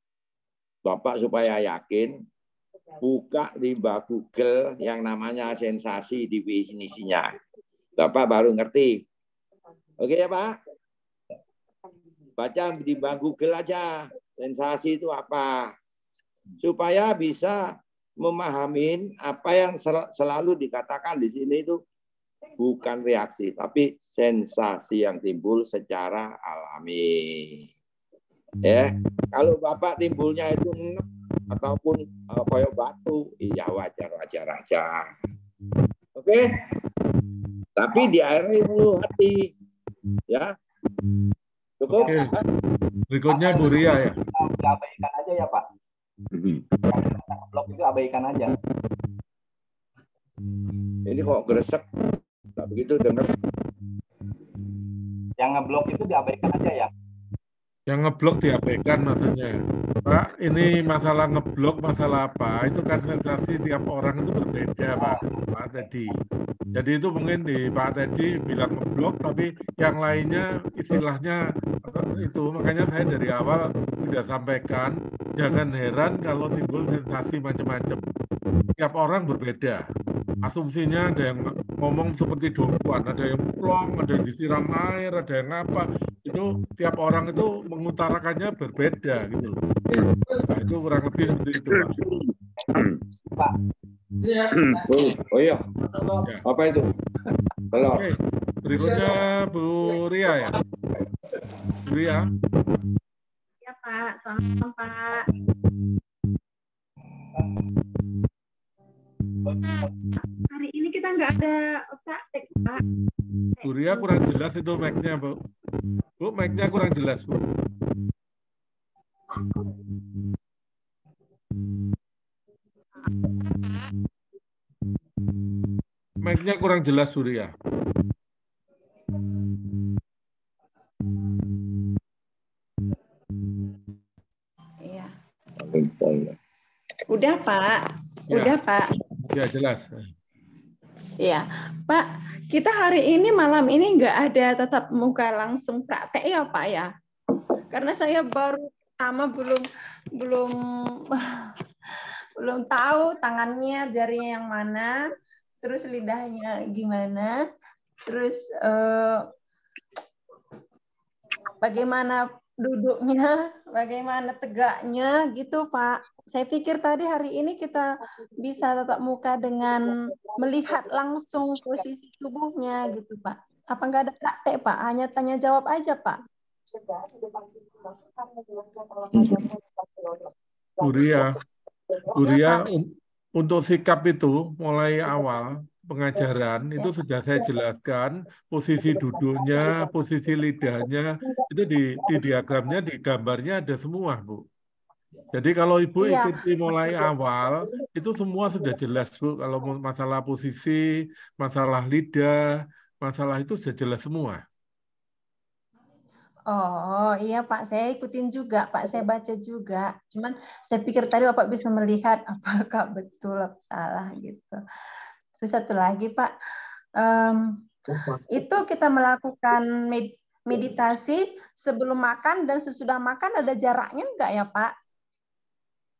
Bapak supaya yakin buka di Mbak Google yang namanya sensasi di definisinya. Bapak baru ngerti. Oke ya Pak? Baca di Mbak Google aja. Sensasi itu apa? Supaya bisa memahamin apa yang selalu dikatakan di sini itu bukan reaksi, tapi sensasi yang timbul secara alami. Ya, kalau bapak timbulnya itu nek, ataupun uh, koyok batu, iya wajar wajar aja. Oke, tapi di air itu hati, ya. Cukup. Oke. Berikutnya Bu ya. Kita abaikan aja ya Pak. Mhm. Blok itu abaikan aja. Ini kok gresek begitu dengar yang ngeblok itu diabaikan aja ya yang ngeblok diabaikan maksudnya pak ini masalah ngeblok masalah apa itu kan sensasi tiap orang itu berbeda pak pak tadi jadi itu mungkin di pak tadi bilang ngeblok tapi yang lainnya istilahnya eh, itu makanya saya dari awal sudah sampaikan jangan heran kalau timbul sensasi macam-macam tiap orang berbeda asumsinya ada yang ngomong seperti dokuan ada yang plong ada yang disiram air ada yang apa itu tiap orang itu mengutarakannya berbeda gitu loh. Nah, itu kurang lebih seperti itu Pak. Pak. Iya. Oh, oh iya. Ya. Apa itu? Kalau Oke. berikutnya Bu Ria ya. Bu Ria. Ya Pak, selamat Pak. Hari ini kita nggak ada praktek Pak. Surya kurang jelas itu mic-nya, Bu. Bu, mic-nya kurang jelas, Bu. Mic-nya kurang jelas, Surya. Iya. Udah, Pak. Ya. Udah, ya. Pak. Ya, jelas. Iya, Pak, kita hari ini malam ini nggak ada tetap muka langsung praktek ya Pak ya, karena saya baru pertama belum belum belum tahu tangannya jarinya yang mana, terus lidahnya gimana, terus eh, bagaimana duduknya, bagaimana tegaknya gitu Pak saya pikir tadi hari ini kita bisa tatap muka dengan melihat langsung posisi tubuhnya gitu Pak. Apa nggak ada praktek Pak? Hanya tanya jawab aja Pak. Uria, Uria untuk sikap itu mulai awal pengajaran ya. itu sudah saya jelaskan posisi duduknya, posisi lidahnya itu di, di diagramnya, di gambarnya ada semua bu. Jadi kalau Ibu iya. ikuti mulai awal, itu semua sudah jelas, Bu. Kalau masalah posisi, masalah lidah, masalah itu sudah jelas semua. Oh iya Pak, saya ikutin juga Pak, saya baca juga. Cuman saya pikir tadi Bapak bisa melihat apakah betul atau salah gitu. Terus satu lagi Pak, um, itu kita melakukan meditasi sebelum makan dan sesudah makan ada jaraknya enggak ya Pak?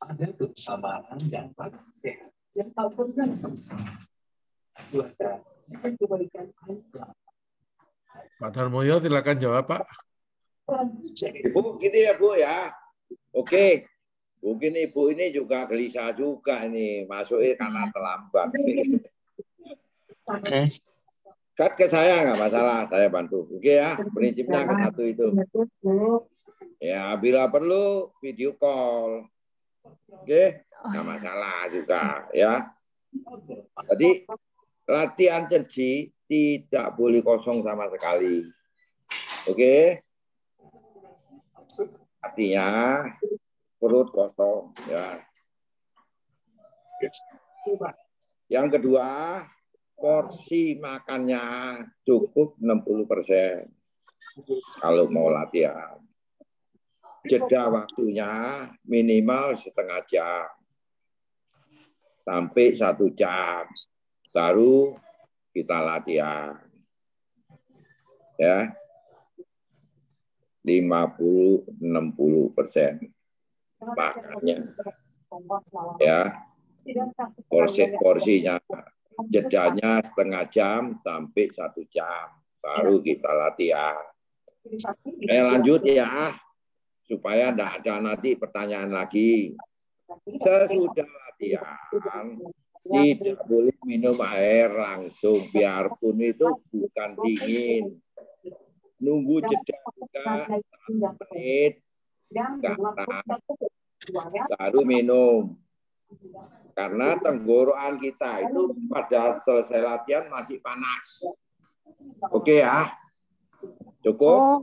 ada kebersamaan dan sehat yang tak pernah Pak Darmoyo silakan jawab Pak. Bu, gini ya Bu ya. Oke. Mungkin Ibu ini juga gelisah juga nih, masuknya karena terlambat. Oke. Eh. Cut ke saya nggak masalah, saya bantu. Oke ya, prinsipnya ke satu itu. Ya, bila perlu video call. Oke, okay? Oh, nggak iya. masalah juga ya. Jadi latihan cerci tidak boleh kosong sama sekali. Oke? Okay? Artinya perut kosong ya. Yang kedua, porsi makannya cukup 60% kalau mau latihan jeda waktunya minimal setengah jam sampai satu jam baru kita latihan ya 50 60 persen makanya ya porsi porsinya jedanya setengah jam sampai satu jam baru kita latihan eh lanjut ya supaya tidak ada nanti pertanyaan lagi. Sesudah latihan, tidak boleh minum air langsung, biarpun itu bukan dingin. Nunggu jeda juga menit, karena baru minum. Karena tenggorokan kita itu pada selesai latihan masih panas. Oke okay ya, cukup. Oh.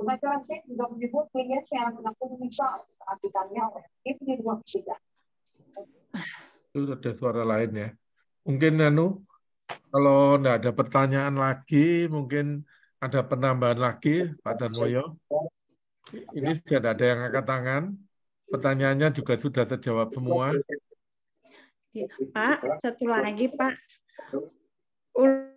Pengacara Sheikh juga menyebut kliennya yang mengaku meminta untuk oleh tim di ruang sidang. Itu ada suara lain ya. Mungkin Nanu, kalau tidak ada pertanyaan lagi, mungkin ada penambahan lagi, Pak Darmoyo. Ini sudah ada yang angkat tangan. Pertanyaannya juga sudah terjawab semua. Pak, satu lagi Pak. Ul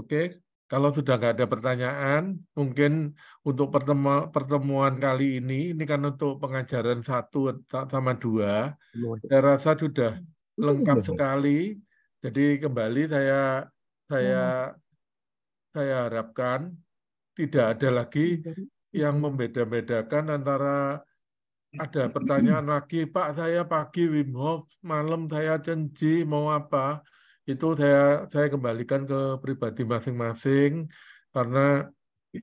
Oke, kalau sudah nggak ada pertanyaan, mungkin untuk pertemuan kali ini, ini kan untuk pengajaran satu sama dua, iya. saya rasa sudah lengkap iya. sekali. Jadi kembali saya saya iya. saya harapkan tidak ada lagi yang membeda-bedakan antara ada pertanyaan lagi, Pak saya pagi Wim Hof, malam saya cenci, mau apa? itu saya saya kembalikan ke pribadi masing-masing karena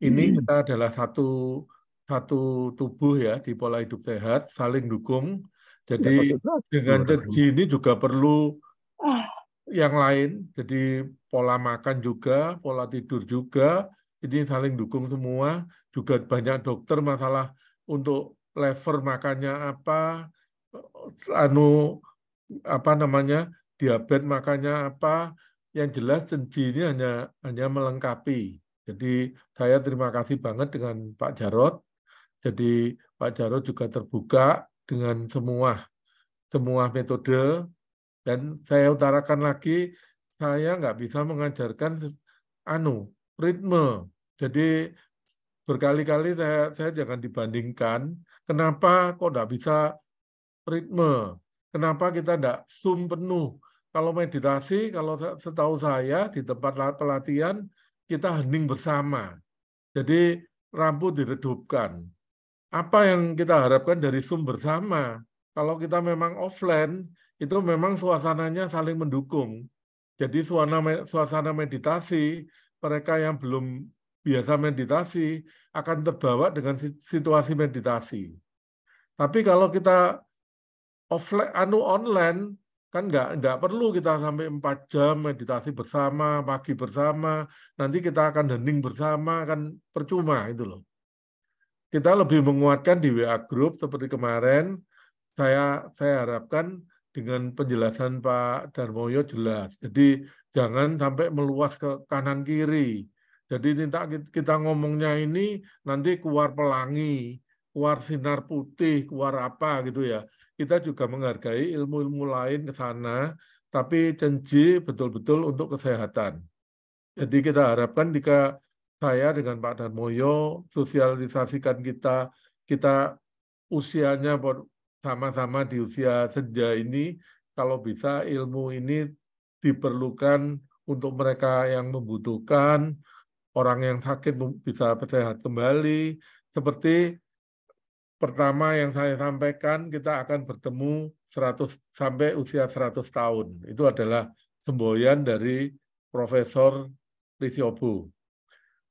ini hmm. kita adalah satu satu tubuh ya di pola hidup sehat saling dukung jadi dengan keji ini juga perlu ah. yang lain jadi pola makan juga pola tidur juga ini saling dukung semua juga banyak dokter masalah untuk lever makannya apa anu apa namanya diabetes makanya apa, yang jelas ini hanya hanya melengkapi. Jadi saya terima kasih banget dengan Pak Jarot. Jadi Pak Jarot juga terbuka dengan semua semua metode dan saya utarakan lagi saya nggak bisa mengajarkan anu ritme. Jadi berkali-kali saya saya jangan dibandingkan kenapa kok nggak bisa ritme kenapa kita tidak sum penuh kalau meditasi, kalau setahu saya di tempat pelatihan kita hening bersama. Jadi rambut diredupkan. Apa yang kita harapkan dari Zoom bersama? Kalau kita memang offline, itu memang suasananya saling mendukung. Jadi suasana suasana meditasi, mereka yang belum biasa meditasi akan terbawa dengan situasi meditasi. Tapi kalau kita offline anu online, kan nggak nggak perlu kita sampai empat jam meditasi bersama pagi bersama nanti kita akan hening bersama kan percuma itu loh kita lebih menguatkan di WA group seperti kemarin saya saya harapkan dengan penjelasan Pak Darmoyo jelas jadi jangan sampai meluas ke kanan kiri jadi tak kita ngomongnya ini nanti keluar pelangi keluar sinar putih keluar apa gitu ya kita juga menghargai ilmu-ilmu lain ke sana, tapi cenji betul-betul untuk kesehatan. Jadi kita harapkan jika saya dengan Pak Darmoyo sosialisasikan kita, kita usianya sama-sama di usia senja ini, kalau bisa ilmu ini diperlukan untuk mereka yang membutuhkan, orang yang sakit bisa sehat kembali, seperti pertama yang saya sampaikan kita akan bertemu 100 sampai usia 100 tahun. Itu adalah semboyan dari Profesor Lisiobu.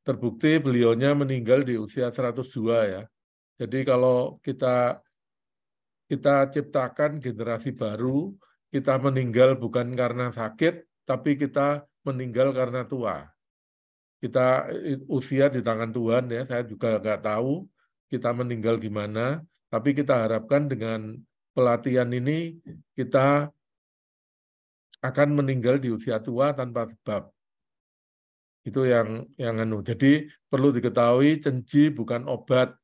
Terbukti beliaunya meninggal di usia 102 ya. Jadi kalau kita kita ciptakan generasi baru, kita meninggal bukan karena sakit, tapi kita meninggal karena tua. Kita eh, usia di tangan Tuhan ya, saya juga nggak tahu kita meninggal gimana, tapi kita harapkan dengan pelatihan ini kita akan meninggal di usia tua tanpa sebab. Itu yang yang anu. Jadi perlu diketahui cenci bukan obat.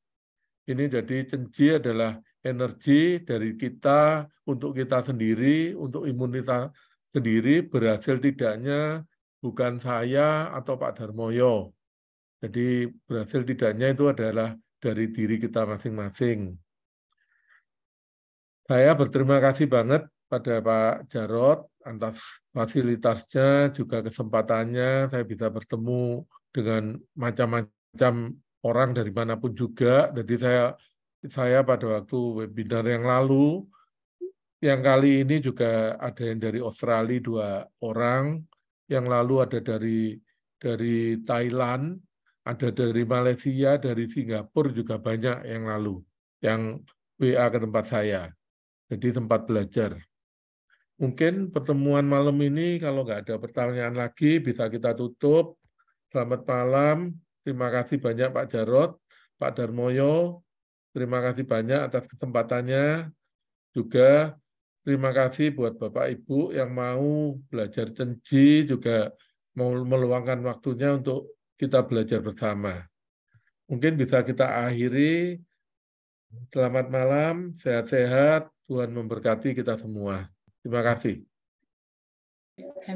Ini jadi cenci adalah energi dari kita untuk kita sendiri, untuk imunitas sendiri berhasil tidaknya bukan saya atau Pak Darmoyo. Jadi berhasil tidaknya itu adalah dari diri kita masing-masing. Saya berterima kasih banget pada Pak Jarot atas fasilitasnya, juga kesempatannya saya bisa bertemu dengan macam-macam orang dari manapun juga. Jadi saya saya pada waktu webinar yang lalu, yang kali ini juga ada yang dari Australia dua orang, yang lalu ada dari dari Thailand ada dari Malaysia, dari Singapura juga banyak yang lalu, yang WA ke tempat saya. Jadi tempat belajar. Mungkin pertemuan malam ini kalau nggak ada pertanyaan lagi bisa kita tutup. Selamat malam. Terima kasih banyak Pak Jarot, Pak Darmoyo. Terima kasih banyak atas kesempatannya. Juga terima kasih buat Bapak Ibu yang mau belajar cenci juga mau meluangkan waktunya untuk kita belajar bersama. Mungkin bisa kita akhiri. Selamat malam, sehat-sehat. Tuhan memberkati kita semua. Terima kasih.